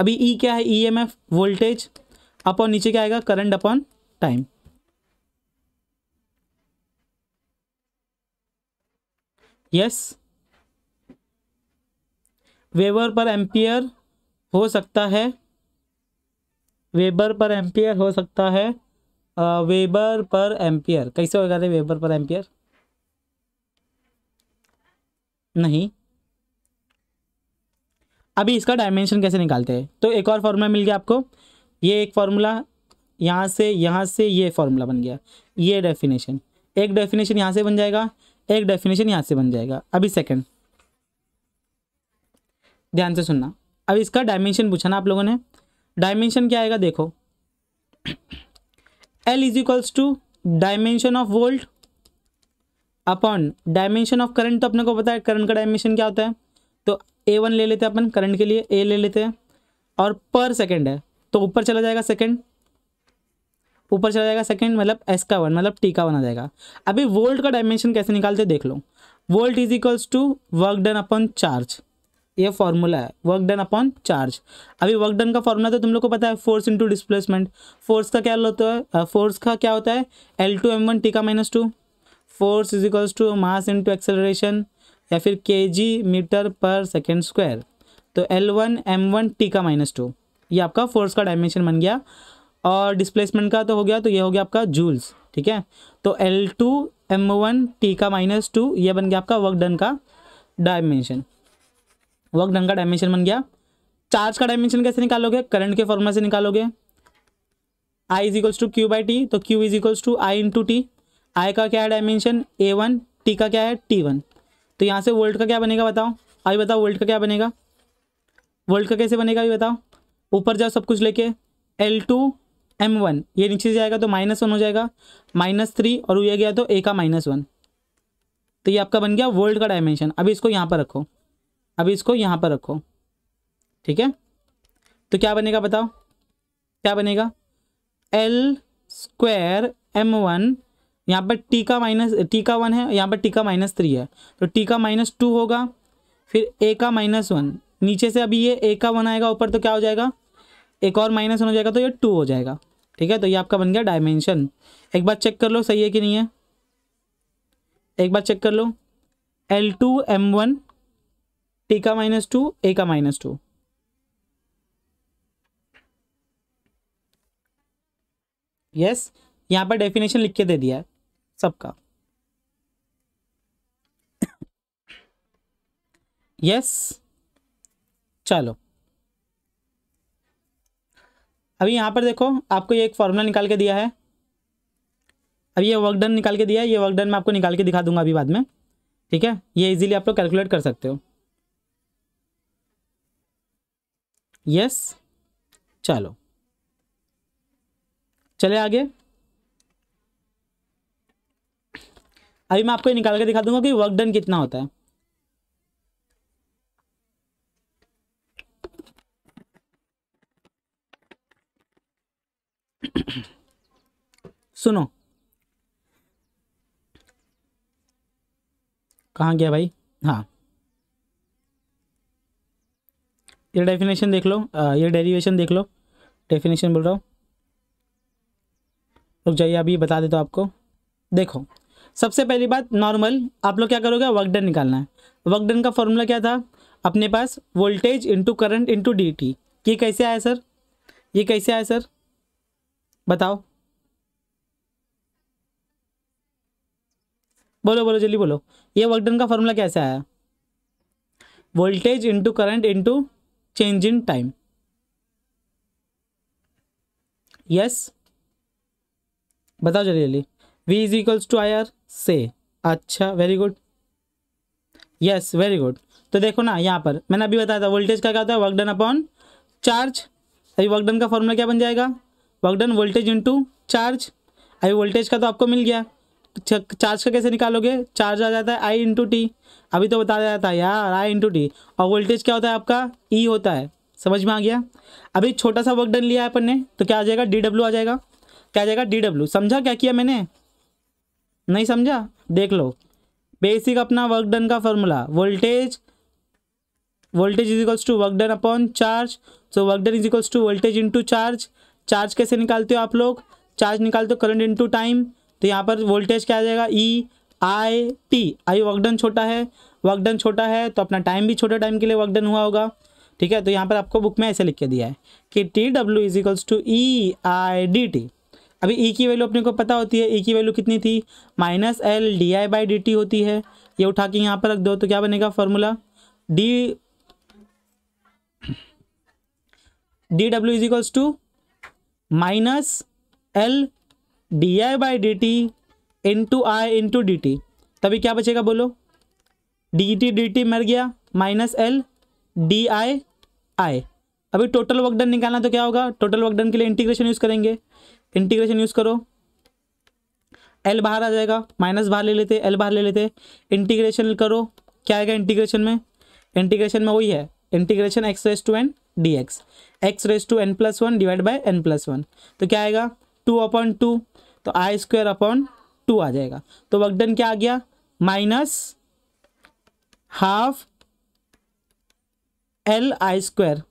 अभी ई e क्या है E M F voltage upon नीचे क्या आएगा current upon time yes weber per ampere हो सकता है वेबर पर एम्पियर हो सकता है वेबर पर एम्पियर कैसे होगा वेबर पर एम्पियर नहीं अभी इसका डायमेंशन कैसे निकालते हैं तो एक और फार्मूला मिल गया आपको ये एक फार्मूला यहाँ से यहाँ से ये फार्मूला बन गया ये डेफिनेशन एक डेफिनेशन यहाँ से बन जाएगा एक डेफिनेशन यहाँ से बन जाएगा अभी सेकंड ध्यान से सुनना अब इसका डायमेंशन पूछा ना आप लोगों ने डायमेंशन क्या आएगा देखो L is equals to dimension of volt upon dimension of current तो अपने को पता है करंट का डायमेंशन क्या होता है तो ए वन ले लेते हैं अपन करंट के लिए ए ले लेते हैं और पर सेकेंड है तो ऊपर चला जाएगा सेकेंड ऊपर चला जाएगा सेकेंड मतलब एस का वन मतलब टी का वन आ जाएगा अभी वोल्ट का डायमेंशन कैसे निकालते देख लो volt is equals to work done upon charge ये फॉर्मूला है वर्क डन अपॉन चार्ज अभी वर्क डन का फॉर्मूला तो तुम लोग को पता है फोर्स इंटू डिस्प्लेसमेंट फोर्स का क्या होता है फोर्स का क्या होता है एल टू एम वन टीका minus two force is equals to mass into acceleration या फिर K G metre per second square तो एल वन एम वन टीका माइनस टू ये आपका फोर्स का डायमेंशन बन गया और डिस्प्लेसमेंट का तो हो गया तो ये हो गया आपका जूल्स ठीक है तो L two M one T का माइनस टू ये बन गया आपका वर्क डन का डायमेंशन वर्क ढंग का डायमेंशन बन गया चार्ज का डायमेंशन कैसे निकालोगे करंट के फॉर्मूला से निकालोगे I is equals to Q by T तो Q is equals to I into T I का क्या है डायमेंशन ए वन टी का क्या है टी वन तो यहाँ से वोल्ट का क्या बनेगा बताओ अभी बताओ वोल्ट का क्या बनेगा वोल्ट का कैसे बनेगा अभी बताओ ऊपर जाओ सब कुछ लेके एल टू एम वन ये नीचे जाएगा तो माइनस वन हो जाएगा माइनस थ्री और ये गया तो ए का माइनस वन तो ये आपका बन गया वोल्ट का डायमेंशन अभी इसको यहाँ पर रखो अभी इसको यहाँ पर रखो ठीक है तो क्या बनेगा बताओ क्या बनेगा एल स्क्वायर एम वन यहाँ पर टी का माइनस टी का वन है यहाँ पर टी का माइनस थ्री है तो टी का माइनस टू होगा फिर ए का माइनस वन नीचे से अभी ये ए का वन आएगा ऊपर तो क्या हो जाएगा एक और माइनस वन हो जाएगा तो ये टू हो जाएगा ठीक है तो ये आपका बन गया डायमेंशन एक बार चेक कर लो सही है कि नहीं है एक बार चेक कर लो L two M one T का माइनस टू ए का माइनस टू यस यहां पर डेफिनेशन लिख के दे दिया है सबका यस चलो अभी यहां पर देखो आपको ये एक फॉर्मूला निकाल के दिया है अभी ये वर्क डन निकाल के दिया है ये वर्क डन मैं आपको निकाल के दिखा दूंगा अभी बाद में ठीक है ये इजीली आप लोग कैलकुलेट कर सकते हो यस चलो चले आगे अभी मैं आपको निकाल के दिखा दूंगा कि वर्क डन कितना होता है सुनो कहाँ गया भाई हाँ ये डेफिनेशन देख लो ये डेरिवेशन देख लो डेफिनेशन बोल रहा हूँ रुक जाइए अभी बता देता तो हूँ आपको देखो सबसे पहली बात नॉर्मल आप लोग क्या करोगे वर्क डन निकालना है वर्क डन का फॉर्मूला क्या था अपने पास voltage into current into D T ये कैसे आया सर ये कैसे आया सर बताओ बोलो बोलो जल्दी बोलो ये वर्क डन का फॉर्मूला कैसे आया voltage into current into change in time yes बताओ जल्दी जल्दी V is equals to I R से अच्छा very good yes very good तो देखो ना यहाँ पर मैंने अभी बताया था वोल्टेज का क्या होता है वर्क डन अपॉन चार्ज अभी वर्क डन का फॉर्मूला क्या बन जाएगा work done voltage into charge अभी वोल्टेज का तो आपको मिल गया चार्ज का कैसे निकालोगे चार्ज आ जाता है आई इंटू टी अभी तो बता दिया था यार आई इंटू टी और वोल्टेज क्या होता है आपका ई e होता है समझ में आ गया अभी छोटा सा वर्क डन लिया है अपन ने तो क्या आ जाएगा डी डब्ल्यू आ जाएगा क्या आ जाएगा डी डब्ल्यू समझा क्या किया मैंने नहीं समझा देख लो बेसिक अपना वर्क डन का formula voltage voltage is equals to work done upon charge so work done is equals to voltage into charge charge कैसे निकालते हो आप लोग चार्ज निकालते हो करंट इंटू टाइम तो यहाँ पर वोल्टेज क्या आ जाएगा ई आई टी आई वर्कडन छोटा है वर्कडन छोटा है तो अपना टाइम भी छोटे टाइम के लिए वर्कडन हुआ होगा ठीक है तो यहाँ पर आपको बुक में ऐसे लिख के दिया है कि T W is equals to E I D T अभी ई e की वैल्यू अपने को पता होती है ई e की वैल्यू कितनी थी minus L D I by D T होती है ये उठा के यहाँ पर रख दो तो क्या बनेगा formula D D W is equals to minus L D I by D T into I into D T तभी क्या बचेगा बोलो डी टी डी टी मर गया minus L D I I अभी टोटल डन निकालना तो क्या होगा टोटल डन के लिए इंटीग्रेशन यूज़ करेंगे इंटीग्रेशन यूज़ करो एल बाहर आ जाएगा माइनस बाहर ले लेते एल बाहर ले लेते इंटीग्रेशन करो क्या आएगा इंटीग्रेशन में इंटीग्रेशन में वही है integration x raise to N D x x raise to N plus one divide by N plus one तो क्या आएगा टू अपॉइंट टू तो आई स्क्वायर अपॉन टू आ जाएगा तो वर्क डन क्या आ गया minus half L I square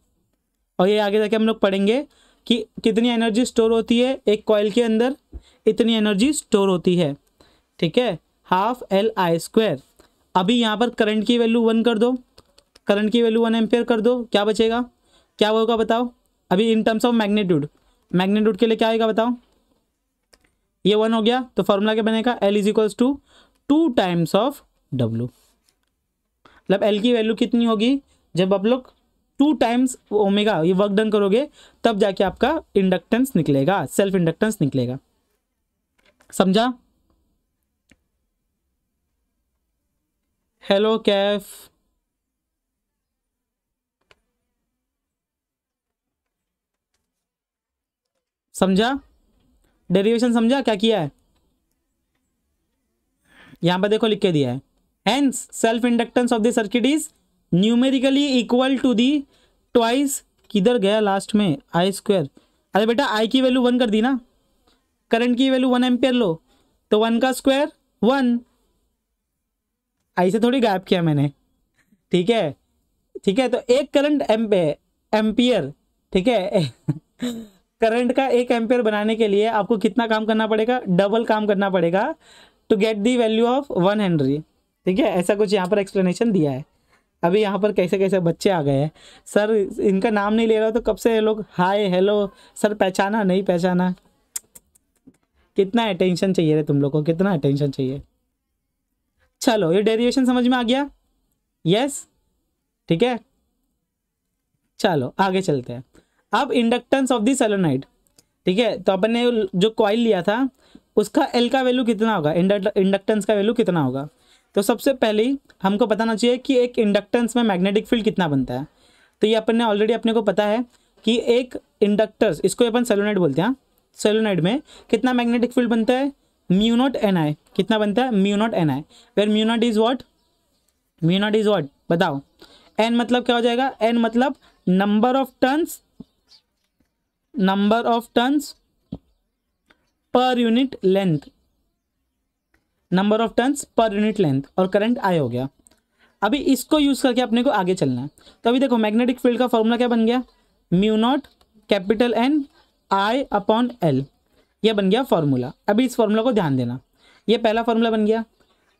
और ये आगे जाके हम लोग पढ़ेंगे कि कितनी एनर्जी स्टोर होती है एक कॉयल के अंदर इतनी एनर्जी स्टोर होती है ठीक है हाफ एल आई स्क्वायर अभी यहाँ पर करंट की वैल्यू वन कर दो करंट की वैल्यू वन एम्पेयर कर दो क्या बचेगा क्या होगा बताओ अभी in terms of magnitude magnitude के लिए क्या आएगा बताओ ये वन हो गया तो फॉर्मूला क्या बनेगा L is equals to two times of W मतलब एल की वैल्यू कितनी होगी जब आप लोग टू टाइम्स ओमेगा ये वर्क डन करोगे तब जाके आपका इंडक्टेंस निकलेगा सेल्फ इंडक्टेंस निकलेगा समझा हेलो कैफ समझा डेरिवेशन समझा क्या किया है यहां पर देखो लिख के दिया है hence self inductance of the circuit is numerically equal to the twice किधर गया लास्ट में आई स्क्वायर अरे बेटा आई की वैल्यू वन कर दी ना करंट की वैल्यू वन एम्पियर लो तो वन का स्क्वायर वन आई से थोड़ी गायब किया मैंने ठीक है ठीक है तो एक करंट एम्पियर ठीक है करंट का एक एम्पेयर बनाने के लिए आपको कितना काम करना पड़ेगा डबल काम करना पड़ेगा to get the value of one henry ठीक है ऐसा कुछ यहाँ पर एक्सप्लेनेशन दिया है अभी यहाँ पर कैसे कैसे बच्चे आ गए हैं सर इनका नाम नहीं ले रहा तो कब से ये लोग हाय हेलो सर पहचाना नहीं पहचाना कितना अटेंशन चाहिए रे तुम लोग को कितना अटेंशन चाहिए चलो ये डेरिवेशन समझ में आ गया यस ठीक है चलो आगे चलते हैं अब इंडक्टेंस ऑफ दी सेलोनाइड ठीक है तो अपन ने जो कॉइल लिया था उसका एल का वैल्यू कितना होगा इंडक्टेंस का वैल्यू कितना होगा तो सबसे पहले हमको बताना चाहिए कि एक इंडक्टेंस में मैग्नेटिक फील्ड कितना बनता है तो ये अपन ने ऑलरेडी अपने को पता है कि एक इंडक्टर्स इसको अपन सेलोनाइड बोलते हैं सेलोनाइड हाँ? में कितना मैग्नेटिक फील्ड बनता है म्यूनोट एन आई कितना बनता है mu naught N I where mu naught is what mu naught is what बताओ एन मतलब क्या हो जाएगा एन मतलब number of turns number of tons per unit length number of tons per unit length और current I हो गया अभी इसको यूज़ करके अपने को आगे चलना है तो अभी देखो मैग्नेटिक फील्ड का फॉर्मूला क्या बन गया mu naught capital N I upon L ये बन गया फॉर्मूला अभी इस फॉर्मूला को ध्यान देना ये पहला फार्मूला बन गया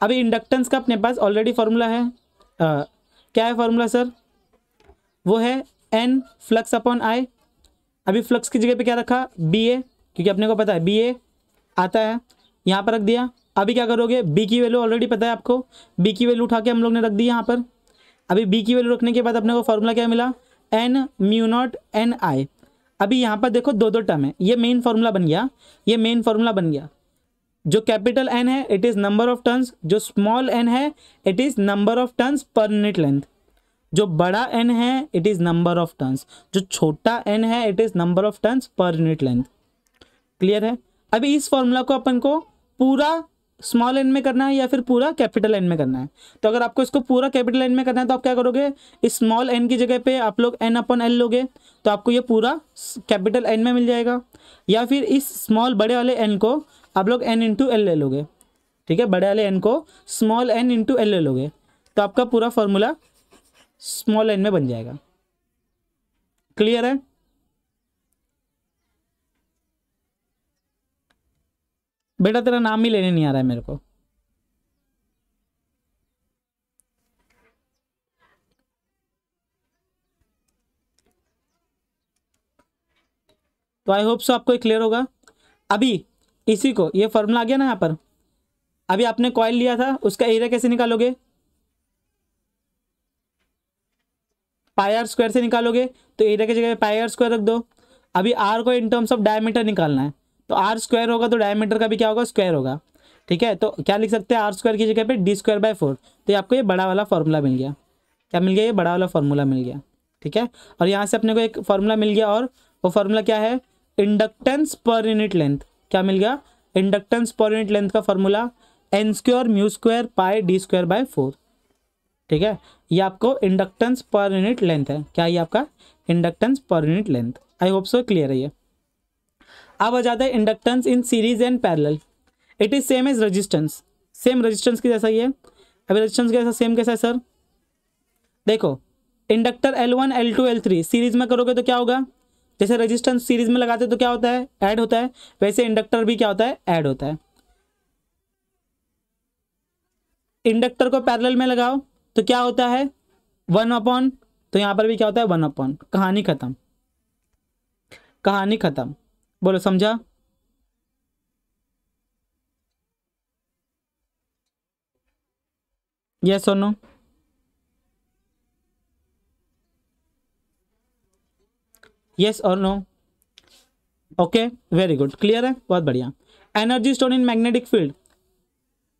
अभी इंडक्टेंस का अपने पास ऑलरेडी फार्मूला है आ, क्या है फार्मूला सर वो है एन फ्लक्स अपॉन आई अभी फ्लक्स की जगह पे क्या रखा बी ए क्योंकि अपने को पता है बी ए आता है यहाँ पर रख दिया अभी क्या करोगे बी की वैल्यू ऑलरेडी पता है आपको बी की वैल्यू उठा के हम लोग ने रख दी यहाँ पर अभी बी की वैल्यू रखने के बाद अपने को फॉर्मूला क्या मिला N mu naught N I अभी यहाँ पर देखो दो दो टर्म है ये मेन फार्मूला बन गया ये मेन फार्मूला बन गया जो कैपिटल एन है it is number of turns जो स्मॉल एन है it is number of turns per unit length जो बड़ा एन है it is number of turns जो छोटा एन है it is number of turns per unit length clear है अभी इस फॉर्मूला को अपन को पूरा स्मॉल एन में करना है या फिर पूरा कैपिटल एन में करना है तो अगर आपको इसको पूरा कैपिटल एन में करना है तो आप क्या करोगे इस स्मॉल एन की जगह पे आप लोग एन अपन एल लोगे तो आपको ये पूरा कैपिटल एन में मिल जाएगा या फिर इस स्मॉल बड़े वाले एन को आप लोग एन इंटू एल ले लोगे ठीक है बड़े वाले एन को स्मॉल एन इंटू एल ले लोगे तो आपका पूरा फॉर्मूला स्मॉल लाइन में बन जाएगा क्लियर है बेटा तेरा नाम ही लेने नहीं आ रहा है मेरे को तो आई होप सो आपको क्लियर होगा अभी इसी को ये फॉर्मूला आ गया ना यहाँ पर अभी आपने कॉइल लिया था उसका एरिया कैसे निकालोगे पाई आर स्क्वायर से निकालोगे तो एरिया की जगह पाई आर स्क्वायर रख दो अभी आर को इन टर्म्स ऑफ डायमीटर निकालना है तो आर स्क्वायर होगा तो डायमीटर का भी क्या होगा स्क्वायर होगा ठीक है तो क्या लिख सकते हैं आर स्क्वायर की जगह पे डी स्क्वायर बाय फोर तो ये आपको ये बड़ा वाला फॉर्मूला मिल गया क्या मिल गया ये बड़ा वाला फॉर्मूला मिल गया ठीक है और यहाँ से अपने को एक फॉर्मूला मिल गया और वो फॉर्मूला क्या है इंडक्टेंस पर यूनिट लेंथ क्या मिल गया इंडक्टेंस पर यूनिट लेंथ का formula N square mu square pi D square by four ठीक है ये आपको इंडक्टेंस पर यूनिट लेंथ है क्या ये आपका inductance per unit length I hope so clear है ये अब आ जाता है inductance in series and parallel it is same as resistance same resistance की जैसा ही है अभी रेजिस्टेंस कैसा सेम कैसा है सर देखो inductor L one L two L three series में करोगे तो क्या होगा जैसे रजिस्टेंस सीरीज में लगाते तो क्या होता है ऐड होता है वैसे इंडक्टर भी क्या होता है ऐड होता है इंडक्टर को पैरेलल में लगाओ तो क्या होता है वन अपॉन तो यहां पर भी क्या होता है वन अपॉन कहानी खत्म कहानी खत्म बोलो समझा यस और नो यस और no okay very good clear है बहुत बढ़िया energy store in magnetic field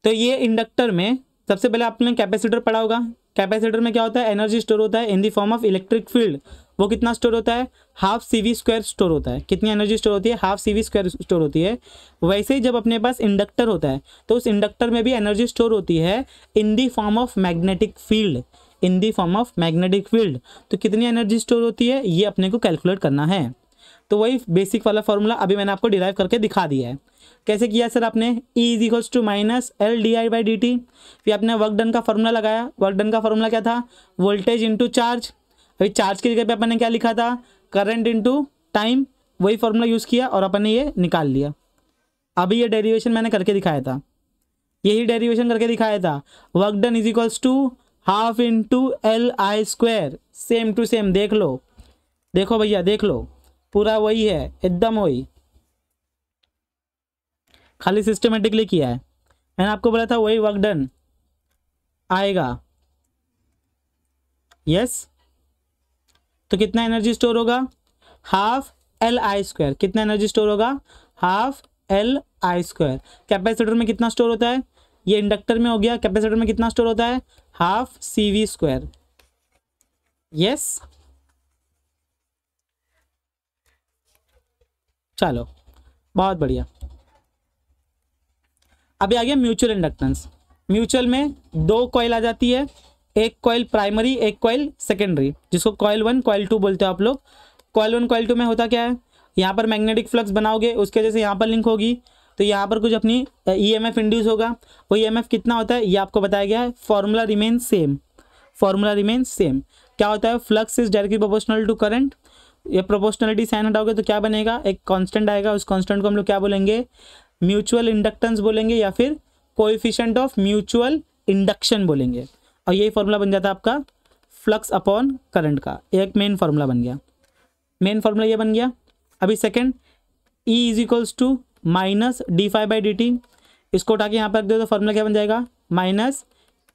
तो ये इंडक्टर में सबसे पहले आपने कैपेसिटर पढ़ा होगा कैपेसिटर में क्या होता है एनर्जी स्टोर होता है in the form of electric field वो कितना स्टोर होता है half C V square store होता है कितनी एनर्जी स्टोर होती है half C V square store होती है वैसे ही जब अपने पास इंडक्टर होता है तो उस इंडक्टर में भी एनर्जी स्टोर होती है in the form of magnetic field in the form of magnetic field तो कितनी एनर्जी स्टोर होती है ये अपने को कैलकुलेट करना है तो वही बेसिक वाला फॉर्मूला अभी मैंने आपको डिराइव करके दिखा दिया है कैसे किया सर आपने E is equals to minus L D I by D T फिर आपने वर्क डन का फॉर्मूला लगाया वर्क डन का फॉर्मूला क्या था वोल्टेज इंटू चार्ज अभी चार्ज की जगह पे अपन ने क्या लिखा था करंट इंटू टाइम वही फॉर्मूला यूज़ किया और अपन ने ये निकाल लिया अभी ये डेरिवेशन मैंने करके दिखाया था यही डेरिवेशन करके दिखाया था work done is equals to half into L I square same to same देख लो देखो भैया देख लो पूरा वही है एकदम वही खाली सिस्टमेटिकली किया है मैंने आपको बोला था वही वर्क डन आएगा यस तो कितना एनर्जी स्टोर होगा हाफ एल आई स्क्वायर कितना एनर्जी स्टोर होगा half L I square capacitor में कितना स्टोर होता है ये इंडक्टर में हो गया कैपेसिटर में कितना स्टोर होता है half C V square yes चलो बहुत बढ़िया अभी आ गया म्यूचुअल इंडक्टेंस म्यूचुअल में दो कॉइल आ जाती है एक कॉइल प्राइमरी एक कॉयल सेकेंडरी जिसको कॉयल वन कॉयल टू बोलते हो आप लोग कॉयल वन कॉयल टू में होता क्या है यहाँ पर मैग्नेटिक फ्लक्स बनाओगे उसके वजह से यहाँ पर लिंक होगी तो यहाँ पर कुछ अपनी ई एम एफ इंड्यूस होगा वो ई एम एफ कितना होता है ये आपको बताया गया है formula remain same formula remain same क्या होता है flux is directly proportional to current ये प्रोपोर्शनलिटी साइन हटाओगे तो क्या बनेगा एक कांस्टेंट आएगा उस कांस्टेंट को हम लोग क्या बोलेंगे म्यूचुअल इंडक्टेंस बोलेंगे या फिर कोएफिशिएंट ऑफ म्यूचुअल इंडक्शन बोलेंगे और यही फॉर्मूला बन जाता है आपका फ्लक्स अपॉन करंट का एक मेन फार्मूला बन गया मेन फार्मूला ये बन गया अभी second E is equals to minus D five by D T इसको उठा के यहाँ पर रख दो तो फार्मूला क्या बन जाएगा minus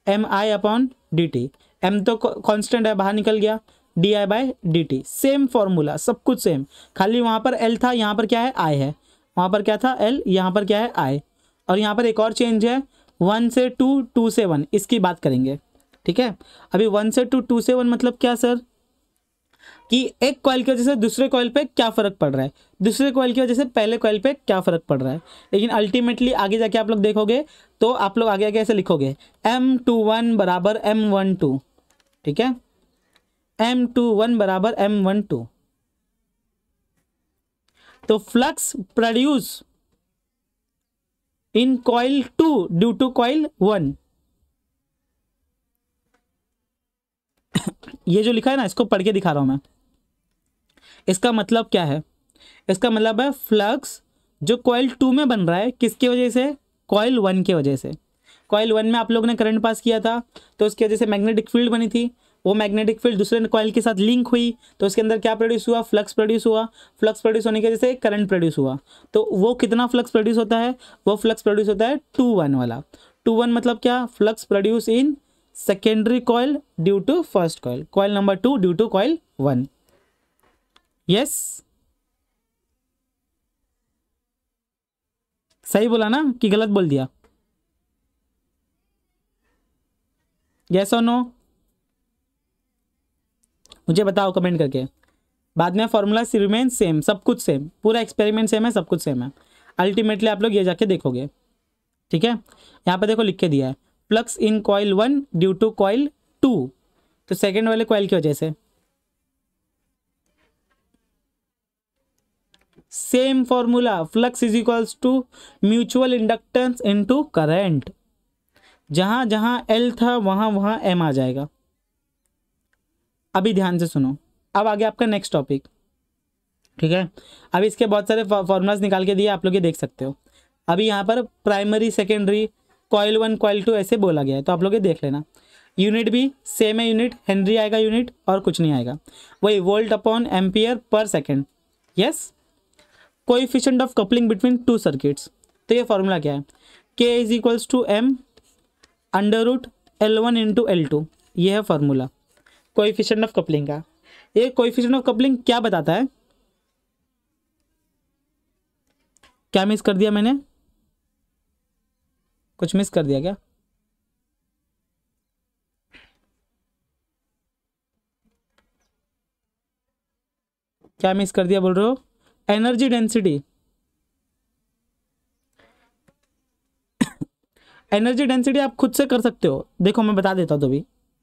M I upon D T M तो कॉन्स्टेंट है बाहर निकल गया D I by D T same formula सब कुछ सेम खाली वहाँ पर एल था यहाँ पर क्या है आई है वहाँ पर क्या था एल यहाँ पर क्या है आई और यहाँ पर एक और चेंज है वन से टू टू से वन इसकी बात करेंगे ठीक है अभी वन से टू टू से वन मतलब क्या सर कि एक कॉल की वजह से दूसरे कॉयल पे क्या फ़र्क पड़ रहा है दूसरे कॉयल की वजह से पहले कॉल पे क्या फ़र्क पड़ रहा है लेकिन अल्टीमेटली आगे जाके आप लोग देखोगे तो आप लोग आगे आगे ऐसे लिखोगे एम टू वन बराबर एम वन टू ठीक है एम टू वन बराबर एम वन टू तो flux produce in coil two due to coil one ये जो लिखा है ना इसको पढ़ के दिखा रहा हूं मैं इसका मतलब क्या है इसका मतलब है फ्लक्स जो कॉयल टू में बन रहा है किसकी वजह से कॉयल वन की वजह से कॉयल वन में आप लोग ने करंट पास किया था तो उसकी वजह से मैग्नेटिक फील्ड बनी थी वो मैग्नेटिक फील्ड दूसरे कॉयल के साथ लिंक हुई तो उसके अंदर क्या प्रोड्यूस हुआ फ्लक्स प्रोड्यूस हुआ फ्लक्स प्रोड्यूस होने की वजह से करंट प्रोड्यूस हुआ तो वो कितना फ्लक्स प्रोड्यूस होता है वो फ्लक्स प्रोड्यूस होता है टू वन वाला टू वन मतलब क्या flux produce in secondary coil due to first coil coil number two due to coil one yes सही बोला ना कि गलत बोल दिया यस और नो मुझे बताओ कमेंट करके बाद में फॉर्मूला रिमेन सेम सब कुछ सेम पूरा एक्सपेरिमेंट सेम है सब कुछ सेम है अल्टीमेटली आप लोग ये जाके देखोगे ठीक है यहाँ पर देखो लिख के दिया है flux in coil one due to coil two तो सेकेंड वाले कॉयल की वजह से same formula flux is equals to mutual inductance into current जहाँ जहाँ एल था वहाँ वहाँ एम आ जाएगा अभी ध्यान से सुनो अब आगे आपका नेक्स्ट टॉपिक ठीक है अब इसके बहुत सारे फॉर्मूलाज निकाल के दिए आप लोग ये देख सकते हो अभी यहाँ पर primary secondary coil one coil two ऐसे बोला गया है तो आप लोग ये देख लेना यूनिट भी सेम है यूनिट हेनरी आएगा यूनिट और कुछ नहीं आएगा वही volt upon ampere per second yes coefficient of coupling between two circuits तो ये फॉर्मूला क्या है K is equals to M under root L one into L two ये है फॉर्मूला कोएफिशिएंट ऑफ कपलिंग का ये कोएफिशिएंट ऑफ कपलिंग क्या बताता है क्या मिस कर दिया मैंने कुछ मिस कर दिया क्या क्या मिस कर दिया बोल रहे हो एनर्जी डेंसिटी एनर्जी डेंसिटी आप खुद से कर सकते हो देखो मैं बता देता हूँ तो भी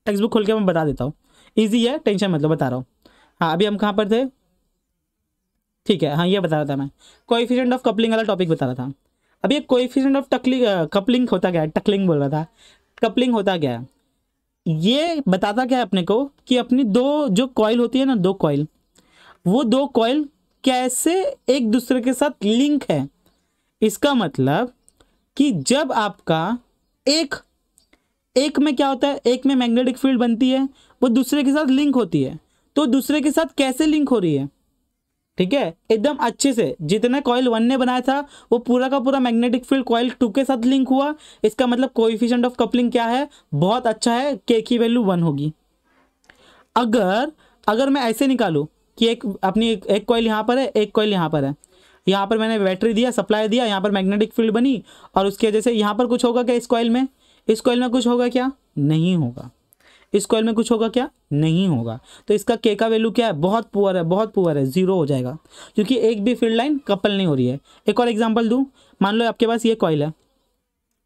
टेक्सट बुक खोल के मैं बता देता हूँ इजी है टेंशन मतलब बता रहा हूँ हाँ अभी हम कहाँ पर थे ठीक है हाँ ये बता रहा था मैं कोएफिशिएंट ऑफ कपलिंग वाला टॉपिक बता रहा था अब ये कोएफिशिएंट ऑफ टकलिंग कपलिंग होता क्या है टकलिंग बोल रहा था कपलिंग होता गया ये बताता क्या है अपने को कि अपनी दो जो कॉयल होती है ना दो कॉयल वो दो कॉयल कैसे एक दूसरे के साथ लिंक है इसका मतलब कि जब आपका एक एक में क्या होता है एक में मैग्नेटिक फील्ड बनती है वो दूसरे के साथ लिंक होती है तो दूसरे के साथ कैसे लिंक हो रही है ठीक है एकदम अच्छे से जितना कॉयल वन ने बनाया था वो पूरा का पूरा मैग्नेटिक फील्ड कॉयल टू के साथ लिंक हुआ इसका मतलब कोइफिशेंट ऑफ कपलिंग क्या है बहुत अच्छा है के की वैल्यू वन होगी अगर अगर मैं ऐसे निकालूँ कि एक अपनी एक, एक कॉयल यहाँ पर है एक कॉयल यहाँ पर है यहाँ पर मैंने बैटरी दिया सप्लाई दिया यहाँ पर मैग्नेटिक फील्ड बनी और उसकी वजह से यहाँ पर कुछ होगा क्या इस कॉयल में इस कॉयल में कुछ होगा क्या नहीं होगा इस कॉयल में कुछ होगा क्या नहीं होगा तो इसका के का वैल्यू क्या है बहुत पुअर है बहुत पुअर है जीरो हो जाएगा क्योंकि एक भी फील्ड लाइन कपल नहीं हो रही है एक और एग्जाम्पल दूँ मान लो आपके पास ये कॉयल है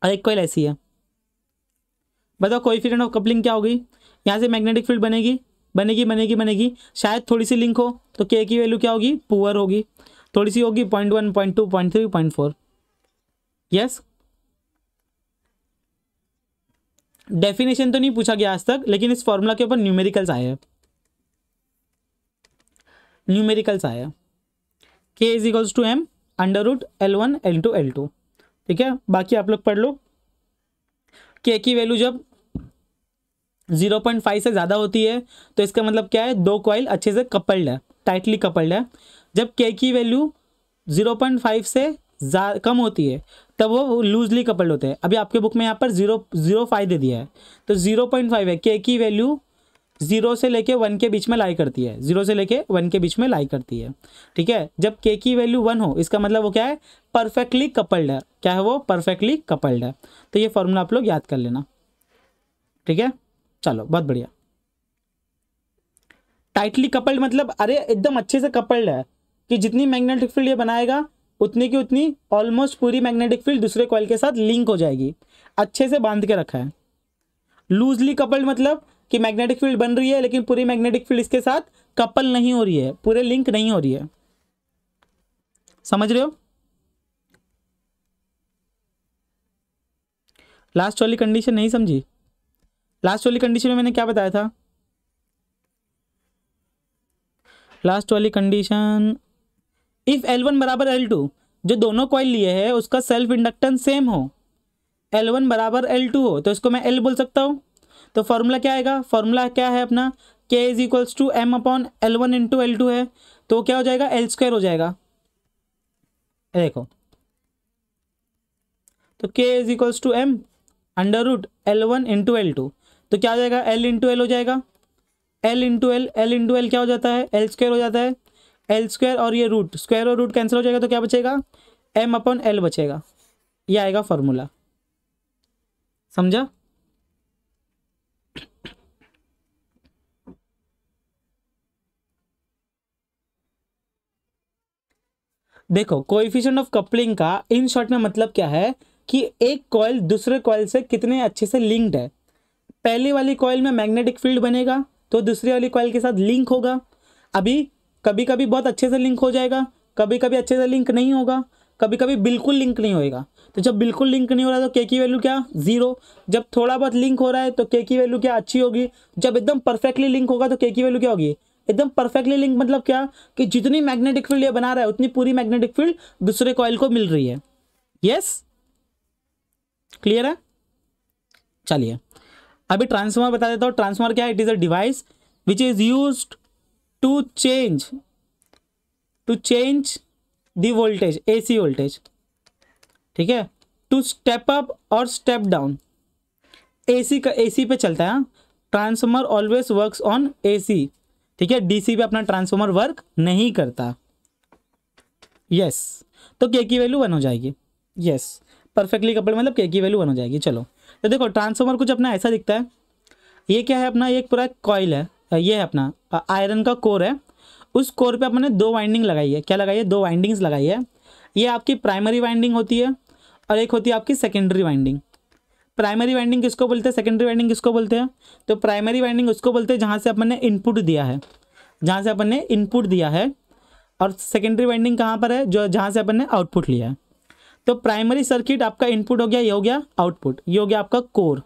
और एक कॉयल ऐसी है बताओ कोई फील्ड ऑफ कपलिंग क्या होगी यहाँ से मैग्नेटिक फील्ड बनेगी बनेगी बनेगी बनेगी शायद थोड़ी सी लिंक हो तो के की वैल्यू क्या होगी पुअर होगी थोड़ी सी होगी point one point two point three point four yes definition तो नहीं पूछा गया आज तक लेकिन इस फॉर्मूला के ऊपर न्यूमेरिकल्स आए हैं न्यूमेरिकल्स आए हैं K is equals to M under root L one L two L two ठीक है बाकी आप लोग पढ़ लो के की वैल्यू जब जीरो पॉइंट फाइव से ज़्यादा होती है तो इसका मतलब क्या है दो क्वाइल अच्छे से कपल्ड है टाइटली कपल्ड है जब के की वैल्यू जीरो पॉइंट फाइव से कम होती है तब वो लूजली कपल्ड होते हैं अभी आपके बुक में यहाँ पर जीरो जीरो फाइव दे दिया है तो जीरो पॉइंट फाइव है के की वैल्यू जीरो से लेके वन के बीच में लाई करती है जीरो से लेके वन के बीच में लाई करती है ठीक है जब के की वैल्यू वन हो इसका मतलब वो क्या है परफेक्टली कपल्ड है क्या है वो परफेक्टली कपल्ड है तो ये फॉर्मूला आप लोग याद कर लेना ठीक है चलो बहुत बढ़िया टाइटली कपल्ड मतलब अरे एकदम अच्छे से कपल्ड है कि जितनी मैग्नेटिक फील्ड ये बनाएगा उतनी की उतनी ऑलमोस्ट पूरी मैग्नेटिक फील्ड दूसरे कॉल के साथ लिंक हो जाएगी अच्छे से बांध के रखा है लूजली कपल्ड मतलब कि मैग्नेटिक फील्ड बन रही है लेकिन पूरी मैग्नेटिक फील्ड इसके साथ कपल नहीं हो रही है पूरे लिंक नहीं हो रही है समझ रहे हो लास्ट वाली कंडीशन नहीं समझी लास्ट वाली कंडीशन में मैंने क्या बताया था लास्ट वाली कंडीशन इफ एल वन बराबर एल टू जो दोनों कॉइल लिए है उसका सेल्फ इंडक्टेंस सेम हो एल वन बराबर एल टू हो तो इसको मैं एल बोल सकता हूँ तो फॉर्मूला क्या आएगा फॉर्मूला क्या है अपना K is equals to M upon L one into L two है तो, तो, तो क्या हो जाएगा एल स्क्वायर हो जाएगा देखो तो K is equals to M under root L one into L two तो क्या हो जाएगा एल इंटू एल हो जाएगा L into L L into L क्या हो जाता है एल स्क्वायर हो जाता है एल स्क्वायर और ये रूट स्क्वायर और रूट कैंसिल हो जाएगा तो क्या बचेगा एम अपॉन एल बचेगा ये आएगा फॉर्मूला समझा देखो कोएफिशिएंट ऑफ कपलिंग का इन शॉर्ट में मतलब क्या है कि एक कॉयल दूसरे कॉयल से कितने अच्छे से लिंक्ड है पहले वाली कॉयल में मैग्नेटिक फील्ड बनेगा तो दूसरी वाली कॉयल के साथ लिंक होगा अभी कभी कभी बहुत अच्छे से लिंक हो जाएगा कभी कभी अच्छे से लिंक नहीं होगा कभी कभी बिल्कुल लिंक नहीं होएगा तो जब बिल्कुल लिंक नहीं हो रहा है तो के की वैल्यू क्या जीरो जब थोड़ा बहुत लिंक हो रहा है तो के की वैल्यू क्या अच्छी होगी जब एकदम परफेक्टली लिंक होगा तो के की वैल्यू क्या होगी एकदम परफेक्टली लिंक मतलब क्या कि जितनी मैग्नेटिक फील्ड ये बना रहा है उतनी पूरी मैग्नेटिक फील्ड दूसरे कॉयल को मिल रही है यस क्लियर है चलिए अभी ट्रांसफॉर्मर बता देता हूँ ट्रांसफॉर्मर क्या है it is a device which is used to change to change the voltage AC voltage ठीक है टू स्टेप अप और स्टेप डाउन एसी का एसी पे चलता है transformer always works on AC ठीक है डीसी पे अपना ट्रांसफॉर्मर वर्क नहीं करता यस तो के की वैल्यू वन हो जाएगी यस परफेक्टली कपड़े मतलब के की वैल्यू वन हो जाएगी चलो तो देखो ट्रांसफॉर्मर कुछ अपना ऐसा दिखता है ये क्या है अपना एक पूरा कॉइल है ये है अपना आयरन का कोर है उस कोर पे अपने दो वाइंडिंग लगाई है क्या लगाई है दो वाइंडिंग्स लगाई है ये आपकी प्राइमरी वाइंडिंग होती है और एक होती है आपकी सेकेंडरी वाइंडिंग प्राइमरी वाइंडिंग किसको बोलते हैं सेकेंडरी वाइंडिंग किसको बोलते हैं तो प्राइमरी वाइंडिंग उसको बोलते हैं जहाँ से अपन ने इनपुट दिया है जहाँ से अपन ने इनपुट दिया है और सेकेंडरी वाइंडिंग कहाँ पर है जो जहाँ से अपन ने आउटपुट लिया है तो प्राइमरी सर्किट आपका इनपुट हो गया ये हो गया आउटपुट ये हो गया आपका कोर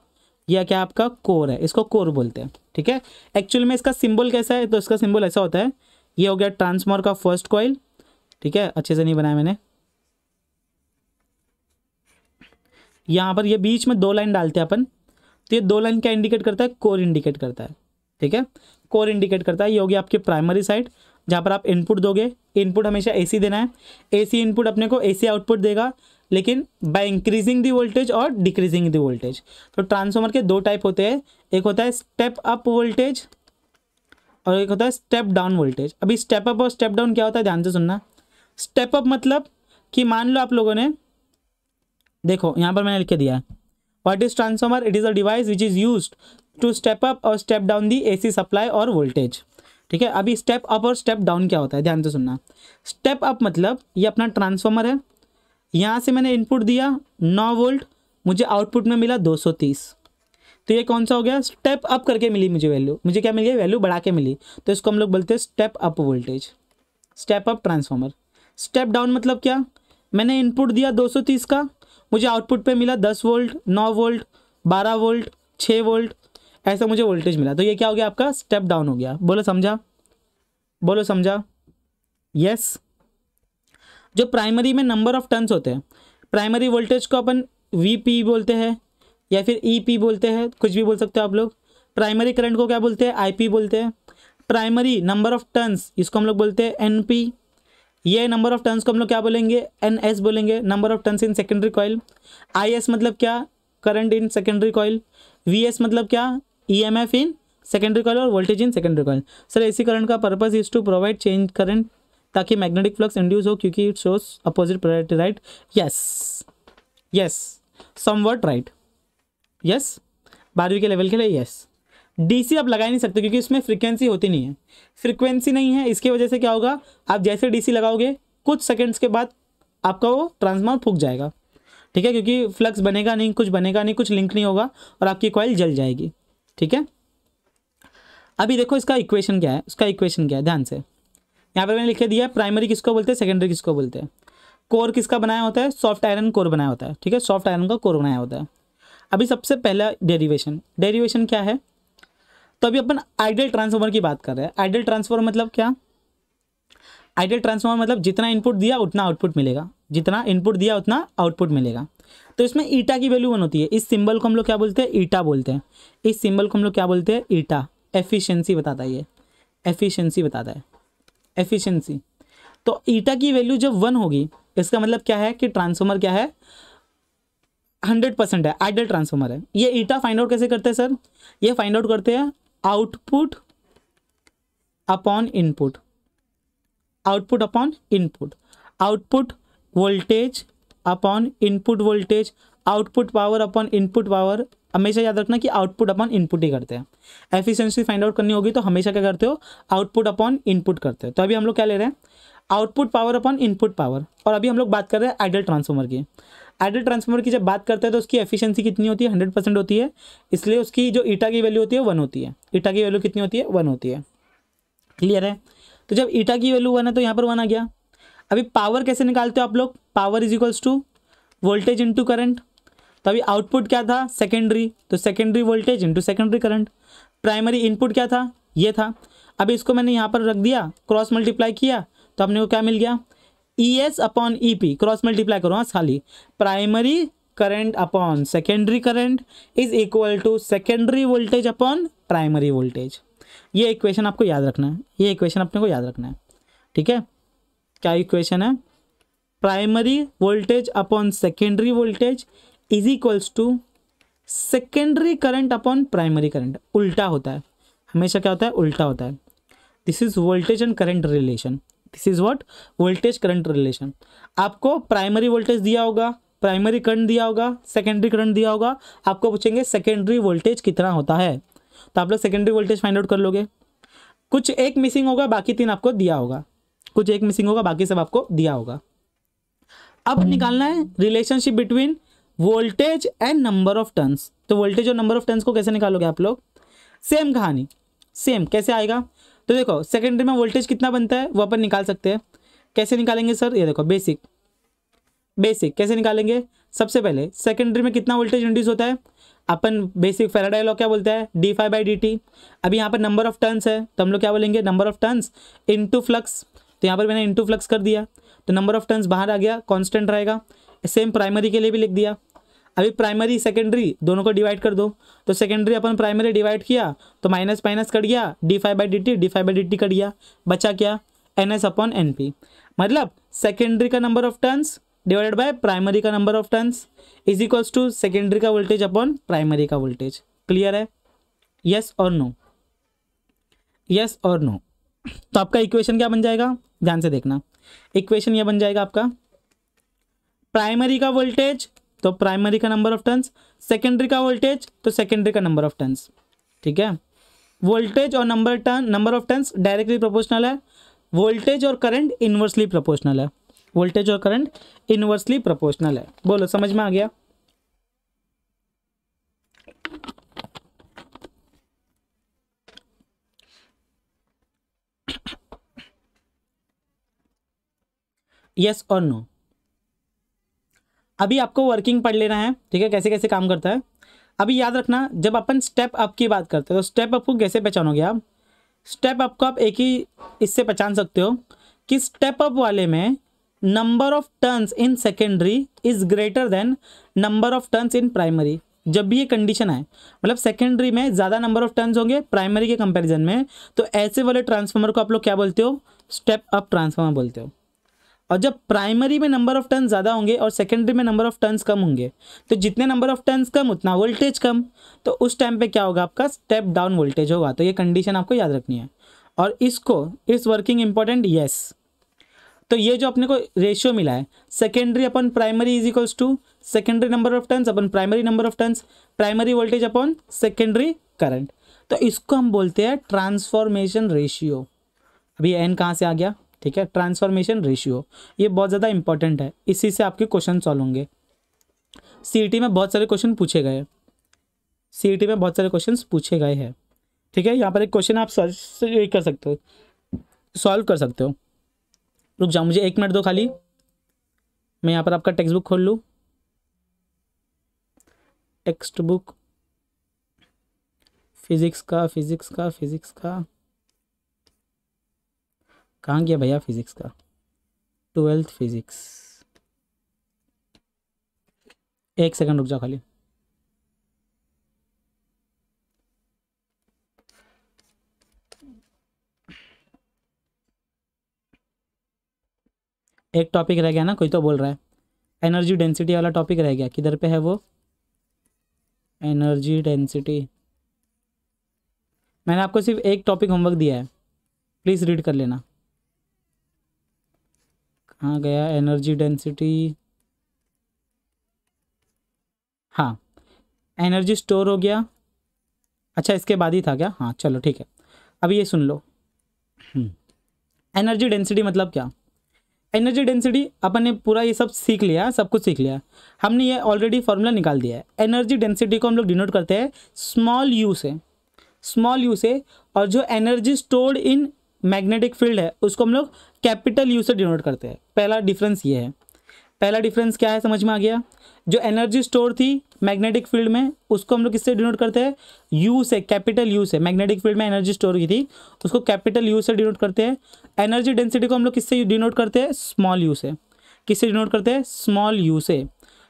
यह क्या आपका कोर है इसको कोर बोलते हैं ठीक है एक्चुअल में इसका सिंबल कैसा है तो इसका सिंबल ऐसा होता है ये हो गया ट्रांसफॉर्मर का फर्स्ट कॉइल ठीक है अच्छे से नहीं बनाया मैंने यहाँ पर ये बीच में दो लाइन डालते हैं अपन तो ये दो लाइन क्या इंडिकेट करता है कोर इंडिकेट करता है ठीक है कोर इंडिकेट करता है ये होगी आपकी प्राइमरी साइड जहाँ पर आप इनपुट दोगे इनपुट हमेशा एसी देना है एसी इनपुट अपने को एसी आउटपुट देगा लेकिन बाय इंक्रीजिंग दी वोल्टेज और डिक्रीजिंग दी वोल्टेज तो ट्रांसफॉर्मर के दो टाइप होते हैं एक होता है स्टेप अप वोल्टेज और एक होता है स्टेप डाउन वोल्टेज अभी स्टेप अप और स्टेप डाउन क्या होता है ध्यान से सुनना स्टेप अप मतलब कि मान लो आप लोगों ने देखो यहाँ पर मैंने लिख के दिया है what is transformer it is a device which is use to step up और step down the C supply और वोल्टेज ठीक है अभी स्टेप अप और स्टेप डाउन क्या होता है ध्यान से सुनना स्टेप अप मतलब ये अपना ट्रांसफॉर्मर है यहाँ से मैंने इनपुट दिया नौ वोल्ट मुझे आउटपुट में मिला 230 तो ये कौन सा हो गया स्टेप अप करके मिली मुझे वैल्यू मुझे क्या मिल गया वैल्यू बढ़ा के मिली तो इसको हम लोग बोलते हैं step up voltage step up transformer step down मतलब क्या मैंने इनपुट दिया 230 का मुझे आउटपुट पे मिला 10 वोल्ट 9 वोल्ट 12 वोल्ट 6 वोल्ट ऐसा मुझे वोल्टेज मिला तो ये क्या हो गया आपका स्टेप डाउन हो गया बोलो समझा बोलो समझा यस जो प्राइमरी में नंबर ऑफ टर्न्स होते हैं प्राइमरी वोल्टेज को अपन वी बोलते हैं या फिर ई e बोलते हैं कुछ भी बोल सकते हो आप लोग प्राइमरी करंट को क्या बोलते हैं आई बोलते हैं प्राइमरी नंबर ऑफ टर्न्स इसको हम लोग बोलते हैं एन पी ये नंबर ऑफ टर्न्स को हम लोग क्या बोलेंगे एन एस बोलेंगे number of turns in secondary coil I S मतलब क्या current in secondary coil V S मतलब क्या E M F in secondary coil और voltage in secondary coil sir AC current का purpose is to provide change current ताकि magnetic flux induce हो क्योंकि it shows opposite priority right yes yes वर्ट right yes बारहवीं के level के लिए yes DC आप लगा ही नहीं सकते क्योंकि इसमें फ्रीक्वेंसी होती नहीं है फ्रीक्वेंसी नहीं है इसकी वजह से क्या होगा आप जैसे डीसी लगाओगे कुछ सेकंड्स के बाद आपका वो ट्रांसफार्मर फूक जाएगा ठीक है क्योंकि फ्लक्स बनेगा नहीं कुछ बनेगा नहीं कुछ लिंक नहीं होगा और आपकी कॉयल जल जाएगी ठीक है अभी देखो इसका इक्वेशन क्या है उसका इक्वेशन क्या है ध्यान से यहाँ पर मैंने लिखे दिया प्राइमरी किसको बोलते हैं सेकेंडरी किसको बोलते हैं कोर किसका बनाया होता है सॉफ्ट आयरन कोर बनाया होता है ठीक है सॉफ्ट आयरन का कोर बनाया होता है अभी सबसे पहला डेरिवेशन डेरिवेशन क्या है तो अभी अपन आइडियल ट्रांसफॉर्मर की बात कर रहे हैं आइडियल ट्रांसफॉर्मर मतलब क्या आइडियल ट्रांसफॉर्मर मतलब जितना इनपुट दिया उतना आउटपुट मिलेगा जितना इनपुट दिया उतना आउटपुट मिलेगा तो इसमें ईटा की वैल्यू वन होती है इस सिंबल को हम लोग क्या बोलते हैं ईटा बोलते हैं इस सिंबल को हम लोग क्या बोलते हैं ईटा एफिशिएंसी बताता है ये एफिशिएंसी बताता है एफिशिएंसी तो ईटा की वैल्यू जब वन होगी इसका मतलब क्या है कि ट्रांसफॉर्मर क्या है हंड्रेड परसेंट है आइडल ट्रांसफॉर्मर है ये ईटा फाइंड आउट कैसे करते हैं सर ये फाइंड आउट करते हैं output upon input output upon input output voltage upon input voltage output power upon input power हमेशा याद रखना कि आउटपुट अपॉन इनपुट ही करते हैं एफिशिएंसी फाइंड आउट करनी होगी तो हमेशा क्या करते हो आउटपुट अपॉन इनपुट करते हो तो अभी हम लोग क्या ले रहे हैं output power upon input power और अभी हम लोग बात कर रहे हैं आइडल ट्रांसफॉर्मर की आइडल ट्रांसफॉर्मर की जब बात करते हैं तो उसकी एफिशिएंसी कितनी होती है हंड्रेड परसेंट होती है इसलिए उसकी जो ईटा की वैल्यू होती है वन होती है ईटा की वैल्यू कितनी होती है वन होती है क्लियर है तो जब ईटा की वैल्यू वन है तो यहाँ पर वन आ गया अभी पावर कैसे निकालते हो आप लोग power is equals to voltage into current अभी आउटपुट क्या था सेकेंडरी तो secondary voltage into secondary current primary input क्या था ये था अभी इसको मैंने यहाँ पर रख दिया क्रॉस मल्टीप्लाई किया तो अपने को क्या मिल गया E S upon E P cross multiply करो हाँ, खाली primary current upon secondary current is equal to secondary voltage upon primary voltage ये इक्वेशन आपको याद रखना है ये इक्वेशन अपने को याद रखना है ठीक है क्या इक्वेशन है primary voltage upon secondary voltage is equals to secondary current upon primary current उल्टा होता है हमेशा क्या होता है उल्टा होता है this is voltage and current relation this is what voltage current relation आपको प्राइमरी वोल्टेज दिया होगा प्राइमरी करंट दिया होगा सेकेंडरी करंट दिया होगा आपको पूछेंगे सेकेंडरी वोल्टेज कितना होता है तो आप लोग सेकेंडरी वोल्टेज फाइंड आउट कर लोगे कुछ एक मिसिंग होगा बाकी तीन आपको दिया होगा कुछ एक मिसिंग होगा बाकी सब आपको दिया होगा अब निकालना है relationship between voltage and number of turns तो वोल्टेज और नंबर ऑफ टर्न्स को कैसे निकालोगे आप लोग सेम कहानी सेम कैसे आएगा तो देखो सेकेंडरी में वोल्टेज कितना बनता है वो अपन निकाल सकते हैं कैसे निकालेंगे सर ये देखो बेसिक बेसिक कैसे निकालेंगे सबसे पहले सेकेंडरी में कितना वोल्टेज इंड्यूस होता है अपन बेसिक फेराडाइलॉग लॉ क्या बोलता है D five by D T अभी यहाँ पर नंबर ऑफ टर्न्स है तो हम लोग क्या बोलेंगे number of turns into flux तो यहाँ पर मैंने इंटू फ्लक्स कर दिया तो नंबर ऑफ टर्न्स बाहर आ गया कांस्टेंट रहेगा सेम प्राइमरी के लिए भी लिख दिया अभी प्राइमरी सेकेंडरी दोनों को डिवाइड कर दो तो सेकेंडरी अपन प्राइमरी डिवाइड किया तो माइनस माइनस कट गया D five by D T D five by D T cut गया बचा क्या N S upon N P मतलब सेकेंडरी का number of turns divided by primary का number of turns is equals to secondary का voltage upon primary का voltage clear है yes और नो यस और नो तो आपका इक्वेशन क्या बन जाएगा ध्यान से देखना इक्वेशन यह बन जाएगा आपका प्राइमरी का वोल्टेज तो प्राइमरी का नंबर ऑफ टर्न्स सेकेंडरी का वोल्टेज तो सेकेंडरी का नंबर ऑफ टर्न्स ठीक है वोल्टेज और number turn number of turns directly proportional है वोल्टेज और करंट इन्वर्सली प्रोपोर्शनल है वोल्टेज और करंट इन्वर्सली प्रोपोर्शनल है बोलो समझ में आ गया यस और नो अभी आपको वर्किंग पढ़ लेना है ठीक है कैसे कैसे काम करता है अभी याद रखना जब अपन स्टेप अप की बात करते हो स्टेप अप को कैसे पहचानोगे आप स्टेप अप को आप एक ही इससे पहचान सकते हो कि स्टेप अप वाले में number of turns in secondary is greater than number of turns in primary जब भी ये कंडीशन आए मतलब सेकेंडरी में ज़्यादा नंबर ऑफ टर्न्स होंगे प्राइमरी के कंपैरिजन में तो ऐसे वाले ट्रांसफार्मर को आप लोग क्या बोलते हो स्टेप अप ट्रांसफार्मर बोलते हो और जब प्राइमरी में नंबर ऑफ टर्न ज़्यादा होंगे और सेकेंडरी में नंबर ऑफ टर्न्स कम होंगे तो जितने नंबर ऑफ टर्न्स कम उतना वोल्टेज कम तो उस टाइम पे क्या होगा आपका स्टेप डाउन वोल्टेज होगा तो ये कंडीशन आपको याद रखनी है और इसको इस वर्किंग इम्पॉर्टेंट येस तो ये जो अपने को रेशियो मिला है secondary upon primary is equals to secondary number of turns upon primary number of turns primary voltage upon secondary current तो इसको हम बोलते हैं ट्रांसफॉर्मेशन रेशियो अभी एन कहाँ से आ गया ठीक है ट्रांसफॉर्मेशन रेशियो ये बहुत ज़्यादा इंपॉर्टेंट है इसी से आपके क्वेश्चन सॉल्व होंगे सी में बहुत सारे क्वेश्चन पूछे गए सी में बहुत सारे क्वेश्चन पूछे गए हैं ठीक है यहाँ पर एक क्वेश्चन आप सॉल्व कर सकते हो सॉल्व कर सकते हो रुक जाओ मुझे एक मिनट दो खाली मैं यहाँ पर आपका टेक्स्ट बुक खोल लूँ टेक्स्ट बुक फिज़िक्स का फिज़िक्स का फिज़िक्स का कहाँ गया भैया फिज़िक्स का ट्वेल्थ फिज़िक्स एक सेकंड रुक जाओ खाली एक टॉपिक रह गया ना कोई तो बोल रहा है एनर्जी डेंसिटी वाला टॉपिक रह गया किधर पे है वो एनर्जी डेंसिटी मैंने आपको सिर्फ एक टॉपिक होमवर्क दिया है प्लीज़ रीड कर लेना कहाँ गया एनर्जी डेंसिटी हाँ एनर्जी स्टोर हो गया अच्छा इसके बाद ही था क्या हाँ चलो ठीक है अब ये सुन लो एनर्जी हम्म। डेंसिटी मतलब क्या एनर्जी डेंसिटी अपन ने पूरा ये सब सीख लिया सब कुछ सीख लिया हमने ये ऑलरेडी फॉर्मूला निकाल दिया है एनर्जी डेंसिटी को हम लोग डिनोट करते हैं स्मॉल यू से स्मॉल यू से और जो energy stored in magnetic field है उसको हम लोग कैपिटल यू से डिनोट करते हैं पहला डिफरेंस ये है पहला डिफरेंस क्या है समझ में आ गया जो एनर्जी स्टोर थी मैग्नेटिक फील्ड में उसको हम लोग किससे डिनोट करते हैं यू से कैपिटल यू से मैग्नेटिक फील्ड में एनर्जी स्टोर की थी उसको कैपिटल यू से डिनोट करते हैं एनर्जी डेंसिटी को हम लोग किससे डिनोट करते हैं स्मॉल यू से किससे डिनोट करते हैं स्मॉल यू से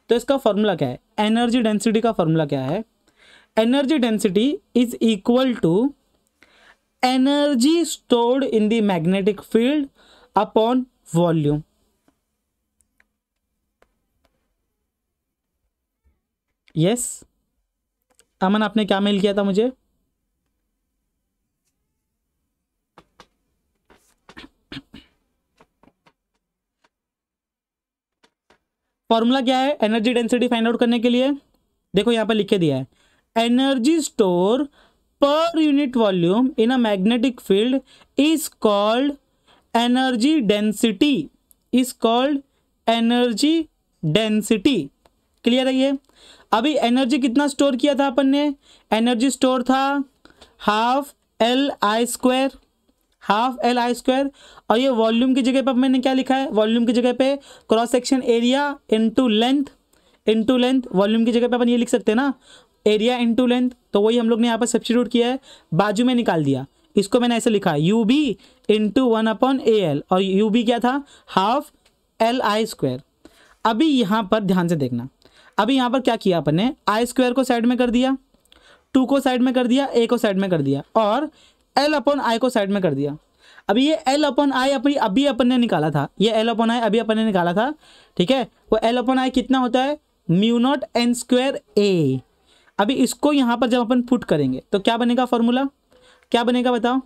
तो इसका फॉर्मूला क्या है एनर्जी डेंसिटी का फॉर्मूला क्या है energy density is equal to energy stored in the magnetic field upon volume yes yes. Aman आपने क्या मेल किया था मुझे फॉर्मूला क्या है एनर्जी डेंसिटी फाइंड आउट करने के लिए देखो यहां पर लिखे दिया है energy store per unit volume in a magnetic field is called energy density is called energy density clear है ये अभी एनर्जी कितना स्टोर किया था अपन ने एनर्जी स्टोर था half L I square half L I square और ये वॉल्यूम की जगह पर मैंने क्या लिखा है वॉल्यूम की जगह पे cross section area into length into length volume की जगह पे अपन ये लिख सकते हैं ना एरिया इनटू लेंथ तो वही हम लोग ने यहाँ पर सब्सटीट्यूट किया है बाजू में निकाल दिया इसको मैंने ऐसे लिखा U B into one upon A L और यू बी क्या था हाफ एल आई स्क्वायर अभी यहाँ पर ध्यान से देखना अभी यहाँ पर क्या किया अपन ने आई स्क्वायर को साइड में कर दिया टू को साइड में कर दिया ए को साइड में कर दिया और एल अपॉन आई को साइड में कर दिया अभी ये एल अपॉन आई अपनी अभी अपन ने निकाला था ये एल अपॉन आई अभी अपन ने निकाला था ठीक है वो एल अपॉन आई कितना होता है mu naught N square A अभी इसको यहाँ पर जब अपन पुट करेंगे तो क्या बनेगा फॉर्मूला क्या बनेगा बताओ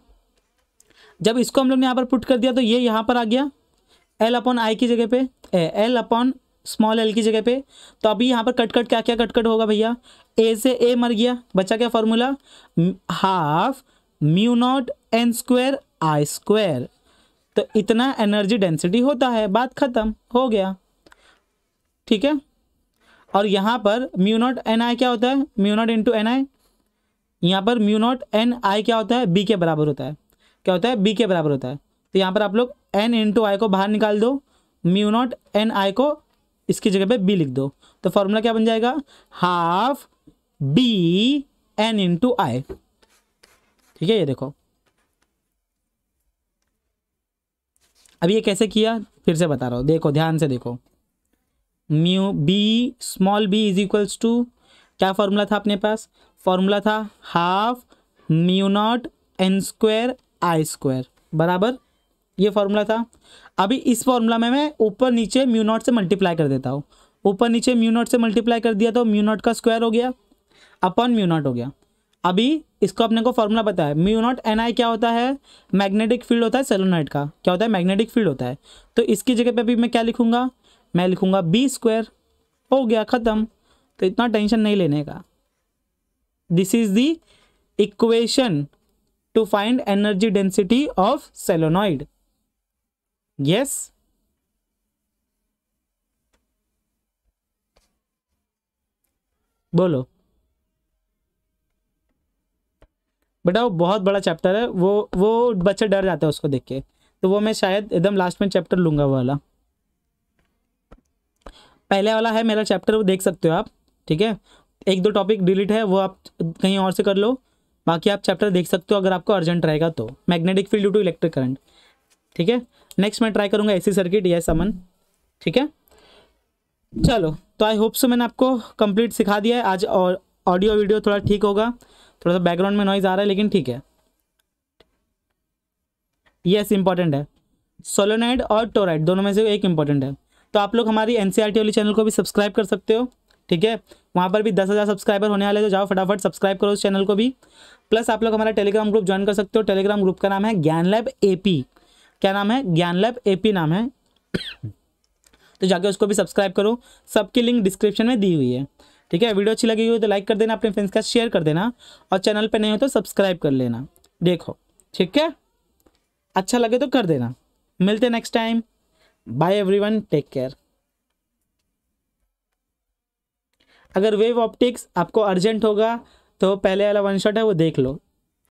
जब इसको हम लोग ने यहाँ पर पुट कर दिया तो ये यहाँ पर आ गया एल अपॉन आई की जगह पे एल अपॉन स्मॉल एल की जगह पे तो अभी यहाँ पर कट कट क्या क्या कट कट होगा भैया ए से ए मर गया बचा क्या formula half mu naught N square I square तो इतना एनर्जी डेंसिटी होता है बात ख़त्म हो गया ठीक है और यहाँ पर म्यू नॉट एन आई क्या होता है mu naught into N I यहाँ पर म्यू नॉट एन आई क्या होता है बी के बराबर होता है क्या होता है बी के बराबर होता है तो यहाँ पर आप लोग एन इंटू आई को बाहर निकाल दो म्यू नॉट एन आई को इसकी जगह पे बी लिख दो तो फॉर्मूला क्या बन जाएगा half B N into I ठीक है ये देखो अब ये कैसे किया फिर से बता रहा हूँ देखो ध्यान से देखो mu B small B is equals to क्या फॉर्मूला था अपने पास फॉर्मूला था half mu naught N square I square बराबर ये फॉर्मूला था अभी इस फॉर्मूला में मैं ऊपर नीचे म्यू नॉट से मल्टीप्लाई कर देता हूँ ऊपर नीचे म्यू नॉट से मल्टीप्लाई कर दिया तो म्यू नॉट का स्क्वायर हो गया अपॉन म्यू नॉट हो गया अभी इसको अपने को फॉर्मूला पता है म्यू नॉट एन आई क्या होता है मैग्नेटिक फील्ड होता है सेलोनाइट का क्या होता है मैग्नेटिक फील्ड होता है तो इसकी जगह पे अभी मैं क्या लिखूंगा मैं लिखूंगा बी स्क्वायर हो गया ख़त्म तो इतना टेंशन नहीं लेने का this is the equation to find energy density of solenoid yes बोलो बेटा वो बहुत बड़ा चैप्टर है वो वो बच्चे डर जाते हैं उसको देख के तो वो मैं शायद एकदम लास्ट में चैप्टर वो वाला पहले वाला है मेरा चैप्टर वो देख सकते हो आप ठीक है एक दो टॉपिक डिलीट है वो आप कहीं और से कर लो बाकी आप चैप्टर देख सकते हो अगर आपको अर्जेंट रहेगा तो magnetic field due to electric current ठीक है नेक्स्ट मैं ट्राई करूँगा एसी सर्किट या समन ठीक है चलो तो आई होप सो मैंने आपको कंप्लीट सिखा दिया है आज और ऑडियो वीडियो थोड़ा ठीक होगा थोड़ा सा बैकग्राउंड में नॉइज़ आ रहा है लेकिन ठीक है यस इंपॉर्टेंट है सोलोनाइड और टोराइड दोनों में से एक इंपॉर्टेंट है तो आप लोग हमारी एन e वाली चैनल को भी सब्सक्राइब कर सकते हो ठीक है वहाँ पर भी दस हज़ार सब्सक्राइबर होने वाले तो जाओ फटाफट सब्सक्राइब करो उस चैनल को भी प्लस आप लोग हमारा टेलीग्राम ग्रुप ज्वाइन कर सकते हो टेलीग्राम ग्रुप का नाम है ज्ञान लैब ए क्या नाम है ज्ञान लैब ए नाम है तो जाके उसको भी सब्सक्राइब करो सबकी लिंक डिस्क्रिप्शन में दी हुई है ठीक है वीडियो अच्छी लगी हुई तो लाइक कर देना अपने फ्रेंड्स का शेयर कर देना और चैनल पर नहीं हो तो सब्सक्राइब कर लेना देखो ठीक है अच्छा लगे तो कर देना मिलते next time bye everyone take care अगर वेव ऑप्टिक्स आपको अर्जेंट होगा तो पहले वाला वन शॉट है वो देख लो